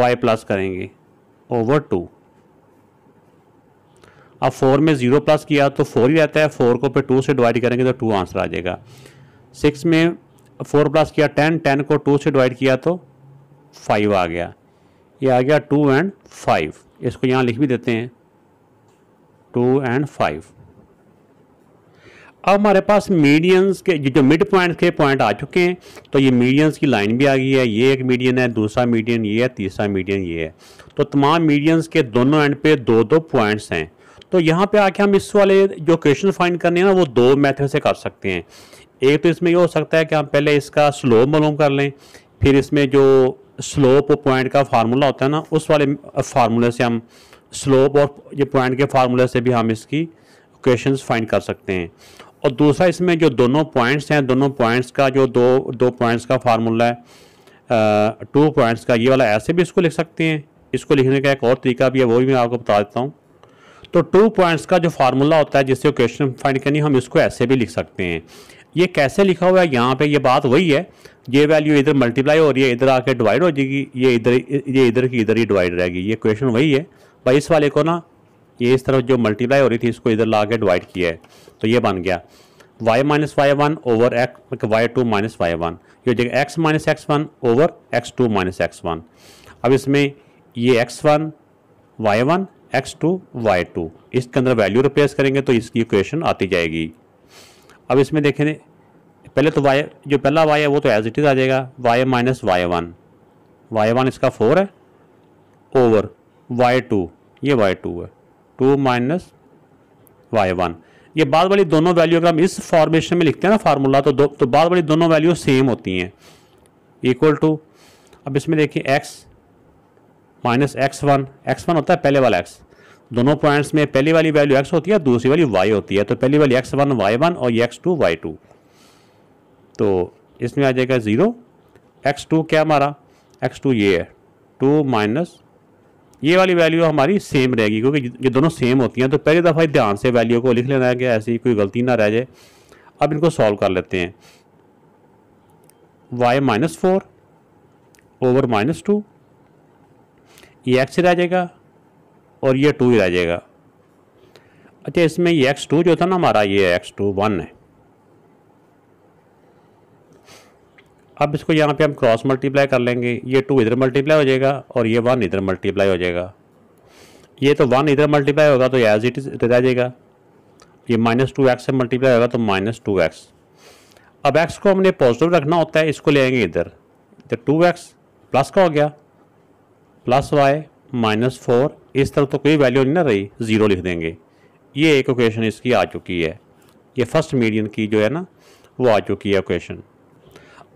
वाई प्लस करेंगे ओवर टू अब फोर में जीरो प्लस किया तो फोर ही रहता है फोर को फिर टू से डिवाइड करेंगे तो टू आंसर आ जाएगा सिक्स में फोर प्लस किया टेन टेन को टू से डिवाइड किया तो फाइव आ गया ये आ गया टू एंड फाइव इसको यहाँ लिख भी देते हैं टू एंड फाइव अब हमारे पास मीडियंस के जो मिड पॉइंट के पॉइंट आ चुके हैं तो ये मीडियंस की लाइन भी आ गई है ये एक मीडियन है दूसरा मीडियन ये है तीसरा मीडियन ये है तो तमाम मीडियंस के दोनों एंड पे दो दो पॉइंट्स हैं तो यहाँ पे आके हम इस वाले जो क्वेश्चन फाइंड करने हैं ना वो दो मेथड से कर सकते हैं एक तो इसमें ये हो सकता है कि हम पहले इसका स्लोप मालूम कर लें फिर इसमें जो स्लोप और पॉइंट का फार्मूला होता है ना उस वाले फार्मूले से हम स्लोप और ये पॉइंट के फार्मूले से भी हम इसकी क्वेश्चन फाइंड कर सकते हैं और दूसरा इसमें जो दोनों पॉइंट्स हैं दोनों पॉइंट्स का जो दो दो पॉइंट्स का फार्मूला है टू पॉइंट्स का ये वाला ऐसे भी इसको लिख सकते हैं इसको लिखने का एक और तरीका भी है वो भी मैं आपको बता देता हूँ तो टू पॉइंट्स का जो फार्मूला होता है जिससे क्वेश्चन फाइंड करनी हम इसको ऐसे भी लिख सकते हैं ये कैसे लिखा हुआ है यहाँ पे ये बात वही है ये वैल्यू इधर मल्टीप्लाई हो रही है इधर आके डिवाइड हो जाएगी ये इधर ये इधर की इधर ही डिवाइड रहेगी ये क्वेश्चन वही है भाई इस वाले को ना ये इस तरफ जो मल्टीप्लाई हो रही थी इसको इधर ला के डिवाइड किया है तो ये बन गया y minus Y one over x y two minus Y one ये हो जाएगा x minus x one over x two minus x one अब इसमें ये x one Y one x two y two इसके अंदर वैल्यू रिप्लेस करेंगे तो इसकी इक्वेशन आती जाएगी अब इसमें देखें पहले तो वाई जो पहला वाई है वो तो एज इट इज़ आ जाएगा y minus Y one Y one इसका फोर है ओवर वाई टू ये वाई टू है टू माइनस वाई वन ये बाद वाली दोनों वैल्यू अगर हम इस फॉर्मेशन में लिखते हैं ना फार्मूला तो दो तो बाद वाली दोनों वैल्यू सेम होती हैं इक्वल टू अब इसमें देखिए x minus x one x one होता है पहले वाला एक्स दोनों पॉइंट्स में पहली वाली वैल्यू एक्स होती है दूसरी वाली वाई होती है तो पहली वाली एक्स वन वाई वन और एक्स टू वाई टू तो इसमें आ जाएगा ज़ीरो एक्स टू क्या हमारा एक्स टू ये है टू माइनस ये वाली वैल्यू हमारी सेम रहेगी क्योंकि ये दोनों सेम होती हैं तो पहली दफ़ा ध्यान से वैल्यू को लिख लेना है कि ऐसी कोई गलती ना रह जाए अब इनको सॉल्व कर लेते हैं Y minus four over minus two ये एक्स ही रह जाएगा और ये टू ही रह जाएगा अच्छा इसमें ये एक्स टू जो था ना हमारा ये एक्स टू वन है अब इसको यहाँ पे हम क्रॉस मल्टीप्लाई कर लेंगे ये टू इधर मल्टीप्लाई हो जाएगा और ये वन इधर मल्टीप्लाई हो जाएगा ये तो वन इधर मल्टीप्लाई होगा तो एज इट इज रह जाएगा ये माइनस टू एक्स से मल्टीप्लाई होगा तो माइनस टू एक्स अब एक्स को हमने पॉजिटिव रखना होता है इसको ले आएंगे इधर तो टू एक्स प्लस का हो गया प्लस वाई माइनस फोर इस तरफ तो कोई वैल्यू नहीं ना रही ज़ीरो लिख देंगे ये एक ओकेशन इसकी आ चुकी है ये फर्स्ट मीडियन की जो है ना वो आ चुकी है ओकेशन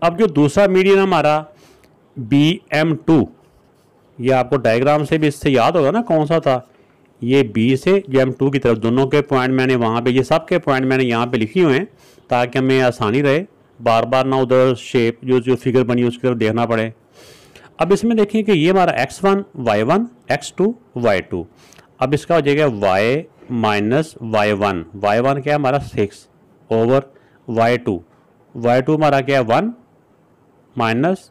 अब जो दूसरा मीडियन हमारा बी एम टू ये आपको डायग्राम से भी इससे याद होगा ना कौन सा था ये बी से जो एम टू की तरफ दोनों के पॉइंट मैंने वहाँ पे ये सब के पॉइंट मैंने यहाँ पे लिखे हुए हैं ताकि हमें आसानी रहे बार बार ना उधर शेप जो जो फिगर बनी उसकी तरफ देखना पड़े अब इसमें देखें कि ये हमारा x one Y one x two y two अब इसका हो जाएगा y minus Y one Y one क्या है हमारा six over y two y two हमारा क्या है one minus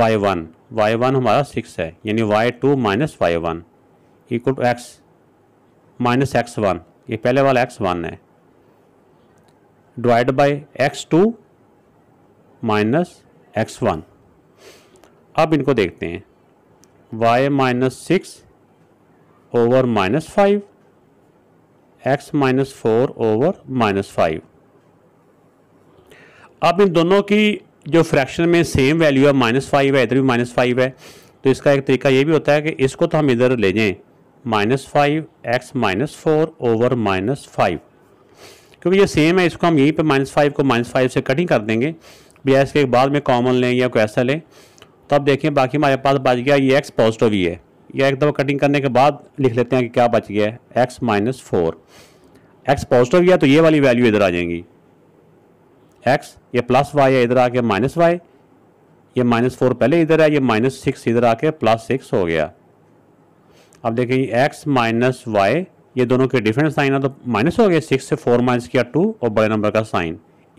Y one Y one हमारा सिक्स है यानी y two minus Y one equal to x minus x one ये पहले वाला एक्स वन है divide by x two minus x one अब इनको देखते हैं Y minus six over minus five x minus four over minus five अब इन दोनों की जो फ्रैक्शन में सेम वैल्यू है माइनस फाइव है इधर भी माइनस फाइव है तो इसका एक तरीका ये भी होता है कि इसको तो हम इधर ले जाएं minus five x minus four over minus five क्योंकि ये सेम है इसको हम यहीं पे माइनस फाइव को माइनस फाइव से कटिंग कर देंगे या इसके बाद में कॉमन लें या कोई ऐसा लें तो अब देखें बाकी हमारे पास बच गया ये एक्स पॉजिटिव ही है ये एक दफ़ा कटिंग करने के बाद लिख लेते हैं कि क्या बच गया है x minus four x positive गया तो ये वाली वैल्यू इधर आ जाएंगी एक्स ये प्लस वाई है इधर आके माइनस वाई ये माइनस फोर पहले इधर है ये माइनस सिक्स इधर आके प्लस सिक्स हो गया अब देखें एक्स माइनस वाई ये दोनों के डिफरेंट साइन है तो माइनस हो गया सिक्स से फोर माइनस किया टू और बड़े नंबर का साइन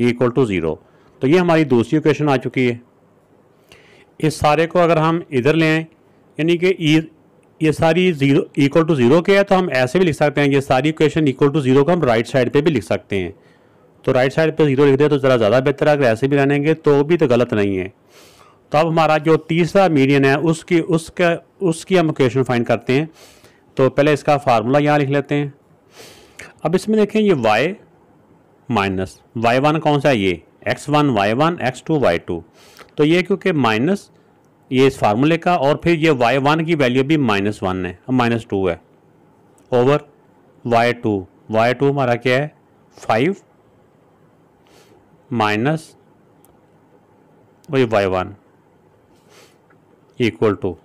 इक्वल टू ज़ीरो तो ये हमारी दूसरी इक्वेशन आ चुकी है इस सारे को अगर हम इधर ले आए यानी कि ये सारी जीरो इक्वल टू ज़ीरो के है तो हम ऐसे भी लिख सकते हैं ये सारी इक्वेशन इक्वल टू ज़ीरो को हम राइट साइड पे भी लिख सकते हैं तो राइट साइड पे ज़ीरो लिख दे तो ज़रा ज़्यादा बेहतर है अगर ऐसे भी रहेंगे तो भी तो गलत नहीं है तो अब हमारा जो तीसरा मीडियन है उसकी उसका उसकी हम इक्वेशन फाइंड करते हैं तो पहले इसका फार्मूला यहाँ लिख लेते हैं अब इसमें देखें ये वाई माइनस वाई वन कौन सा है ये x one Y one x two y two तो ये क्योंकि माइनस ये इस फार्मूले का और फिर ये वाई वन की वैल्यू भी माइनस वन है माइनस टू है over y two y two हमारा क्या है फाइव माइनस वही y one equal to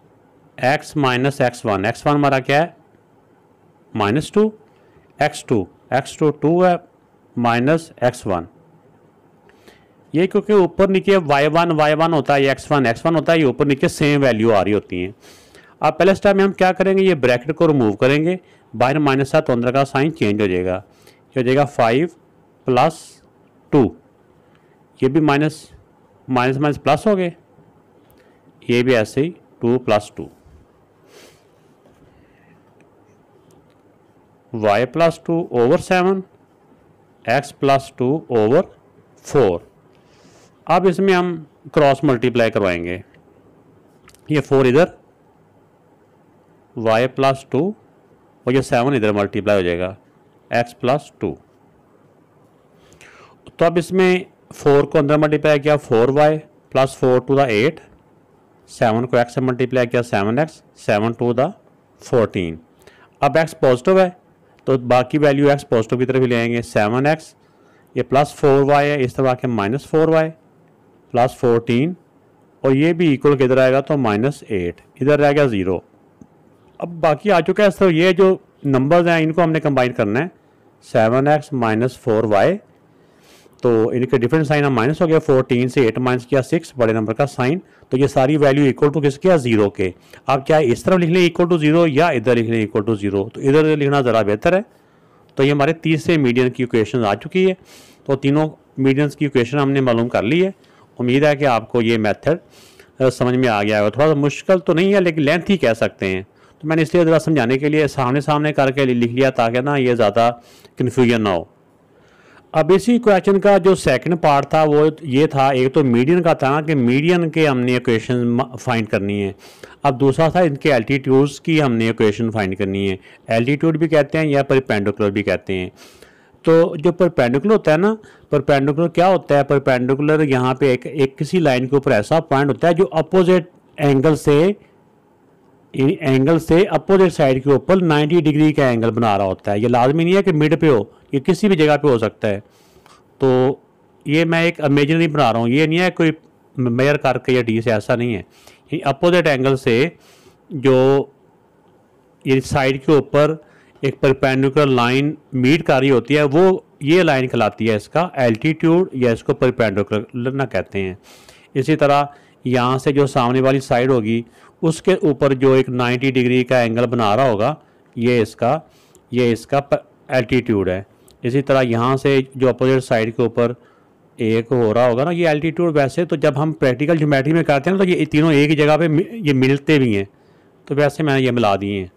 x minus x one x one हमारा क्या है minus two x two x two two है माइनस एक्स वन ये क्योंकि ऊपर नीचे वाई वन वाई वन होता है एक्स वन एक्स वन होता है ये ऊपर नीचे सेम वैल्यू आ रही होती हैं अब पहले स्टेप में हम क्या करेंगे ये ब्रैकेट को रिमूव करेंगे बाहर माइनस सात अंदर का साइन चेंज हो जाएगा ये हो जाएगा फाइव प्लस टू ये भी माइनस माइनस माइनस प्लस हो गए ये भी ऐसे ही two plus two y plus two over seven x plus two over four अब इसमें हम क्रॉस मल्टीप्लाई करवाएंगे ये फोर इधर वाई प्लस टू और ये सेवन इधर मल्टीप्लाई हो जाएगा एक्स प्लस टू तो अब इसमें फोर को अंदर मल्टीप्लाई किया four y plus four to the eight seven को एक्स से मल्टीप्लाई किया seven x seven two the fourteen अब एक्स पॉजिटिव है तो बाकी वैल्यू एक्स पॉजिटिव की तरफ ही ले आएंगे सेवन एक्स ये प्लस फोर वाई है इस तरह के minus four y plus fourteen और ये भी इक्वल किधर आएगा तो माइनस एट इधर रह गया ज़ीरो अब बाकी आ चुका है सर ये जो नंबर्स हैं इनको हमने कंबाइन करना है seven x minus four y तो इनके डिफरेंट साइन माइनस हो गया फोरटीन से एट माइनस किया सिक्स बड़े नंबर का साइन तो ये सारी वैल्यू इक्वल टू किसके या जीरो के आप क्या इस तरफ लिख लें इक्वल टू जीरो या इधर लिख लें इक्वल टू जीरो तो इधर लिखना ज़रा बेहतर है तो ये हमारे तीसरे मीडियन की इक्वेशन आ चुकी है तो तीनों मीडियंस की इक्वेशन हमने मालूम कर ली है उम्मीद है कि आपको ये मेथड समझ में आ गया होगा थोड़ा सा मुश्किल तो नहीं है लेकिन लेंथ ही कह सकते हैं तो मैंने इसलिए ज़रा समझाने के लिए सामने सामने करके लिख लिया ताकि ना ये ज़्यादा कन्फ्यूजन ना हो अब इसी क्वेश्चन का जो सेकंड पार्ट था वो ये था एक तो मीडियन का था ना कि मीडियन के हमने इक्वेशन फाइंड करनी है अब दूसरा था इनके एल्टीट्यूड्स की हमने इक्वेशन फाइंड करनी है एल्टीट्यूड भी कहते हैं या परपेंडिकुलर भी कहते हैं तो जो परपेंडिकुलर होता है ना परपेंडिकुलर क्या होता है परपेंडिकुलर यहाँ पे एक एक किसी लाइन के ऊपर ऐसा पॉइंट होता है जो अपोजिट एंगल से एंगल से अपोजिट साइड के ऊपर 90 डिग्री का एंगल बना रहा होता है ये लाजमी नहीं है कि मिड पे हो ये किसी भी जगह पे हो सकता है तो ये मैं एक इमेजनरी बना रहा हूँ ये नहीं है कोई मेयर करके या डी से ऐसा नहीं है अपोजिट एंगल से जो ये साइड के ऊपर एक परपेंडिकुलर लाइन मीट कर रही होती है वो ये लाइन कहलाती है इसका एल्टीट्यूड या इसको परपेंडिकुलर कहते हैं इसी तरह यहाँ से जो सामने वाली साइड होगी उसके ऊपर जो एक 90 डिग्री का एंगल बना रहा होगा ये इसका ये इसका एल्टीट्यूड है इसी तरह यहाँ से जो अपोजिट साइड के ऊपर एक हो रहा होगा ना ये एल्टीट्यूड वैसे तो जब हम प्रैक्टिकल जोमेट्री में करते हैं ना तो ये तीनों एक ही जगह पे ये मिलते भी हैं तो वैसे मैंने ये मिला दिए हैं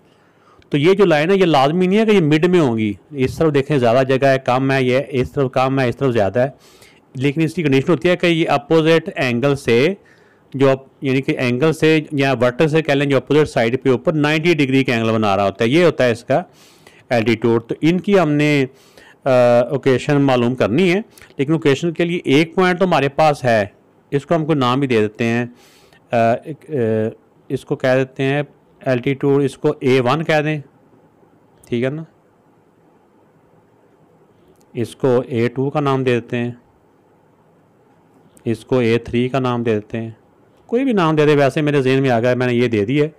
तो ये जो लाइन है ये लाजमी नहीं है कि ये मिड में होंगी इस तरफ देखें ज़्यादा जगह है कम है ये इस तरफ कम है इस तरफ ज़्यादा है लेकिन इसकी कंडीशन होती है कि ये अपोजिट एंगल से जो यानी कि एंगल से या वर्टर से कह लें जो अपोजिट साइड पे ऊपर 90 डिग्री का एंगल बना रहा होता है ये होता है इसका एल्टीट्यूड तो इनकी हमने ओकेशन मालूम करनी है लेकिन ओकेशन के लिए एक पॉइंट तो हमारे पास है इसको हमको नाम भी दे देते हैं आ, आ, इसको कह देते हैं एल्टीट्यूड इसको ए वन कह दें ठीक है ना इसको ए टू का नाम दे देते हैं इसको ए थ्री का नाम दे देते हैं कोई भी नाम दे दे वैसे मेरे जेहन में आ गया मैंने ये दे दिए है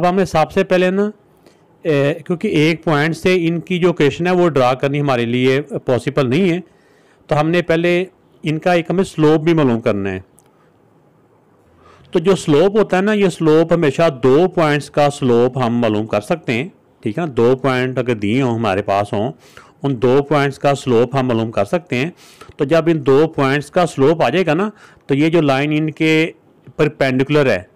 अब हमने सबसे पहले ना ए, क्योंकि एक पॉइंट से इनकी जो क्वेश्चन है वो ड्रा करनी हमारे लिए पॉसिबल नहीं है तो हमने पहले इनका एक हमें स्लोप भी मालूम करना है तो जो स्लोप होता है ना ये स्लोप हमेशा दो पॉइंट्स का स्लोप हम मालूम कर सकते हैं ठीक है ना दो पॉइंट अगर दिए हों हमारे पास हों उन दो पॉइंट्स का स्लोप हम मालूम कर सकते हैं तो जब इन दो पॉइंट्स का स्लोप आ जाएगा ना तो ये जो लाइन इनके परपेंडिकुलर है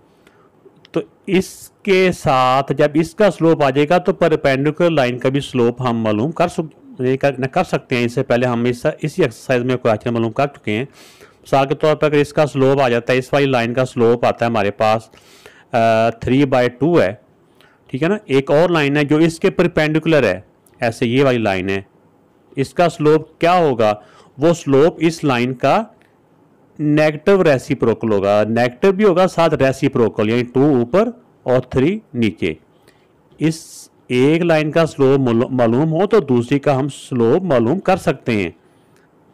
तो इसके साथ जब इसका स्लोप आ जाएगा तो परपेंडिकुलर लाइन का भी स्लोप हम मालूम कर सक कर, कर सकते हैं इससे पहले हम इस इसी एक्सरसाइज में क्वेश्चन मालूम कर चुके हैं मिसाल के तौर पर अगर इसका स्लोप आ जाता है इस वाली लाइन का स्लोप आता है हमारे पास थ्री बाई टू है ठीक है ना एक और लाइन है जो इसके परपेंडिकुलर है ऐसे ये वाली लाइन है इसका स्लोप क्या होगा वो स्लोप इस लाइन का नेगेटिव रेसी होगा नेगेटिव भी होगा साथ रेसी यानी टू ऊपर और थ्री नीचे इस एक लाइन का स्लोप मालूम हो तो दूसरी का हम स्लोप मालूम कर सकते हैं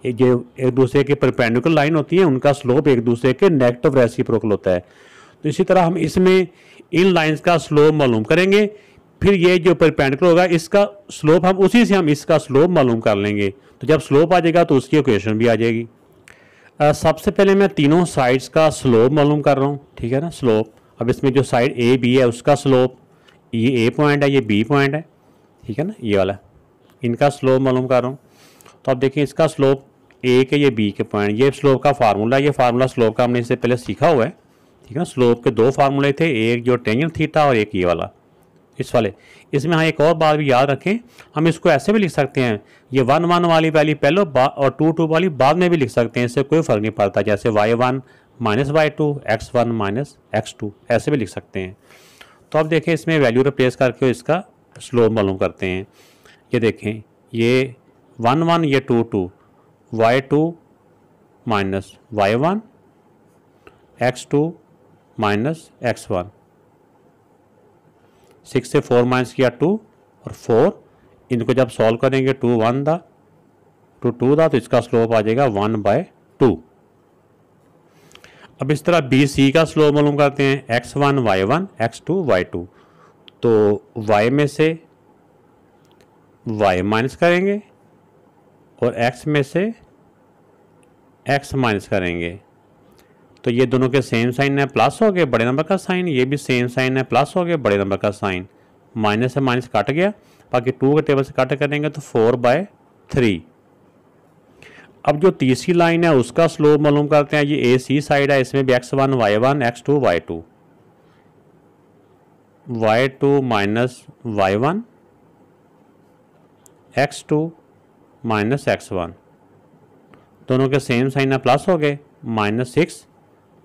जो एक दूसरे के परपेंडिकुलर लाइन होती है उनका स्लोप एक दूसरे के नेगेटिव रेसिप्रोकल होता है तो इसी तरह हम इसमें इन लाइंस का स्लोप मालूम करेंगे फिर ये जो परपेंडिकुलर होगा इसका स्लोप हम उसी से हम इसका स्लोप मालूम कर लेंगे तो जब स्लोप आ जाएगा तो उसकी इक्वेशन भी आ जाएगी सबसे पहले मैं तीनों साइड्स का स्लोप मालूम कर रहा हूँ ठीक है ना स्लोप अब इसमें जो साइड ए बी है उसका स्लोप ये ए पॉइंट है ये बी पॉइंट है ठीक है ना ये वाला इनका स्लोप मालूम कर रहा हूँ तो आप देखिए इसका स्लोप ए के ये बी के पॉइंट ये स्लोप का फार्मूला ये फार्मूला स्लोप का हमने इससे पहले सीखा हुआ है ठीक है ना स्लोप के दो फार्मूले थे एक जो टेंजेंट थीटा और एक ये वाला इस वाले इसमें हाँ एक और बात भी याद रखें हम इसको ऐसे भी लिख सकते हैं ये वन वन वाली वाली पहले और टू टू वाली बाद में भी लिख सकते हैं इससे कोई फ़र्क नहीं पड़ता जैसे y one minus y two x one minus x two ऐसे भी लिख सकते हैं तो अब देखें इसमें वैल्यू रिप्लेस करके इसका स्लोप मालूम करते हैं ये देखें ये वन वन ये two two y two minus Y one x two minus x one six से फोर माइनस किया टू और फोर इनको जब सॉल्व करेंगे two one the two two the तो इसका स्लोप आ जाएगा वन बाय टू अब इस तरह बी सी का स्लोप मालूम करते हैं x one Y one x two y two तो वाई में से वाई माइनस करेंगे और x में से x माइनस करेंगे तो ये दोनों के सेम साइन है प्लस हो गए बड़े नंबर का साइन ये भी सेम साइन है प्लस हो गए बड़े नंबर का साइन माइनस से माइनस कट गया बाकी टू के टेबल से कट करेंगे तो फोर बाय थ्री अब जो तीसरी लाइन है उसका स्लोप मालूम करते हैं ये ए सी साइड है इसमें भी x one Y one x two y two y two minus Y one x two minus x one दोनों के सेम साइन है प्लस हो गए माइनस सिक्स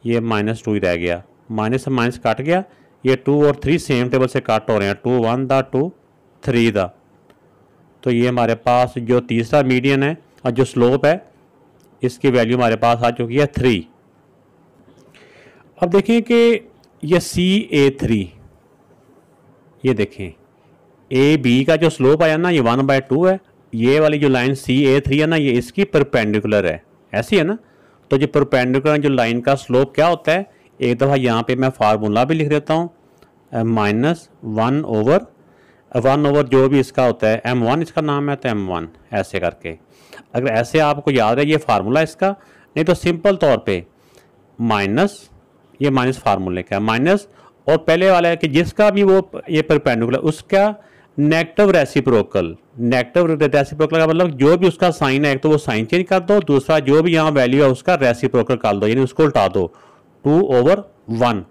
ये माइनस टू ही रह गया माइनस से माइनस काट गया ये टू और थ्री सेम टेबल से काट हो रहे हैं two one the two three दा तो ये हमारे पास जो तीसरा मीडियन है और जो स्लोप है इसकी वैल्यू हमारे पास आ चुकी है थ्री अब देखें कि ये सी ए थ्री ये देखें ए बी का जो स्लोप आया ना ये वन बाय टू है ये वाली जो लाइन सी ए थ्री है ना ये इसकी परपेंडिकुलर है ऐसी है ना तो जो परपेंडिकुलर जो लाइन का स्लोप क्या होता है एक दफ़ा यहाँ पे मैं फार्मूला भी लिख देता हूँ minus one over one over जो भी इसका होता है एम वन इसका नाम है तो एम वन ऐसे करके अगर ऐसे आपको याद है ये फार्मूला इसका नहीं तो सिंपल तौर पे माइनस ये माइनस फार्मूले का माइनस और पहले वाला है कि जिसका भी वो ये परपेंडिकुलर उसका नेगेटिव रेसिप्रोकल नेगेटिव रेसिप्रोकल का मतलब जो भी उसका साइन है एक तो वो साइन चेंज कर दो दूसरा जो भी यहाँ वैल्यू है उसका रेसिप्रोकल कर दो यानी उसको उल्टा दो टू ओवर वन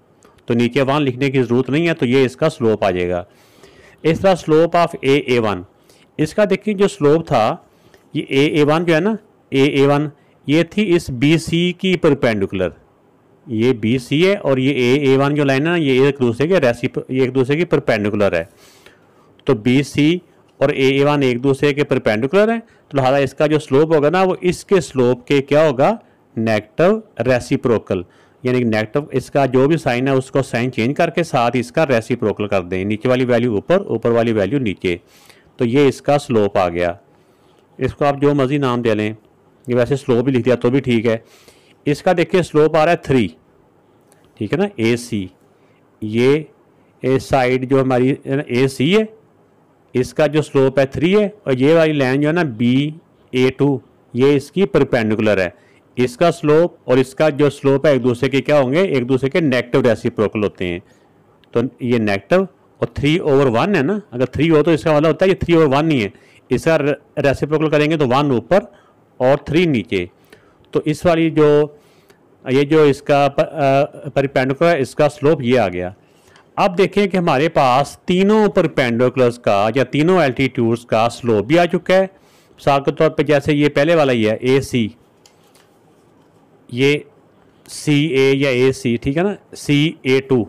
तो नीचे वन लिखने की ज़रूरत नहीं है तो ये इसका स्लोप आ जाएगा इस तरह slope of a a one इसका देखिए जो स्लोप था ये ए ए वन जो है ना ए ए वन ये थी इस बी सी की परपेंडिकुलर ये बी सी है और ये ए ए वन जो लाइन है ना ये एक दूसरे के रेसिप एक दूसरे की परपेंडिकुलर है तो बी सी और ए वन एक दूसरे के परपेंडिकुलर हैं तो लिहाजा इसका जो स्लोप होगा ना वो इसके स्लोप के क्या होगा नेगेटिव रेसिप्रोकल यानी नेगेटिव इसका जो भी साइन है उसको साइन चेंज करके साथ इसका रेसिप्रोकल कर दें नीचे वाली वैल्यू ऊपर ऊपर वाली वैल्यू नीचे तो ये इसका स्लोप आ गया इसको आप जो मर्जी नाम दे लें ये वैसे स्लोप ही लिख दिया तो भी ठीक है इसका देखिए स्लोप आ रहा है थ्री ठीक है ना ए सी ये ए साइड जो हमारी ए सी है इसका जो स्लोप है थ्री है और ये वाली लाइन जो है ना बी ए टू ये इसकी परपेंडिकुलर है इसका स्लोप और इसका जो स्लोप है एक दूसरे के क्या होंगे एक दूसरे के नेगेटिव रेसिप्रोकल होते हैं तो ये नेगेटिव और थ्री ओवर वन है ना अगर थ्री हो तो इसका वाला मतलब होता है ये थ्री ओवर वन ही है इसका रेसिप्रोकल करेंगे तो वन ऊपर और थ्री नीचे तो इस वाली जो ये जो इसका परिपेंडिकुलर इसका स्लोप ये आ गया अब देखें कि हमारे पास तीनों परपेंडिकुलर्स का या तीनों एल्टीट्यूड्स का स्लो भी आ चुका है मिसाल के तौर पर जैसे ये पहले वाला ही है ए सी ये सी ए या ए सी ठीक है ना सी ए टू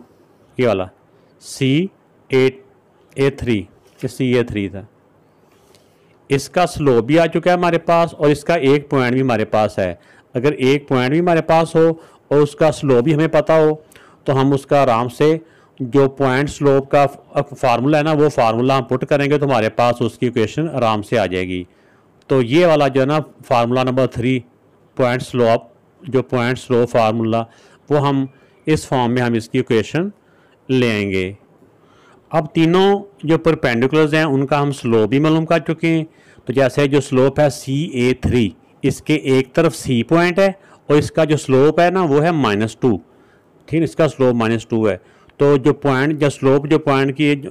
ये वाला सी ए ए थ्री ये सी ए थ्री था इसका स्लो भी आ चुका है हमारे पास और इसका एक पॉइंट भी हमारे पास है अगर एक पॉइंट भी हमारे पास हो और उसका स्लो भी हमें पता हो तो हम उसका आराम से जो पॉइंट स्लोप का फार्मूला है ना वो फार्मूला हम पुट करेंगे तो हमारे पास उसकी इक्वेशन आराम से आ जाएगी तो ये वाला जो है ना formula number three point slope जो पॉइंट स्लोप फार्मूला वो हम इस फॉर्म में हम इसकी इक्वेशन लेंगे अब तीनों जो परपेंडिकुलर्स हैं उनका हम स्लोप भी मालूम कर चुके हैं तो जैसे जो स्लोप है सी ए थ्री इसके एक तरफ सी पॉइंट है और इसका जो स्लोप है ना वो है माइनस टू ठीक है इसका स्लोप माइनस टू है तो जो पॉइंट जो स्लोप जो पॉइंट की जो,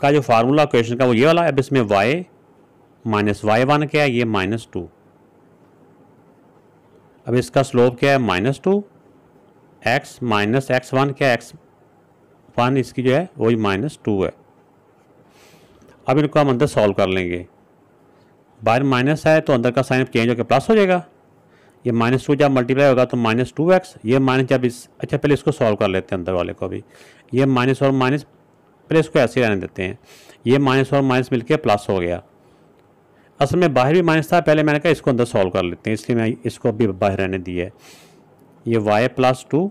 का जो फार्मूला क्वेश्चन का वो ये वाला अब इसमें वाई माइनस वाई वन क्या है ये माइनस टू अब इसका स्लोप क्या है minus two x minus x one क्या एक्स वन इसकी जो है वही माइनस टू है अब इनको हम अंदर सॉल्व कर लेंगे बाहर माइनस है तो अंदर का साइन चेंज होकर प्लस हो जाएगा ये माइनस टू जब मल्टीप्लाई होगा तो माइनस टू एक्स ये माइनस जब इस अच्छा पहले इसको सॉल्व कर लेते हैं अंदर वाले को अभी ये माइनस और माइनस प्लस को ऐसे रहने देते हैं ये माइनस और माइनस मिलकर प्लस हो गया असल में बाहर भी माइनस था पहले मैंने कहा इसको अंदर सॉल्व कर लेते हैं इसलिए मैं इसको भी बाहर रहने दिया है ये वाई प्लस टू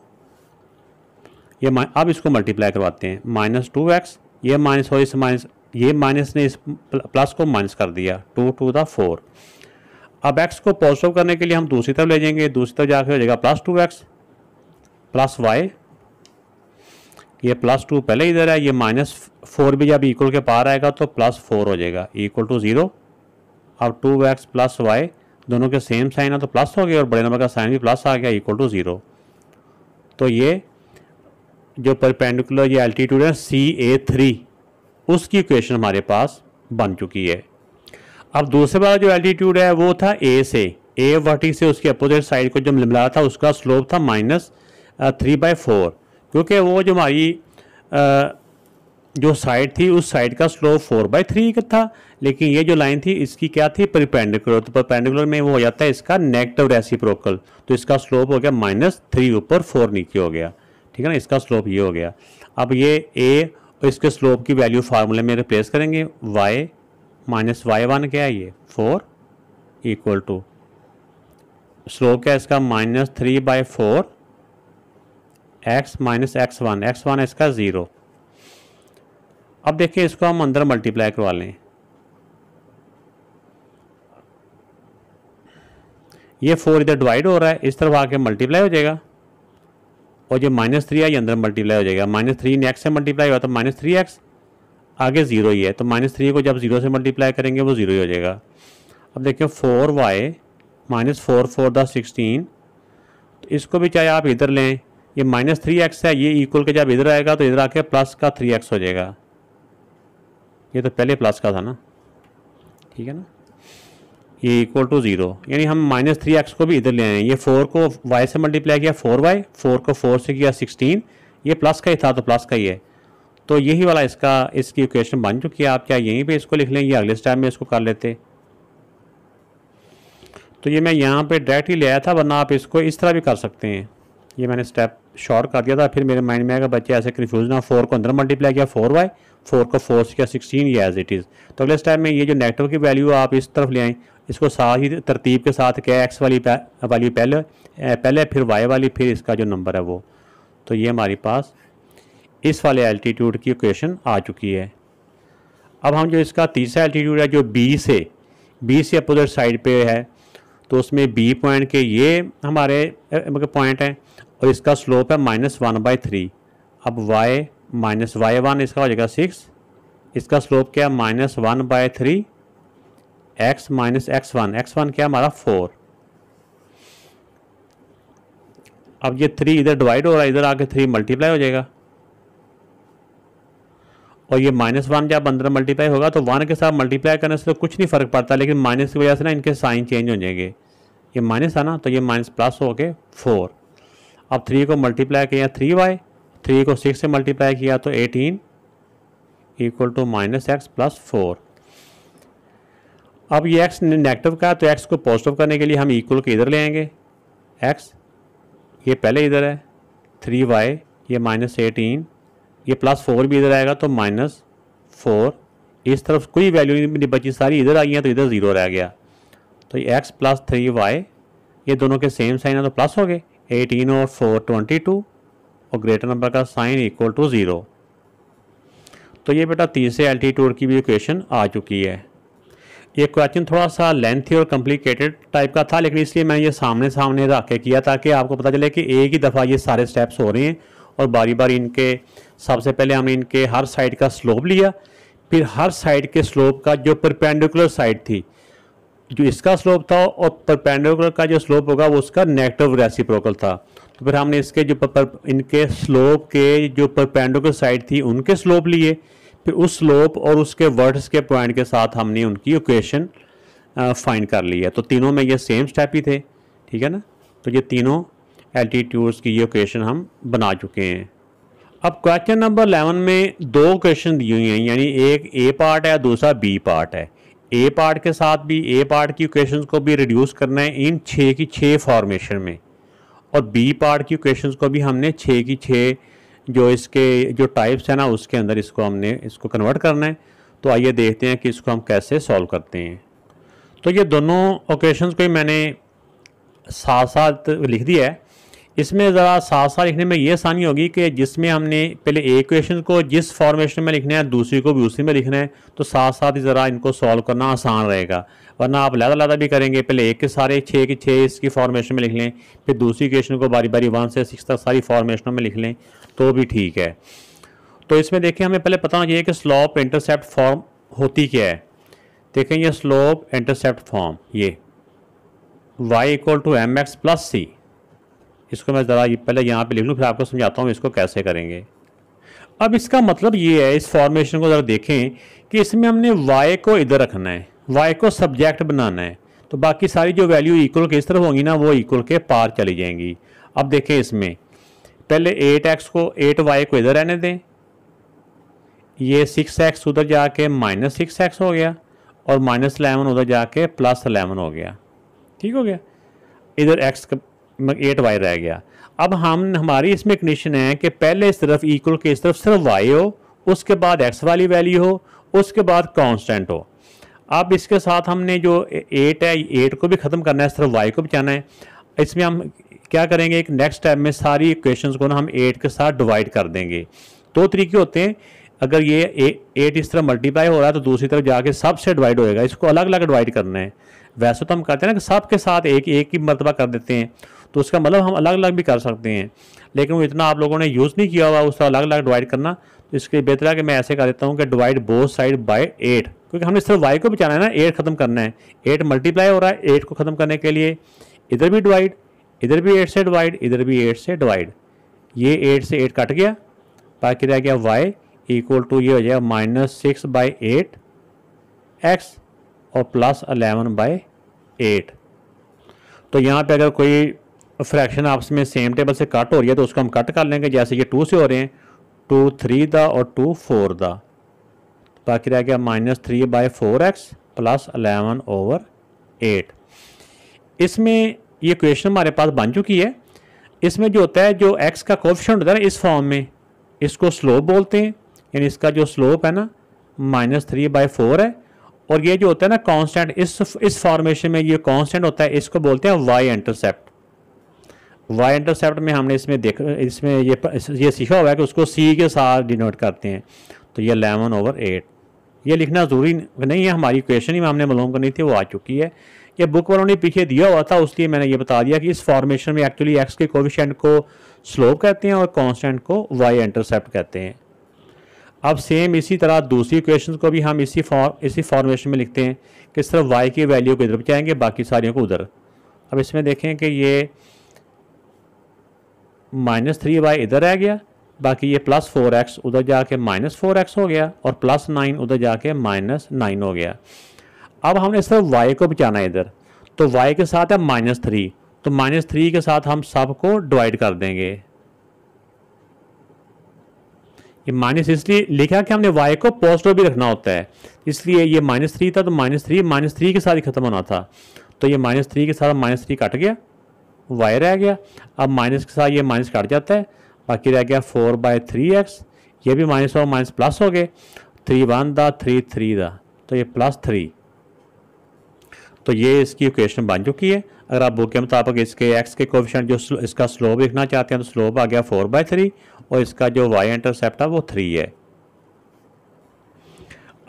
ये अब इसको मल्टीप्लाई करवाते हैं माइनस टू एक्स ये माइनस और इस माइनस ये माइनस ने इस प्लस को माइनस कर दिया टू टू द फोर अब एक्स को पॉजिटिव करने के लिए हम दूसरी तरफ ले जाएंगे दूसरी तरफ जाकर हो जाएगा plus two x plus y ये प्लस टू पहले इधर है ये माइनस फोर भी जब इक्वल के पार आएगा तो प्लस फोर हो जाएगा इक्वल टू ज़ीरो अब टू एक्स प्लस वाई दोनों के सेम साइन है तो प्लस हो गया और बड़े नंबर का साइन भी प्लस आ गया इक्वल टू ज़ीरो तो ये जो परपेंडिकुलर ये एल्टीट्यूड है सी ए थ्री उसकी इक्वेशन हमारे पास बन चुकी है अब दूसरे वाला जो एल्टीट्यूड है वो था ए से ए वर्टिक से उसके अपोजिट साइड को जो मिला था उसका स्लोप था माइनस थ्री बाई फोर क्योंकि वो जो हमारी जो साइड थी उस साइड का स्लोप फोर बाई थ्री था लेकिन ये जो लाइन थी इसकी क्या थी परपेंडिकुलर तो परपेंडिकुलर में वो हो जाता है इसका नेगेटिव रेसिप्रोकल तो इसका स्लोप हो गया माइनस थ्री ऊपर फोर नीचे हो गया ठीक है ना इसका स्लोप ये हो गया अब ये ए और इसके स्लोप की वैल्यू फार्मूले में रिप्लेस करेंगे वाई माइनस वाई वन क्या है ये फोर इक्वल टू स्लोप क्या है इसका minus three by four x minus x one x one इसका ज़ीरो अब देखिए इसको हम अंदर मल्टीप्लाई करवा लें ये फोर इधर डिवाइड हो रहा है इस तरफ आके मल्टीप्लाई हो जाएगा और ये माइनस थ्री है ये अंदर मल्टीप्लाई हो जाएगा माइनस थ्री एक्स से मल्टीप्लाई हुआ तो माइनस थ्री एक्स आगे ज़ीरो ही है तो माइनस थ्री को जब ज़ीरो से मल्टीप्लाई करेंगे वो ज़ीरो ही हो जाएगा अब देखिए four y minus four four the sixteen तो इसको भी चाहे आप इधर लें ये माइनस थ्री एक्स है ये इक्वल के जब इधर आएगा तो इधर आके प्लस का थ्री एक्स हो जाएगा ये तो पहले प्लस का था ना ठीक है ना ये इक्वल टू ज़ीरो यानी हम माइनस थ्री एक्स को भी इधर ले आए ये फोर को वाई से मल्टीप्लाई किया फोर वाई फोर को फोर से किया सिक्सटीन ये प्लस का ही था तो प्लस का ही है तो यही वाला इसका इसकी इक्वेशन बन चुकी है आप क्या यहीं पे इसको लिख लेंगे अगले स्टेप में इसको कर लेते तो ये मैं यहाँ पे डायरेक्ट ही ले आया था वरना आप इसको इस तरह भी कर सकते हैं ये मैंने स्टेप शॉर्ट कर दिया था फिर मेरे माइंड में आएगा बच्चे ऐसे कन्फ्यूज ना फोर को अंदर मल्टीप्लाई किया फोर वाई फोर को फोर किया सिक्सटीन या एज इट इज़ तो अगले टाइम में ये जो नेगेटिव की वैल्यू आप इस तरफ ले आएँ इसको साथ ही तरतीब के साथ क्या एक्स वाली वाली पहले पहले फिर वाई वाली फिर इसका जो नंबर है वो तो ये हमारे पास इस वाले एल्टीट्यूड की इक्वेशन आ चुकी है अब हम जो इसका तीसरा एल्टीट्यूड है जो बी से बी से अपोजिट साइड पे है तो उसमें बी पॉइंट के ये हमारे मतलब पॉइंट हैं और इसका स्लोप है माइनस वन बाई थ्री अब वाई माइनस वाई वन इसका हो जाएगा सिक्स इसका स्लोप क्या है minus one by three x minus x one x one क्या हमारा फोर अब ये थ्री इधर डिवाइड हो रहा है इधर आके थ्री मल्टीप्लाई हो जाएगा और ये माइनस वन जब अंदर मल्टीप्लाई होगा तो वन के साथ मल्टीप्लाई करने से तो कुछ नहीं फ़र्क पड़ता लेकिन माइनस की वजह से ना इनके साइन चेंज हो जाएंगे ये माइनस है ना तो ये माइनस प्लस हो गए फोर अब थ्री को मल्टीप्लाई किया थ्री वाई थ्री को सिक्स से मल्टीप्लाई किया तो eighteen equal to minus x plus four अब ये एक्स नेगेटिव का है तो एक्स को पॉजिटिव करने के लिए हम इक्वल को इधर ले आएंगे एक्स ये पहले इधर है थ्री वाई ये माइनस एटीन ये प्लस फोर भी इधर आएगा तो माइनस फोर इस तरफ कोई वैल्यू नहीं बची सारी इधर आई है तो इधर ज़ीरो रह गया तो एक्स प्लस थ्री वाई ये दोनों के सेम साइन है तो प्लस हो गए 18 और 4 22 और ग्रेटर नंबर का साइन इक्वल टू ज़ीरो तो ये बेटा तीसरे एल्टीट्यूड की भी इक्वेशन आ चुकी है ये क्वेश्चन थोड़ा सा लेंथी और कम्प्लिकेटेड टाइप का था लेकिन इसलिए मैंने ये सामने सामने रख के किया ताकि आपको पता चले कि एक ही दफ़ा ये सारे स्टेप्स हो रहे हैं और बारी बारी इनके सबसे पहले हमने इनके हर साइड का स्लोप लिया फिर हर साइड के स्लोप का जो परपेंडिकुलर साइड थी जो इसका स्लोप था और परपेंडिकुलर का जो स्लोप होगा वो उसका नेगेटिव रेसिप्रोकल था तो फिर हमने इसके जो पर, इनके स्लोप के जो परपेंडिकुलर साइड थी उनके स्लोप लिए फिर उस स्लोप और उसके वर्ड्स के पॉइंट के साथ हमने उनकी इक्वेशन फाइंड कर ली है तो तीनों में ये सेम स्टेप ही थे ठीक है ना तो ये तीनों एल्टीट्यूड्स की ये इक्वेशन हम बना चुके हैं अब क्वेश्चन नंबर 11 में दो क्वेश्चन दी हुई हैं यानी एक ए पार्ट है दूसरा बी पार्ट है ए पार्ट के साथ भी ए पार्ट की इक्वेशन को भी रिड्यूस करना है इन छः की छः फॉर्मेशन में और बी पार्ट की इक्वेशन को भी हमने छः की छः जो इसके जो टाइप्स हैं ना उसके अंदर इसको हमने इसको कन्वर्ट करना है तो आइए देखते हैं कि इसको हम कैसे सॉल्व करते हैं तो ये दोनों ओकेशन को ही मैंने साथ साथ लिख दिया है इसमें ज़रा साथ साथ लिखने में ये आसानी होगी कि जिसमें हमने पहले एक क्वेश्चन को जिस फॉर्मेशन में लिखना है दूसरी को भी उसी में लिखना है तो साथ साथ ही ज़रा इनको सॉल्व करना आसान रहेगा वरना आप लादा लादा भी करेंगे पहले एक के सारे छः के छः इसकी फॉर्मेशन में लिख लें फिर दूसरी क्वेश्चन को बारी बारी वन से सिक्स तक सारी फॉर्मेशनों में लिख लें तो भी ठीक है तो इसमें देखिए हमें पहले पता होना चाहिए कि स्लोप इंटरसेप्ट फॉर्म होती क्या है देखें यह स्लोप इंटरसेप्ट फॉर्म ये y equal to m x plus c इसको मैं ज़रा पहले यहाँ पे लिख लूँ फिर आपको समझाता हूँ इसको कैसे करेंगे अब इसका मतलब ये है इस फॉर्मेशन को ज़रा देखें कि इसमें हमने वाई को इधर रखना है वाई को सब्जेक्ट बनाना है तो बाकी सारी जो वैल्यू इक्वल के इस तरफ होंगी ना वो इक्वल के पार चली जाएंगी अब देखें इसमें पहले एट एक्स को एट वाई को इधर रहने दें ये सिक्स एक्स उधर जाके माइनस सिक्स एक्स हो गया और माइनस अलेवन उधर जाके प्लस अलेवन हो गया ठीक हो गया इधर एक्स एट वाई रह गया अब हम हमारी इसमें कंडीशन है कि पहले इस तरफ इक्वल के इस तरफ सिर्फ वाई हो उसके बाद एक्स वाली वैल्यू हो उसके बाद कांस्टेंट हो अब इसके साथ हमने जो एट है एट को भी ख़त्म करना है सिर्फ वाई को बचाना है इसमें हम क्या करेंगे एक नेक्स्ट टाइम में सारी इक्वेशन को ना हम एट के साथ डिवाइड कर देंगे दो तो तरीके होते हैं अगर ये एट इस तरह मल्टीप्लाई हो रहा है तो दूसरी तरफ जाके सब से डिवाइड होएगा इसको अलग अलग डिवाइड करना है वैसे तो हम कहते हैं ना कि सब के साथ एक एक ही मरतबा कर देते हैं तो उसका मतलब हम अलग अलग भी कर सकते हैं लेकिन वो इतना आप लोगों ने यूज़ नहीं किया हुआ उसका अलग अलग डिवाइड करना तो इसके बेहतर है कि मैं ऐसे कर देता हूँ कि divide both side by eight क्योंकि हमने सिर्फ वाई को बचाना है ना एट ख़त्म करना है एट मल्टीप्लाई हो रहा है एट को ख़त्म करने के लिए इधर भी डिवाइड इधर भी एट से डिवाइड इधर भी एट से डिवाइड ये एट से एट कट गया बाकी रह गया वाई इक्वल टू ये हो जाएगा minus six by eight x और प्लस अलेवन बाई एट तो यहाँ पे अगर कोई फ्रैक्शन आपस में सेम टेबल से कट हो रही है तो उसको हम कट कर लेंगे जैसे ये टू से हो रहे हैं टू थ्री द और टू फोर दा बाकी रह गया minus three by four x plus eleven over eight इसमें ये क्वेश्चन हमारे पास बन चुकी है इसमें जो होता है जो एक्स का कोफिशेंट होता है ना इस फॉर्म में इसको स्लोप बोलते हैं यानी इसका जो स्लोप है ना माइनस थ्री बाई फोर है और ये जो होता है ना कांस्टेंट इस इस फॉर्मेशन में ये कांस्टेंट होता है इसको बोलते हैं वाई इंटरसेप्ट वाई इंटरसेप्ट में हमने इसमें देख इसमें ये ये सीखा हुआ है कि उसको सी के साथ डिनोट करते हैं तो ये अलेवन ओवर एट ये लिखना ज़रूरी नहीं है हमारी क्वेश्चन ही में हमने मालूम करनी थी वो आ चुकी है ये बुक वालों ने पीछे दिया हुआ था उसलिए मैंने ये बता दिया कि इस फॉर्मेशन में एक्चुअली एक्स के कोविशेंट को स्लोप कहते हैं और कॉन्स्टेंट को वाई इंटरसेप्ट कहते हैं अब सेम इसी तरह दूसरी क्वेश्चन को भी हम इसी फॉर्म इसी फॉर्मेशन में लिखते हैं कि सिर्फ वाई की वैल्यू को इधर जाएंगे बाकी सारियों को उधर अब इसमें देखें कि ये माइनस थ्री वाई इधर रह गया बाकी ये प्लस फोर एक्स उधर जाके माइनस फोर एक्स हो गया और प्लस नाइन उधर जाके माइनस नाइन हो गया अब हमने सिर्फ वाई को बचाना है इधर तो वाई के साथ है माइनस थ्री तो माइनस थ्री के साथ हम सब को डिवाइड कर देंगे ये माइनस इसलिए लिखा कि हमने वाई को पॉजिटिव भी रखना होता है इसलिए ये माइनस थ्री था तो माइनस थ्री माइनस थ्री के साथ ही खत्म होना था तो ये माइनस थ्री के साथ माइनस थ्री कट गया वाई रह गया अब माइनस के साथ ये माइनस कट जाता है बाकी रह गया फोर बाय थ्री एक्स ये भी माइनस और माइनस प्लस हो गए थ्री वन दा थ्री थ्री दा तो ये प्लस थ्री तो ये इसकी इक्वेशन बन चुकी है अगर आप बुक के मुताबिक इसके एक्स के कोविशन जो इसका स्लोप लिखना चाहते हैं तो स्लोप आ गया फोर बाय थ्री और इसका जो वाई इंटरसेप्ट है वो थ्री है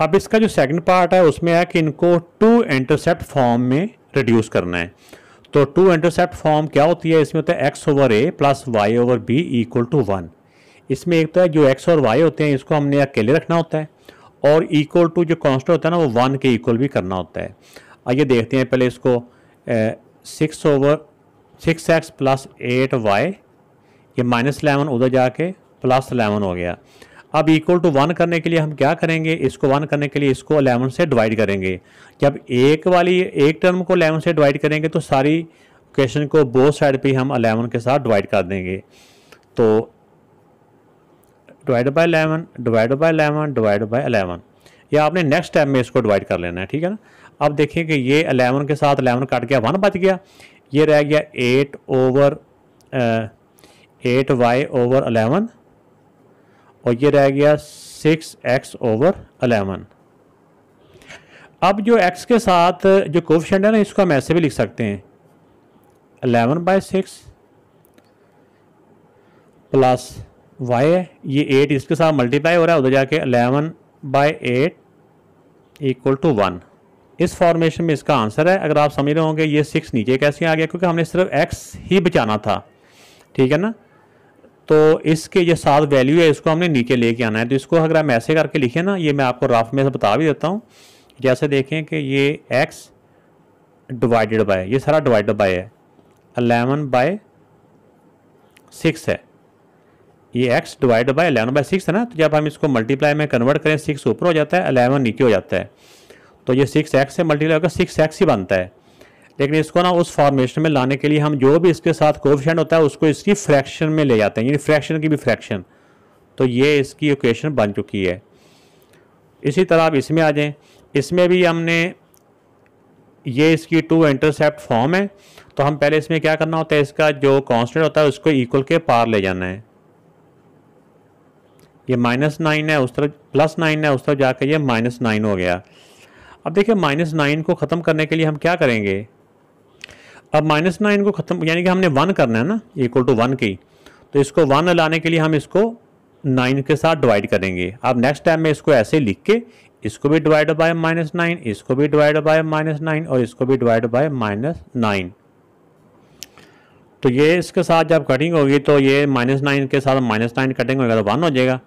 अब इसका जो सेकंड पार्ट है उसमें है कि इनको टू इंटरसेप्ट फॉर्म में रिड्यूस करना है तो टू इंटरसेप्ट फॉर्म क्या होती है इसमें होता है x over a plus y over b equal to one इसमें एक तो है जो एक्स और वाई होते हैं इसको हमने अकेले रखना होता है और इक्वल टू जो कॉन्स्टेंट होता है ना वो वन के इक्वल भी करना होता है आइए देखते हैं पहले इसको six over six x plus eight y ये माइनस इलेवन उधर जाके प्लस इलेवन हो गया अब इक्वल टू वन करने के लिए हम क्या करेंगे इसको वन करने के लिए इसको अलेवन से डिवाइड करेंगे जब एक वाली एक टर्म को अलेवन से डिवाइड करेंगे तो सारी क्वेश्चन को बोथ साइड पे हम अलेवन के साथ डिवाइड कर देंगे तो divide by eleven divide by eleven divide by eleven या आपने नेक्स्ट टाइम में इसको डिवाइड कर लेना है ठीक है ना अब देखिए कि ये अलेवन के साथ अलेवन काट गया वन बच गया ये रह गया eight over eight y over eleven और ये रह गया सिक्स एक्स ओवर अलेवन अब जो एक्स के साथ जो कोफिशेंट है ना इसको हम ऐसे भी लिख सकते हैं eleven by six plus y है ये एट इसके साथ मल्टीप्लाई हो रहा है उधर जाके eleven by eight equal to one इस फॉर्मेशन में इसका आंसर है अगर आप समझ रहे होंगे ये सिक्स नीचे कैसे आ गया क्योंकि हमने सिर्फ एक्स ही बचाना था ठीक है ना तो इसके जो सात वैल्यू है इसको हमने नीचे लेके आना है तो इसको अगर आप ऐसे करके लिखे ना ये मैं आपको राफ में से बता भी देता हूँ जैसे देखें कि ये एक्स डिवाइडेड बाय ये सारा डिवाइडेड बाय है अलेवन बाय सिक्स है ये x divide by eleven by six है ना तो जब हम इसको मल्टीप्लाई में कन्वर्ट करें सिक्स ऊपर हो जाता है अलेवन नीचे हो जाता है तो ये सिक्स एक्स से मल्टीप्लाई होकर सिक्स एक्स ही बनता है लेकिन इसको ना उस फॉर्मेशन में लाने के लिए हम जो भी इसके साथ कोफिशेंट होता है उसको इसकी फ्रैक्शन में ले जाते हैं यानी फ्रैक्शन की भी फ्रैक्शन तो ये इसकी इक्वेशन बन चुकी है इसी तरह आप इसमें आ जाएं इसमें भी हमने ये इसकी टू इंटरसेप्ट फॉर्म है तो हम पहले इसमें क्या करना होता है इसका जो कांस्टेंट होता है उसको इक्वल के पार ले जाना है ये माइनस नाइन है उस तरफ प्लस नाइन है उस तरफ जाकर ये माइनस नाइन हो गया अब देखिए माइनस नाइन को ख़त्म करने के लिए हम क्या करेंगे अब माइनस नाइन को ख़त्म यानी कि हमने वन करना है ना इक्वल टू वन की तो इसको वन लाने के लिए हम इसको नाइन के साथ डिवाइड करेंगे अब नेक्स्ट टाइम में इसको ऐसे लिख के इसको भी डिवाइड बाय माइनस नाइन इसको भी डिवाइड बाय माइनस नाइन और इसको भी डिवाइड बाय माइनस नाइन तो ये इसके साथ जब कटिंग होगी तो ये माइनस नाइन के साथ माइनस नाइन कटिंग होगा तो वन हो जाएगा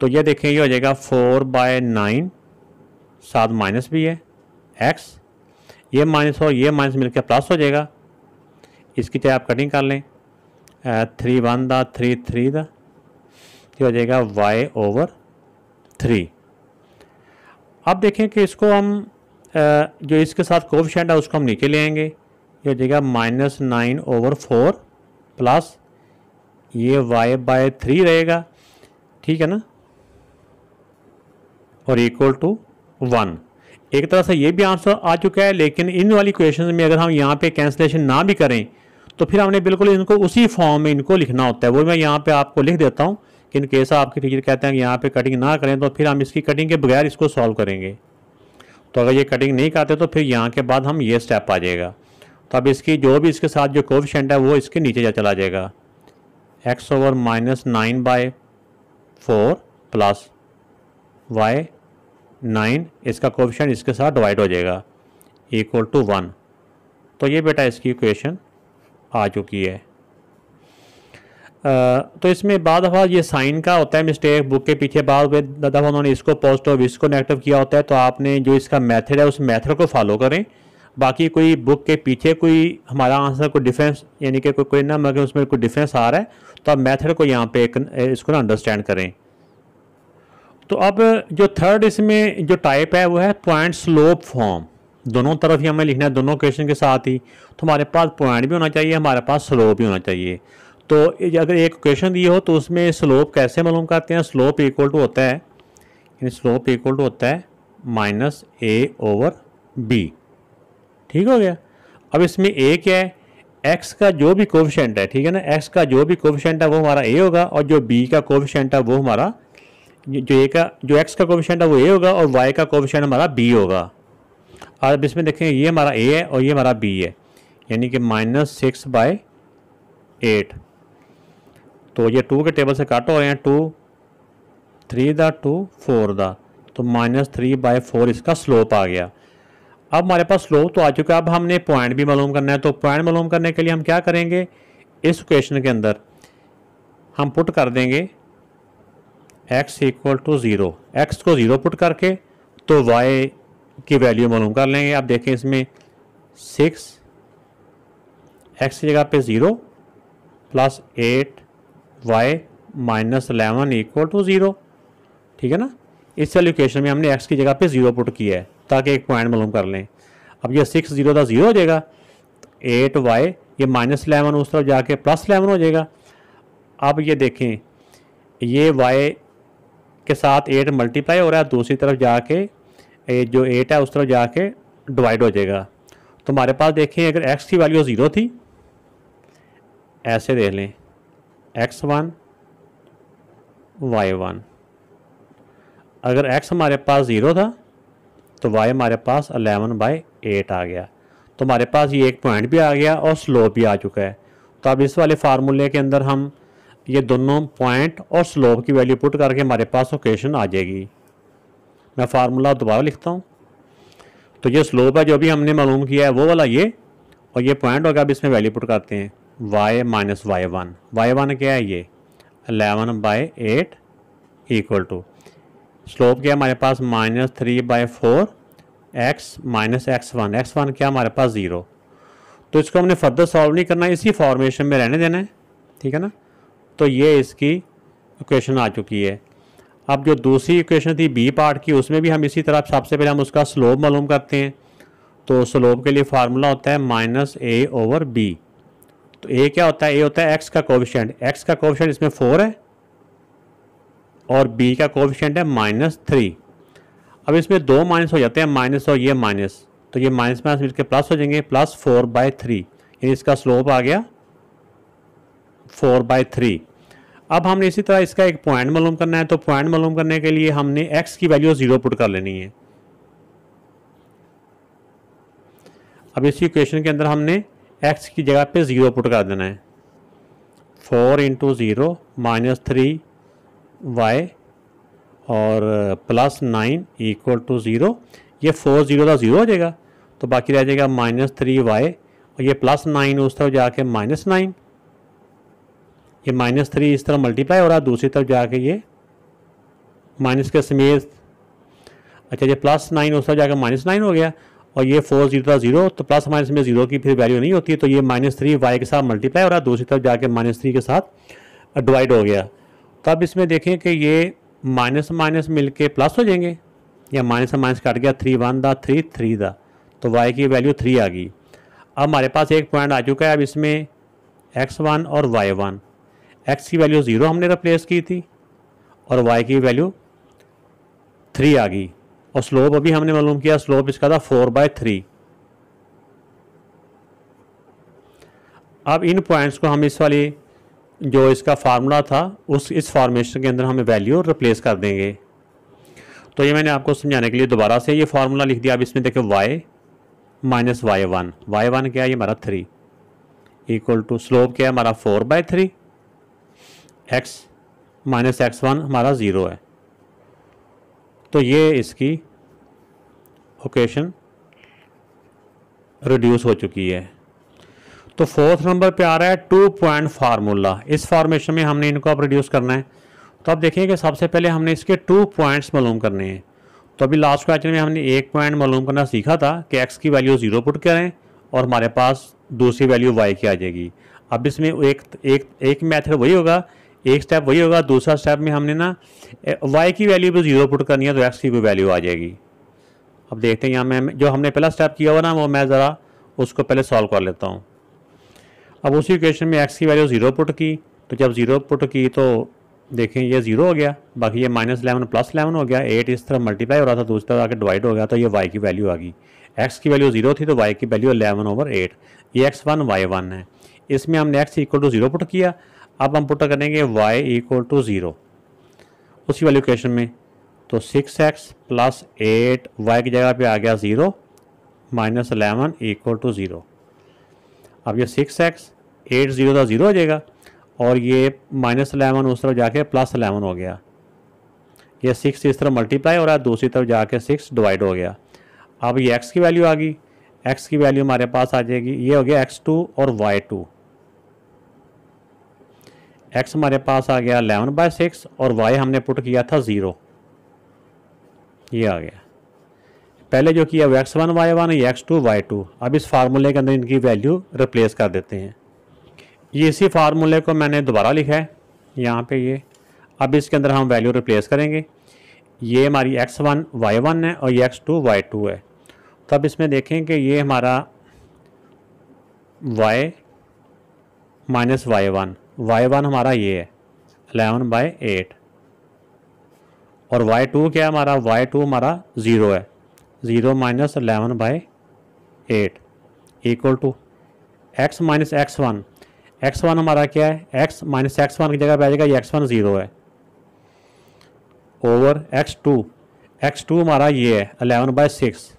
तो ये देखें ये हो जाएगा फोर बाय नाइन साथ माइनस भी है एक्स ये माइनस और ये माइनस मिलकर प्लस हो जाएगा इसकी चाहे आप कटिंग कर लें थ्री वन दा थ्री थ्री दा ये हो जाएगा वाई ओवर थ्री अब देखें कि इसको हम जो इसके साथ कोफिशेंट है उसको हम नीचे ले आएंगे ये हो जाएगा minus nine over four plus ये वाई बाय थ्री रहेगा ठीक है ना और इक्वल टू वन एक तरह से ये भी आंसर आ चुका है लेकिन इन वाली क्वेश्चन में अगर हम यहाँ पे कैंसिलेशन ना भी करें तो फिर हमने बिल्कुल इनको उसी फॉर्म में इनको लिखना होता है वो मैं यहाँ पे आपको लिख देता हूँ कि इन केस आपके टीचर कहते हैं कि यहाँ पे कटिंग ना करें तो फिर हम इसकी कटिंग के बगैर इसको सॉल्व करेंगे तो अगर ये कटिंग नहीं करते तो फिर यहाँ के बाद हम ये स्टेप आ जाएगा तो अब इसकी जो भी इसके साथ जो कोविशेंट है वो इसके नीचे जा चला जाएगा x over minus nine by four plus y nine इसका कोविशन इसके साथ डिवाइड हो जाएगा इक्वल टू वन तो ये बेटा इसकी इक्वेशन आ चुकी है तो इसमें बाद दफ़ा ये साइन का होता है मिस्टेक बुक के पीछे बाद दफ़ा उन्होंने इसको पॉजिटिव इसको नेगेटिव किया होता है तो आपने जो इसका मेथड है उस मेथड को फॉलो करें बाकी कोई बुक के पीछे कोई हमारा आंसर कोई डिफरेंस यानी कि कोई कोई ना मगर उसमें कोई डिफरेंस आ रहा है तो आप मेथड को यहाँ पे एक, इसको ना अंडरस्टैंड करें तो अब जो थर्ड इसमें जो टाइप है वो है पॉइंट स्लोप फॉर्म दोनों तरफ ही हमें लिखना है दोनों क्वेश्चन के साथ ही तो हमारे पास पॉइंट भी होना चाहिए हमारे पास स्लोप भी होना चाहिए तो अगर एक क्वेश्चन दिए हो तो उसमें स्लोप कैसे मालूम करते हैं स्लोप इक्वल टू होता है यानी स्लोप इक्वल टू होता है माइनस ए ओवर बी ठीक हो गया अब इसमें ए क्या है एक्स का जो भी कोविशेंट है ठीक है ना एक्स का जो भी कोविशेंट है वो हमारा ए होगा और जो बी का कोविशेंट है वो हमारा जो ए का जो एक्स का कोविशेंट है वो ए होगा और वाई का कोविशेंट हमारा बी होगा और अब इसमें देखें ये हमारा ए है और ये हमारा बी है यानी कि माइनस सिक्स बाई एट तो ये टू के टेबल से काटो और यहाँ टू थ्री दा टू फोर दा तो माइनस थ्री बाई फोर इसका स्लोप आ गया अब हमारे पास स्लोप तो आ चुका है अब हमने पॉइंट भी मालूम करना है तो पॉइंट मालूम करने के लिए हम क्या करेंगे इस क्वेश्चन के अंदर हम पुट कर देंगे x equal to zero x को ज़ीरो पुट करके तो वाई की वैल्यू मालूम कर लेंगे आप देखें इसमें सिक्स एक्स की जगह पे zero plus eight y minus eleven equal to zero ठीक है ना इस एलोकेशन में हमने एक्स की जगह पे ज़ीरो पुट किया है ताकि एक पॉइंट मालूम कर लें अब ये सिक्स ज़ीरो था ज़ीरो हो जाएगा एट वाई ये माइनस अलेवन उस तरफ जाके प्लस अलेवन हो जाएगा अब ये देखें ये वाई के साथ एट मल्टीप्लाई हो रहा है दूसरी तरफ जाके जो एट है उस तरफ जाके डिवाइड हो जाएगा तो हमारे पास देखें अगर एक्स की वैल्यू ज़ीरो थी ऐसे देख लें एक्स वन वाई वन अगर एक्स हमारे पास ज़ीरो था तो वाई हमारे पास अलेवन बाई एट आ गया तो हमारे पास ये एक पॉइंट भी आ गया और स्लोप भी आ चुका है तो अब इस वाले फार्मूले के अंदर हम ये दोनों पॉइंट और स्लोप की वैल्यू पुट करके हमारे पास ओकेशन आ जाएगी मैं फार्मूला दोबारा लिखता हूँ तो ये स्लोप है जो भी हमने मालूम किया है वो वाला ये और ये पॉइंट होगा अब इसमें वैल्यू पुट करते हैं Y minus Y one Y one क्या है ये eleven by eight equal to slope क्या हमारे पास minus three by four x minus x one x one क्या हमारे पास ज़ीरो तो इसको हमने फर्दर सॉल्व नहीं करना इसी फॉर्मेशन में रहने देना है ठीक है ना तो ये इसकी इक्वेशन आ चुकी है अब जो दूसरी इक्वेशन थी बी पार्ट की उसमें भी हम इसी तरह सबसे पहले हम उसका स्लोप मालूम करते हैं तो स्लोप के लिए फार्मूला होता है माइनस ए ओवर बी तो ए क्या होता है ए होता है एक्स का कोविशेंट एक्स का कोविशेंट इसमें फोर है और बी का कोविशेंट है माइनस थ्री अब इसमें दो माइनस हो जाते हैं माइनस और ये माइनस तो ये माइनस माइनस मिलकर प्लस हो जाएंगे प्लस फोर बाय थ्री यानी इसका स्लोप आ गया फोर बाय थ्री अब हमने इसी तरह इसका एक पॉइंट मालूम करना है तो पॉइंट मालूम करने के लिए हमने एक्स की वैल्यू ज़ीरो पुट कर लेनी है अब इसी इक्वेशन के अंदर हमने एक्स की जगह पे ज़ीरो पुट कर देना है four into zero minus three y और plus nine equal to zero ये फोर ज़ीरो का ज़ीरो हो जाएगा तो बाकी रह जाएगा माइनस थ्री वाई और ये प्लस नाइन उस तरफ जाके माइनस नाइन ये माइनस थ्री इस तरह मल्टीप्लाई हो रहा है दूसरी तरफ जाके ये माइनस के समेत अच्छा ये प्लस नाइन उस तरफ जाकर माइनस नाइन हो गया और ये फोर जीरो था जीरो तो प्लस माइनस में जीरो की फिर वैल्यू नहीं होती तो ये माइनस थ्री वाई के साथ मल्टीप्लाई हो रहा है दूसरी तरफ जाके माइनस थ्री के साथ डिवाइड हो गया तब तो इसमें देखें कि ये माइनस माइनस मिल के प्लस हो जाएंगे या माइनस माइनस कट गया थ्री वन दा थ्री थ्री दा तो वाई की वैल्यू थ्री आ गई अब हमारे पास एक पॉइंट आ चुका है अब इसमें एक्स वन और वाई वन एक्स की वैल्यू ज़ीरो हमने रिप्लेस की थी और वाई की वैल्यू थ्री आ गई और स्लोप अभी हमने मालूम किया स्लोप इसका था फोर बाय थ्री अब इन पॉइंट्स को हम इस वाली जो इसका फार्मूला था उस इस फार्मेशन के अंदर हम वैल्यू रिप्लेस कर देंगे तो ये मैंने आपको समझाने के लिए दोबारा से ये फार्मूला लिख दिया अब इसमें देखें y minus Y one Y one क्या है ये हमारा थ्री इक्वल टू स्लोप क्या है हमारा four by three x minus x one हमारा ज़ीरो है तो ये इसकी ओकेशन रिड्यूस हो चुकी है तो फोर्थ नंबर पे आ रहा है टू पॉइंट फार्मूला इस फॉर्मेशन में हमने इनको अब रिड्यूस करना है तो आप देखिए कि सबसे पहले हमने इसके टू पॉइंट्स मालूम करने हैं तो अभी लास्ट क्वेश्चन में हमने एक पॉइंट मालूम करना सीखा था कि एक्स की वैल्यू ज़ीरो पुट करें और हमारे पास दूसरी वैल्यू वाई की आ जाएगी अब इसमें एक एक एक मेथड वही होगा एक स्टेप वही होगा दूसरा स्टेप में हमने ना वाई की वैल्यू भी जीरो पुट करनी है तो एक्स की भी वैल्यू आ जाएगी अब देखते हैं यहाँ मैं जो हमने पहला स्टेप किया हुआ ना वो मैं ज़रा उसको पहले सॉल्व कर लेता हूँ अब उसी क्वेश्चन में एक्स की वैल्यू ज़ीरो पुट की तो जब ज़ीरो पुट की तो देखें ये ज़ीरो हो गया बाकी ये माइनस इलेवन प्लस इलेवन हो गया एट इस तरह मल्टीप्लाई हो रहा था दूसरी तरफ आगे डिवाइड हो गया तो ये वाई की वैल्यू आ गई एक्स की वैल्यू जीरो थी तो वाई की वैल्यू अलेवन ओवर एट ये एक्स वन वाई वन है इसमें हमने x equal to zero put किया अब हम पुटा करेंगे y इक्वल टू ज़ीरो उसी वाली क्वेश्चन में तो six x plus eight y की जगह पे आ गया zero minus eleven equal to zero अब ये सिक्स एक्स एट ज़ीरो था ज़ीरो हो जाएगा और ये माइनस अलेवन उस तरफ जाके प्लस अलेवन हो गया ये सिक्स इस तरफ मल्टीप्लाई हो रहा है दूसरी तरफ जाके सिक्स डिवाइड हो गया अब ये एक्स की वैल्यू आ गई एक्स की वैल्यू हमारे पास आ जाएगी ये हो गया एक्स टू और वाई टू एक्स हमारे पास आ गया अलेवन बाय सिक्स और वाई हमने पुट किया था ज़ीरो ये आ गया पहले जो किया वो एक्स वन वाई वन या एक्स टू वाई टू अब इस फार्मूले के अंदर इनकी वैल्यू रिप्लेस कर देते हैं ये इसी फार्मूले को मैंने दोबारा लिखा है यहाँ पे ये अब इसके अंदर हम वैल्यू रिप्लेस करेंगे ये हमारी एक्स वन वाई वन है और ये एक्स टू वाई टू है तो अब इसमें देखें कि ये हमारा y minus Y one Y one हमारा ये है अलेवन बाई एट और वाई टू क्या है हमारा वाई टू हमारा ज़ीरो है zero minus eleven by eight equal to x minus x one x one हमारा क्या है एक्स माइनस एक्स वन की जगह पर आ जाएगा ये एक्स वन ज़ीरो है over x two x two हमारा ये है eleven by six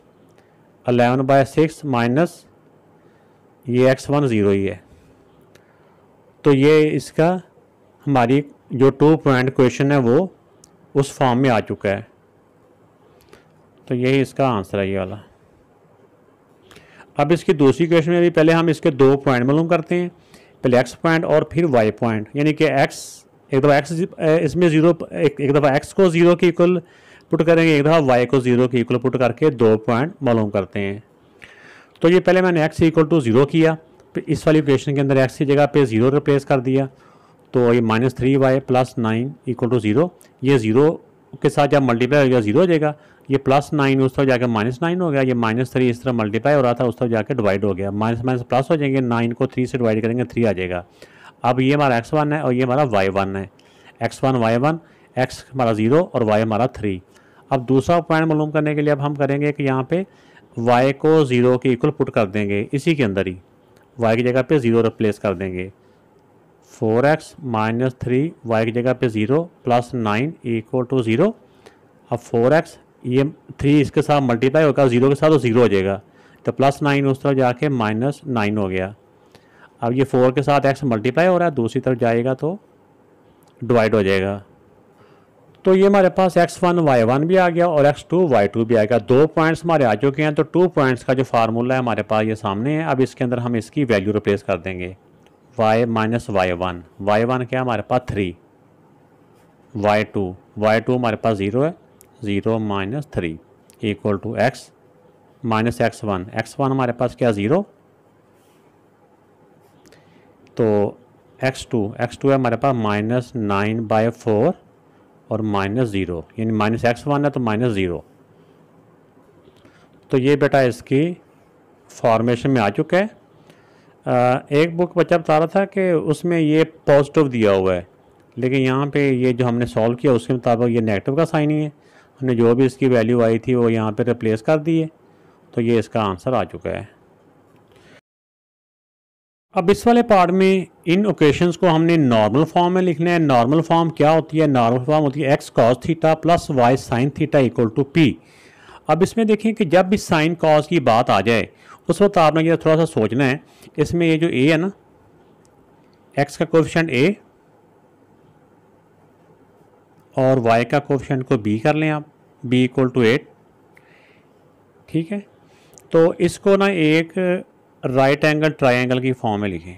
eleven by six minus ये एक्स वन ज़ीरो ही है तो ये इसका हमारी जो टू पॉइंट क्वेश्चन है वो उस फॉर्म में आ चुका है तो यही इसका आंसर है ये वाला अब इसकी दूसरी क्वेश्चन में भी पहले हम इसके दो पॉइंट मालूम करते हैं पहले एक्स पॉइंट और फिर वाई पॉइंट यानी कि एक्स एक दफ़ा एक्स इसमें ज़ीरो एक, दफ़ा एक्स को ज़ीरो के इक्वल पुट करेंगे एक दफ़ा वाई को ज़ीरो के इक्वल पुट करके दो पॉइंट मालूम करते हैं तो ये पहले मैंने एक्स इक्वल टू ज़ीरो किया इस वाली इक्वेशन के अंदर एक्स की जगह पे ज़ीरो रिप्लेस कर दिया तो ये minus three y plus nine equal to zero ये ज़ीरो के साथ जब मल्टीप्लाई हो गया ज़ीरो हो जाएगा ये प्लस नाइन उस तरफ जाकर माइनस नाइन हो गया ये माइनस थ्री इस तरह मल्टीप्लाई हो रहा था उस तरफ जाकर डिवाइड हो गया माइनस माइनस प्लस हो जाएंगे नाइन को थ्री से डिवाइड करेंगे थ्री आ जाएगा अब ये हमारा एक्स वन है और ये हमारा वाई वन है x one Y one x हमारा ज़ीरो और वाई हमारा थ्री अब दूसरा पॉइंट मालूम करने के लिए अब हम करेंगे कि यहाँ पे वाई को ज़ीरो के इक्वल पुट कर देंगे इसी के अंदर ही वाई की जगह पे ज़ीरो रिप्लेस कर देंगे four x minus three y की जगह पे zero plus nine equal to zero अब फोर एक्स ये थ्री इसके साथ मल्टीप्लाई होगा ज़ीरो के साथ तो ज़ीरो हो जाएगा तो प्लस नाइन उस तरफ जाके माइनस नाइन हो गया अब ये फोर के साथ एक्स मल्टीप्लाई हो रहा है दूसरी तरफ जाएगा तो डिवाइड हो जाएगा तो ये हमारे पास एक्स वन वाई वन भी आ गया और एक्स टू वाई टू भी आ गया दो पॉइंट्स हमारे आ चुके हैं तो टू पॉइंट्स का जो फार्मूला है हमारे पास ये सामने है अब इसके अंदर हम इसकी वैल्यू रिप्लेस कर देंगे y minus Y one Y one क्या हमारे पास three y two y two हमारे पास ज़ीरो है zero minus three equal to x minus x one x one हमारे पास क्या ज़ीरो तो एक्स टू एक्स टू है हमारे पास माइनस नाइन बाई फोर और माइनस ज़ीरो यानी माइनस एक्स वन है तो माइनस ज़ीरो तो ये बेटा इसकी फॉर्मेशन में आ चुका है आ, एक बुक बच्चा बता रहा था कि उसमें ये पॉजिटिव दिया हुआ है लेकिन यहाँ पे ये जो हमने सॉल्व किया उसके मुताबिक ये नेगेटिव का साइन ही है हमने जो भी इसकी वैल्यू आई थी वो यहाँ पे रिप्लेस कर दी है तो ये इसका आंसर आ चुका है अब इस वाले पार्ट में इन ओकेशंस को हमने नॉर्मल फॉर्म में लिखना है नॉर्मल फॉर्म क्या होती है नॉर्मल फॉर्म होती है x cos theta plus y sine theta equal to p अब इसमें देखें कि जब भी साइन कॉस की बात आ जाए उस वक्त आपने ये थोड़ा सा सोचना है इसमें ये जो ए है ना एक्स का कोफिशेंट ए और वाई का कोफिशेंट को बी कर लें आप बी इक्वल टू एट ठीक है तो इसको ना एक राइट एंगल ट्राइंगल की फॉर्म में लिखें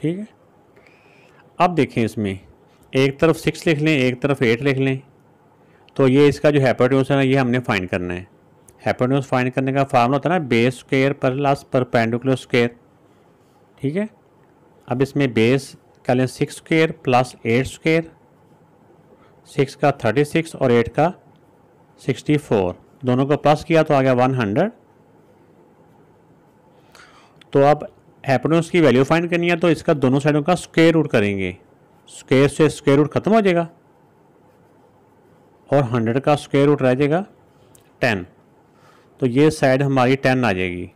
ठीक है अब देखें इसमें एक तरफ सिक्स लिख लें एक तरफ एट लिख लें तो ये इसका जो हैपाट्यूस है ना ये हमने फाइंड करना है हैपाट्यूस फाइंड करने का फार्मूला होता है ना बेस स्केयर पर प्लस पर पेंडिकुलर स्केयर ठीक है अब इसमें बेस क्या लें six square plus eight square six का थर्टी सिक्स और एट का सिक्सटी फोर दोनों को प्लस किया तो आ गया वन हंड्रेड तो आप एप्रोन्स की वैल्यू फाइंड करनी है तो इसका दोनों साइडों का स्क्वेयर रूट करेंगे स्क्वेयर से स्क्वेयर रूट ख़त्म हो जाएगा और हंड्रेड का स्क्वेयर रूट रह जाएगा टेन तो ये साइड हमारी टेन आ जाएगी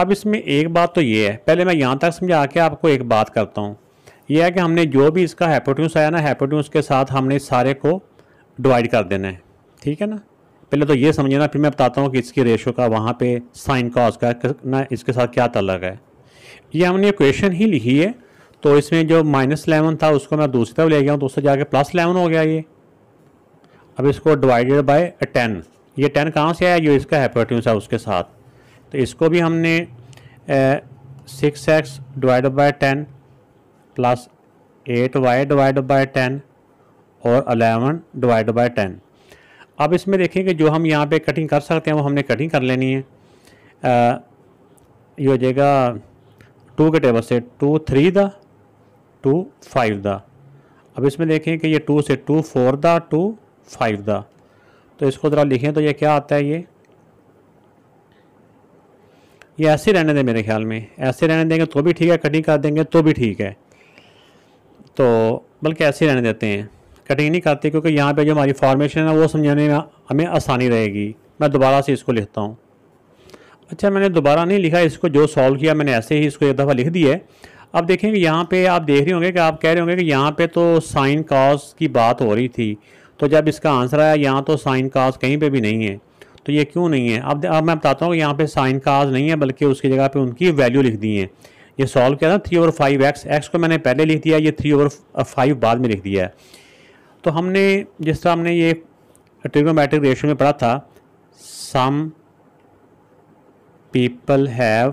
अब इसमें एक बात तो ये है पहले मैं यहाँ तक समझा के आपको एक बात करता हूँ यह है कि हमने जो भी इसका हैपोट्यूस आया ना हैपोट्यूस के साथ हमने सारे को डिवाइड कर देना है ठीक है ना पहले तो ये समझना फिर मैं बताता हूँ कि इसकी रेशो का वहाँ पे साइन कॉस का ना इसके साथ क्या तलग है ये हमने इक्वेशन ही लिखी है तो इसमें जो माइनस इलेवन था उसको मैं दूसरी तरफ ले गया हूँ तो उससे जाके प्लस इलेवन हो गया ये अब इसको डिवाइडेड बाई टेन ये टेन कहाँ से आया जो इसका हेपेट्यूस है उसके साथ तो इसको भी हमने six x divided by ten plus eight y divide by ten और अलेवन डिवाइड बाई टेन अब इसमें देखें कि जो हम यहाँ पे कटिंग कर सकते हैं वो हमने कटिंग कर लेनी है आ, ये हो जाएगा टू के टेबल से टू थ्री द टू फाइव द अब इसमें देखें कि ये टू से टू फोर द टू फाइव द तो इसको ज़रा लिखें तो ये क्या आता है ये ये ऐसे रहने दें मेरे ख्याल में ऐसे रहने देंगे तो भी ठीक है कटिंग कर देंगे तो भी ठीक है तो बल्कि ऐसे रहने देते हैं कटिंग नहीं करते क्योंकि यहाँ पे जो हमारी फॉर्मेशन है वो समझाने में हमें आसानी रहेगी मैं दोबारा से इसको लिखता हूँ अच्छा मैंने दोबारा नहीं लिखा इसको जो सॉल्व किया मैंने ऐसे ही इसको एक दफ़ा लिख दिया है अब देखेंगे यहाँ पे आप देख रहे होंगे कि आप कह रहे होंगे कि यहाँ पे तो साइन काज की बात हो रही थी तो जब इसका आंसर आया यहाँ तो साइन काज कहीं पर भी नहीं है तो ये क्यों नहीं है अब अब मैं बताता हूँ कि यहाँ पे साइन काज नहीं है बल्कि उसकी जगह पे उनकी वैल्यू लिख दी है ये सॉल्व किया था three over five x x को मैंने पहले लिख दिया ये थ्री ओवर फाइव बाद में लिख दिया है तो हमने जिस तरह हमने ये ट्रिग्नोमेट्रिक रेशियो में पढ़ा था some people have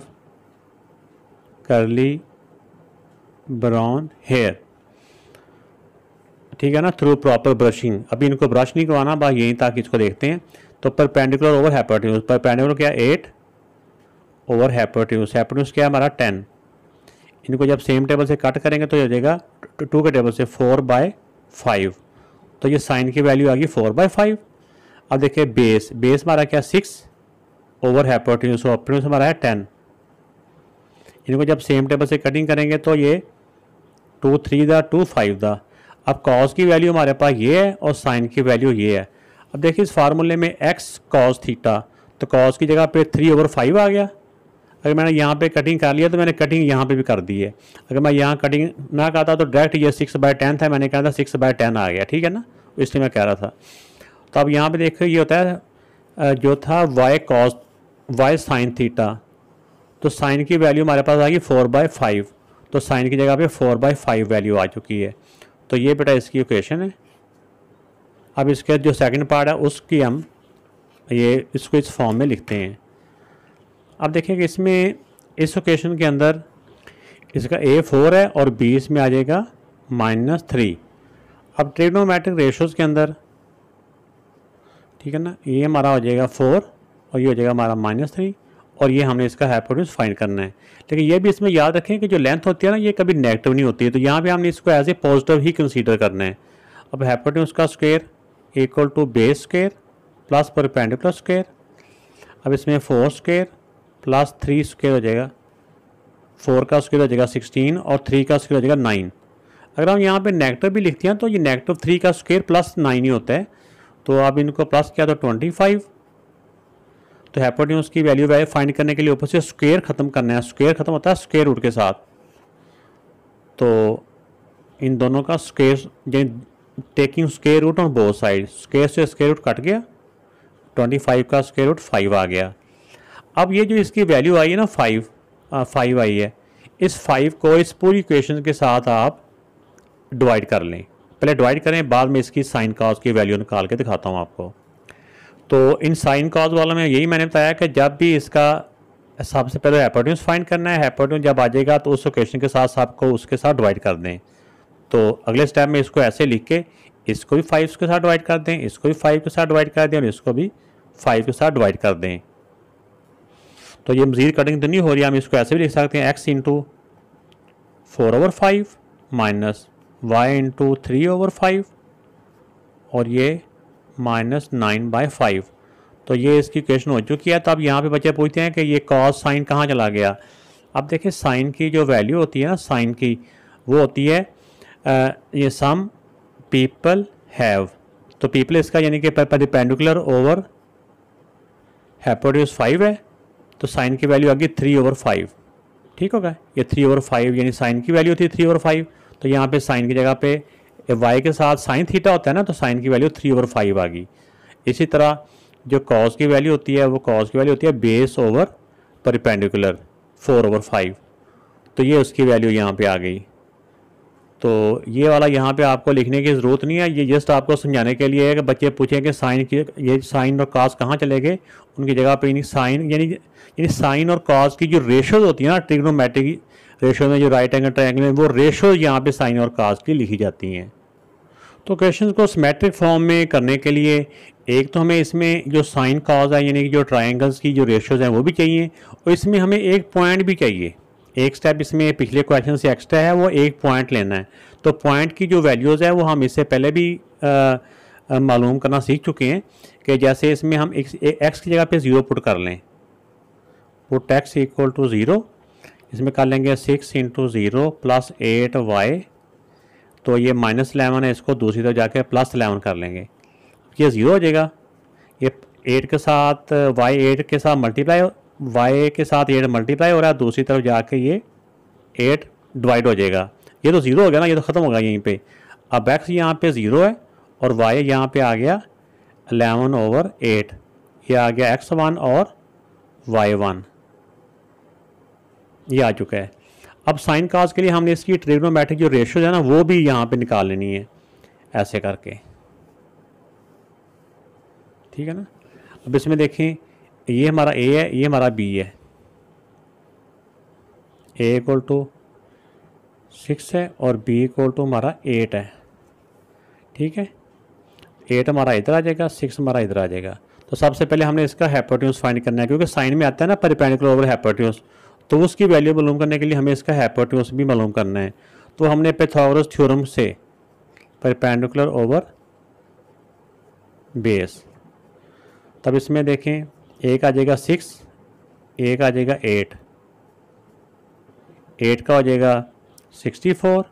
curly brown hair ठीक है ना थ्रू प्रॉपर ब्रशिंग अभी इनको ब्रश नहीं करवाना बस यहीं तक इसको देखते हैं तो पर पेंडिकुलर ओवर पर पेंडिकुलर क्या एट ओवर हैपोट्यूस हैपोट्यूस क्या हमारा टेन इनको जब सेम टेबल से कट करेंगे तो ये हो जाएगा टू के टेबल से फोर बाय फाइव तो ये साइन की वैल्यू आ गई फोर बाई फाइव अब देखिए बेस बेस हमारा क्या सिक्स ओवर हैपोटेन्यूस ऑपोटेन्यूस हमारा है टेन इनको जब सेम टेबल से कटिंग करेंगे तो ये टू थ्री दा टू फाइव दा अब कॉज की वैल्यू हमारे पास ये है और साइन की वैल्यू ये है अब देखिए इस फार्मूले में एक्स कॉज थीटा तो कॉज की जगह पे थ्री ओवर फाइव आ गया अगर मैंने यहाँ पे कटिंग कर लिया तो मैंने कटिंग यहाँ पे भी कर दी है अगर मैं यहाँ कटिंग ना कहता तो डायरेक्ट ये सिक्स बाय टेन था मैंने कहा था सिक्स बाय टेन आ गया ठीक है ना इसलिए मैं कह रहा था तो अब यहाँ पे देखो ये होता है जो था y cos y sine theta तो साइन की वैल्यू हमारे पास आ गई फोर बाय फाइव तो साइन की जगह पर फोर बाई फाइव वैल्यू आ चुकी है तो ये बेटा इसकी इक्वेशन है अब इसके जो सेकेंड पार्ट है उसकी हम ये इसको इस फॉर्म में लिखते हैं अब देखिए कि इसमें इस ओकेशन के अंदर इसका ए फोर है और बी इसमें आ जाएगा माइनस थ्री अब ट्रिग्नोमेट्रिक रेशोज़ के अंदर ठीक है ना ये हमारा हो जाएगा फोर और ये हो जाएगा हमारा माइनस थ्री और ये हमने इसका हाइपोटेन्यूज फाइंड करना है लेकिन ये भी इसमें याद रखें कि जो लेंथ होती है ना ये कभी नेगेटिव नहीं होती है तो यहाँ पे हमने इसको एज ए पॉजिटिव ही कंसीडर करना है अब हाइपोटेन्यूज का square equal to base square plus perpendicular square अब इसमें four square plus three square हो जाएगा फोर का स्क्वेयर हो जाएगा सिक्सटीन और थ्री का स्क्वेयर हो जाएगा नाइन अगर हम यहाँ पे नेगेटिव भी लिखते हैं तो ये नेगेटिव थ्री का स्क्वेयर प्लस नाइन ही होता है तो आप इनको प्लस किया तो ट्वेंटी फाइव तो हेपोटेन्यूस की वैल्यू वैल्यू फाइंड करने के लिए ऊपर से स्क्वेयर ख़त्म करना है स्क्वेयर ख़त्म होता है स्क्वेयर रूट के साथ तो इन दोनों का square taking square root on both side square से स्क्वेयर रूट कट गया ट्वेंटी फाइव का स्क्वेयर रूट फाइव आ गया अब ये जो इसकी वैल्यू आई है ना फाइव फाइव आई है इस फाइव को इस पूरी इक्वेशन के साथ आप डिवाइड कर लें पहले डिवाइड करें बाद में इसकी साइन काज की वैल्यू निकाल के दिखाता हूँ आपको तो इन साइन काज वालों में यही मैंने बताया कि जब भी इसका सबसे पहले हैपोटेन्यूस फाइंड करना है हैपोटेन्यूस जब आ जाएगा तो उस इक्वेशन के साथ आपको उसके साथ डिवाइड कर दें तो अगले स्टेप में इसको ऐसे लिख के इसको भी फाइव के साथ डिवाइड कर दें इसको भी फाइव के साथ डिवाइड कर दें और इसको भी फाइव के साथ डिवाइड कर दें तो ये मज़ीद कटिंग तो नहीं हो रही हम इसको ऐसे भी लिख सकते हैं x into four over five minus y into three over five और ये माइनस नाइन बाई फाइव तो ये इसकी क्वेश्चन हो चुकी है तो अब यहाँ पे बच्चे पूछते हैं कि ये कॉस साइन कहाँ चला गया अब देखिए साइन की जो वैल्यू होती है ना साइन की वो होती है आ, ये सम पीपल हैव तो पीपल इसका यानी कि perpendicular over hypotenuse five है तो साइन की वैल्यू आ गई थ्री ओवर फाइव ठीक होगा ये थ्री ओवर फाइव यानी साइन की वैल्यू थी थ्री ओवर फाइव तो यहाँ पे साइन की जगह पे वाई के साथ साइन थीटा होता है ना तो साइन की वैल्यू थ्री ओवर फाइव आ गई इसी तरह जो कॉज की वैल्यू होती है वो कॉज की वैल्यू होती है base over perpendicular four over five तो ये उसकी वैल्यू यहाँ पर आ गई तो ये वाला यहाँ पे आपको लिखने की ज़रूरत नहीं है ये जस्ट आपको समझाने के लिए है कि बच्चे पूछें कि साइन की ये साइन और कास कहाँ चले गए उनकी जगह पे इन साइन यानी यानी साइन और कॉज की जो रेशोज होती है ना ट्रिग्नोमेट्रिक रेशो में जो राइट एंगल ट्राइंगल है वो रेशोज यहाँ पे साइन और काज की लिखी जाती हैं तो क्वेश्चन को सिमेट्रिक फॉर्म में करने के लिए एक तो हमें इसमें जो साइन काज है यानी कि जो ट्राइंगल्स की जो रेशोज हैं वो भी चाहिए और इसमें हमें एक पॉइंट भी चाहिए एक स्टेप इसमें पिछले क्वेश्चन से एक्स्ट्रा है वो एक पॉइंट लेना है तो पॉइंट की जो वैल्यूज़ है वो हम इससे पहले भी मालूम करना सीख चुके हैं कि जैसे इसमें हम एक्स की जगह पर ज़ीरो पुट कर लें put x equal to zero इसमें कर लेंगे six into zero plus eight y तो ये माइनस इलेवन है इसको दूसरी तरफ जाके प्लस इलेवन कर लेंगे ये ज़ीरो हो जाएगा ये एट के साथ वाई एट के साथ मल्टीप्लाई वाई के साथ एट मल्टीप्लाई हो रहा है दूसरी तरफ जाके ये एट डिवाइड हो जाएगा ये तो ज़ीरो हो गया ना ये तो ख़त्म होगा यहीं पर अब एक्स यहाँ पर ज़ीरो है और वाई यहाँ पर आ गया एलेवन ओवर एट ये आ गया एक्स वन और वाई वन ये आ चुका है अब साइन काज के लिए हमने इसकी ट्रिग्नोमेट्रिक जो रेशियोज है ना वो भी यहाँ पे निकाल लेनी है ऐसे करके ठीक है ना अब इसमें देखें ये हमारा ए है ये हमारा बी है ए इक्वल टू सिक्स है और बी इक्वल टू हमारा एट है ठीक है एट हमारा इधर आ जाएगा सिक्स हमारा इधर आ जाएगा तो सबसे पहले हमने इसका हेपेट्यून्स फाइंड करना है क्योंकि साइन में आता है ना परिपेनिकल ओवर हेपेट्यून्स तो उसकी वैल्यू मालूम करने के लिए हमें इसका हैपोटोस भी मालूम करना है तो हमने पेथावरस थ्योरम से परपेंडिकुलर ओवर बेस तब इसमें देखें एक आ जाएगा सिक्स एक आ जाएगा एट एट का हो जाएगा सिक्सटी फोर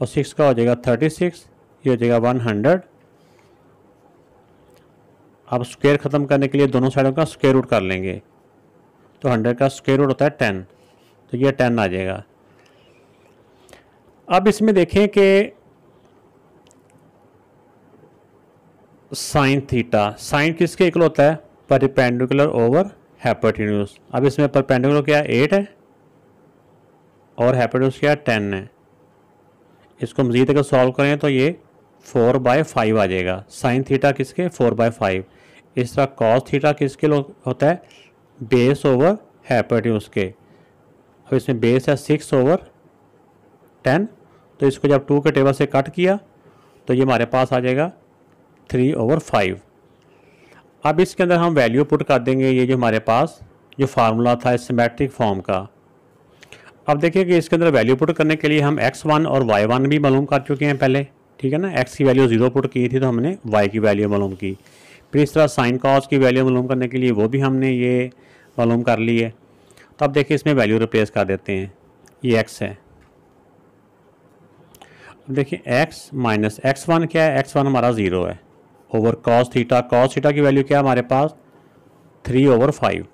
और सिक्स का हो जाएगा थर्टी सिक्स ये हो जाएगा वन हंड्रेड अब स्क्वायर ख़त्म करने के लिए दोनों साइडों का स्क्वायर रूट कर लेंगे तो हंड्रेड का स्क्वायर रूट होता है टेन तो ये टेन आ जाएगा अब इसमें देखें कि साइन थीटा साइन किसके इक्वल होता है परपेंडिकुलर ओवर हैपोटिन्यूस अब इसमें परपेंडिकुलर क्या एट है और हैपोटेन्यूज क्या टेन है इसको मज़ीद अगर सॉल्व करें तो ये फोर बाय फाइव आ जाएगा साइन थीटा किसके फोर बाय फाइव इस तरह कॉस थीटा किसके होता है बेस ओवर हैपोटेन्यूज के और इसमें बेस है सिक्स ओवर टेन तो इसको जब टू के टेबल से कट किया तो ये हमारे पास आ जाएगा थ्री ओवर फाइव अब इसके अंदर हम वैल्यू पुट कर देंगे ये जो हमारे पास जो फार्मूला था मैट्रिक फॉर्म का अब देखिए कि इसके अंदर वैल्यू पुट करने के लिए हम एक्स वन और वाई वन भी मालूम कर चुके हैं पहले ठीक है ना एक्स की वैल्यू ज़ीरो पुट की थी तो हमने वाई की वैल्यू मालूम की फिर इस तरह साइन कॉज की वैल्यू मालूम करने के लिए वो भी हमने ये मालूम कर ली है तो आप देखिए इसमें वैल्यू रिप्लेस कर देते हैं ये एक्स है अब देखिए एक्स माइनस एक्स वन क्या है एक्स वन हमारा ज़ीरो है over cos theta cos theta की वैल्यू क्या है हमारे पास three over five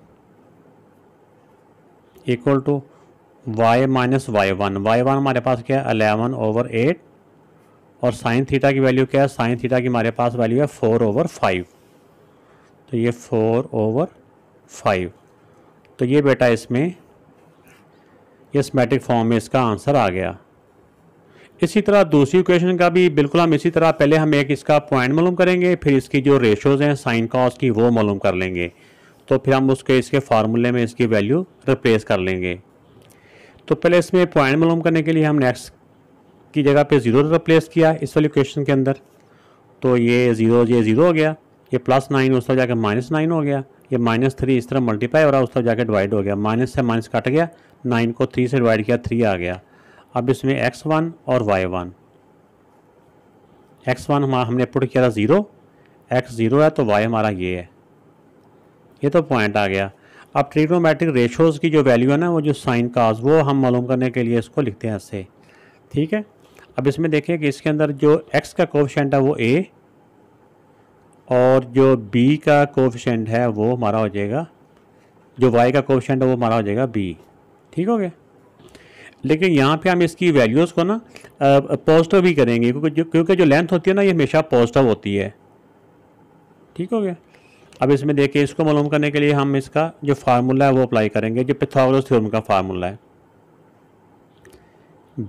equal to y minus Y one Y one हमारे पास क्या है अलेवन ओवर एट और साइन थीटा की वैल्यू क्या है साइन थीटा की हमारे पास वैल्यू है फोर ओवर फाइव तो ये फोर ओवर फाइव तो ये बेटा इसमें इस मैट्रिक फॉर्म में इसका आंसर आ गया इसी तरह दूसरी इक्वेशन का भी बिल्कुल हम इसी तरह पहले हम एक इसका पॉइंट मालूम करेंगे फिर इसकी जो रेशोज़ हैं साइन का की वो मालूम कर लेंगे तो फिर हम उसके इसके फार्मूले में इसकी वैल्यू रिप्लेस कर लेंगे तो पहले इसमें पॉइंट मालूम करने के लिए हम नेक्स्ट की जगह पे ज़ीरो रिप्लेस किया इस वाली क्वेश्चन के अंदर तो ये ज़ीरो ये ज़ीरो हो गया ये प्लस नाइन उस जाकर माइनस नाइन हो गया ये माइनस थ्री इस तरह मल्टीप्लाई हो रहा है उस जाकर डिवाइड हो गया माइनस से माइनस कट गया नाइन को थ्री से डिवाइड किया थ्री आ गया अब इसमें एक्स वन और वाई वन एक्स वन हमने पुट किया था ज़ीरो एक्स ज़ीरो है तो वाई हमारा ये है ये तो पॉइंट आ गया अब ट्रिग्नोमेट्रिक रेशोज़ की जो वैल्यू है ना वो जो साइन काज वो हम मालूम करने के लिए इसको लिखते हैं ऐसे ठीक है अब इसमें देखें कि इसके अंदर जो एक्स का कोविशेंट है वो ए और जो b का कोफिशेंट है वो हमारा हो जाएगा जो y का कोफिशेंट है वो हमारा हो जाएगा b ठीक हो गया लेकिन यहाँ पे हम इसकी वैल्यूज़ को ना पॉजिटिव भी करेंगे क्योंकि जो क्योंकि जो लेंथ होती है ना ये हमेशा पॉजिटिव होती है ठीक हो गया अब इसमें देखिए इसको मालूम करने के लिए हम इसका जो फार्मूला है वो अप्लाई करेंगे जो पिथागोरस थ्योरम का फार्मूला है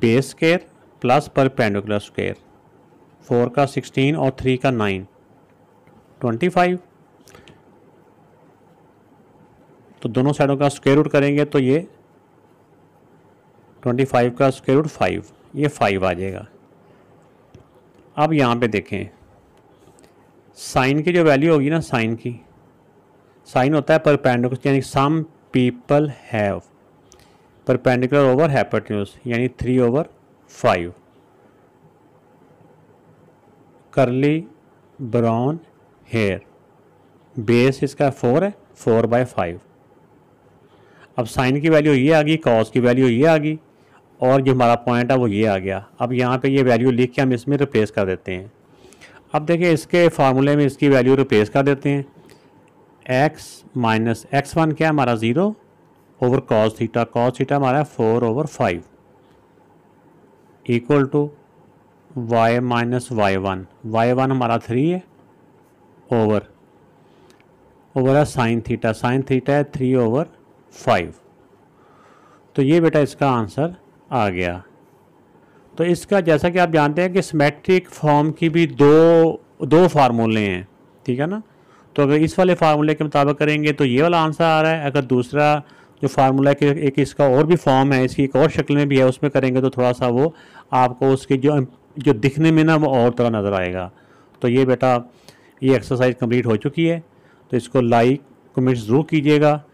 base square plus perpendicular square four का सिक्सटीन और थ्री का नाइन ट्वेंटी फाइव तो दोनों साइडों का स्क्वेयर रूट करेंगे तो ये ट्वेंटी फाइव का स्क्वेयर रूट फाइव ये फाइव आ जाएगा अब यहाँ पे देखें साइन की जो वैल्यू होगी ना साइन की साइन होता है परपेंडिकुलर यानी some people have perpendicular over hypotenuse यानी three over five curly brown hair base इसका फोर है फोर बाय फाइव अब साइन की वैल्यू ये आ गई कॉज की वैल्यू ये आ गई और जो हमारा पॉइंट है वो ये आ गया अब यहाँ पे ये वैल्यू लिख के हम इसमें रिप्लेस कर देते हैं अब देखिए इसके फार्मूले में इसकी वैल्यू रिप्लेस कर देते हैं एक्स माइनस एक्स वन क्या हमारा zero over cos theta cos theta हमारा four over five equal to y minus Y one Y one हमारा थ्री है ओवर ओवर है साइन थीटा साइन थीटा है थ्री ओवर फाइव तो ये बेटा इसका आंसर आ गया तो इसका जैसा कि आप जानते हैं कि सिमेट्रिक फॉर्म की भी दो दो फार्मूले हैं ठीक है ना तो अगर इस वाले फार्मूले के मुताबिक करेंगे तो ये वाला आंसर आ रहा है अगर दूसरा जो फार्मूला है कि एक इसका और भी फॉर्म है इसकी एक और शक्ल में भी है उसमें करेंगे तो थोड़ा सा वो आपको उसके जो जो दिखने में ना वो और तरह नज़र आएगा तो ये बेटा ये एक्सरसाइज कंप्लीट हो चुकी है तो इसको लाइक कमेंट ज़रूर कीजिएगा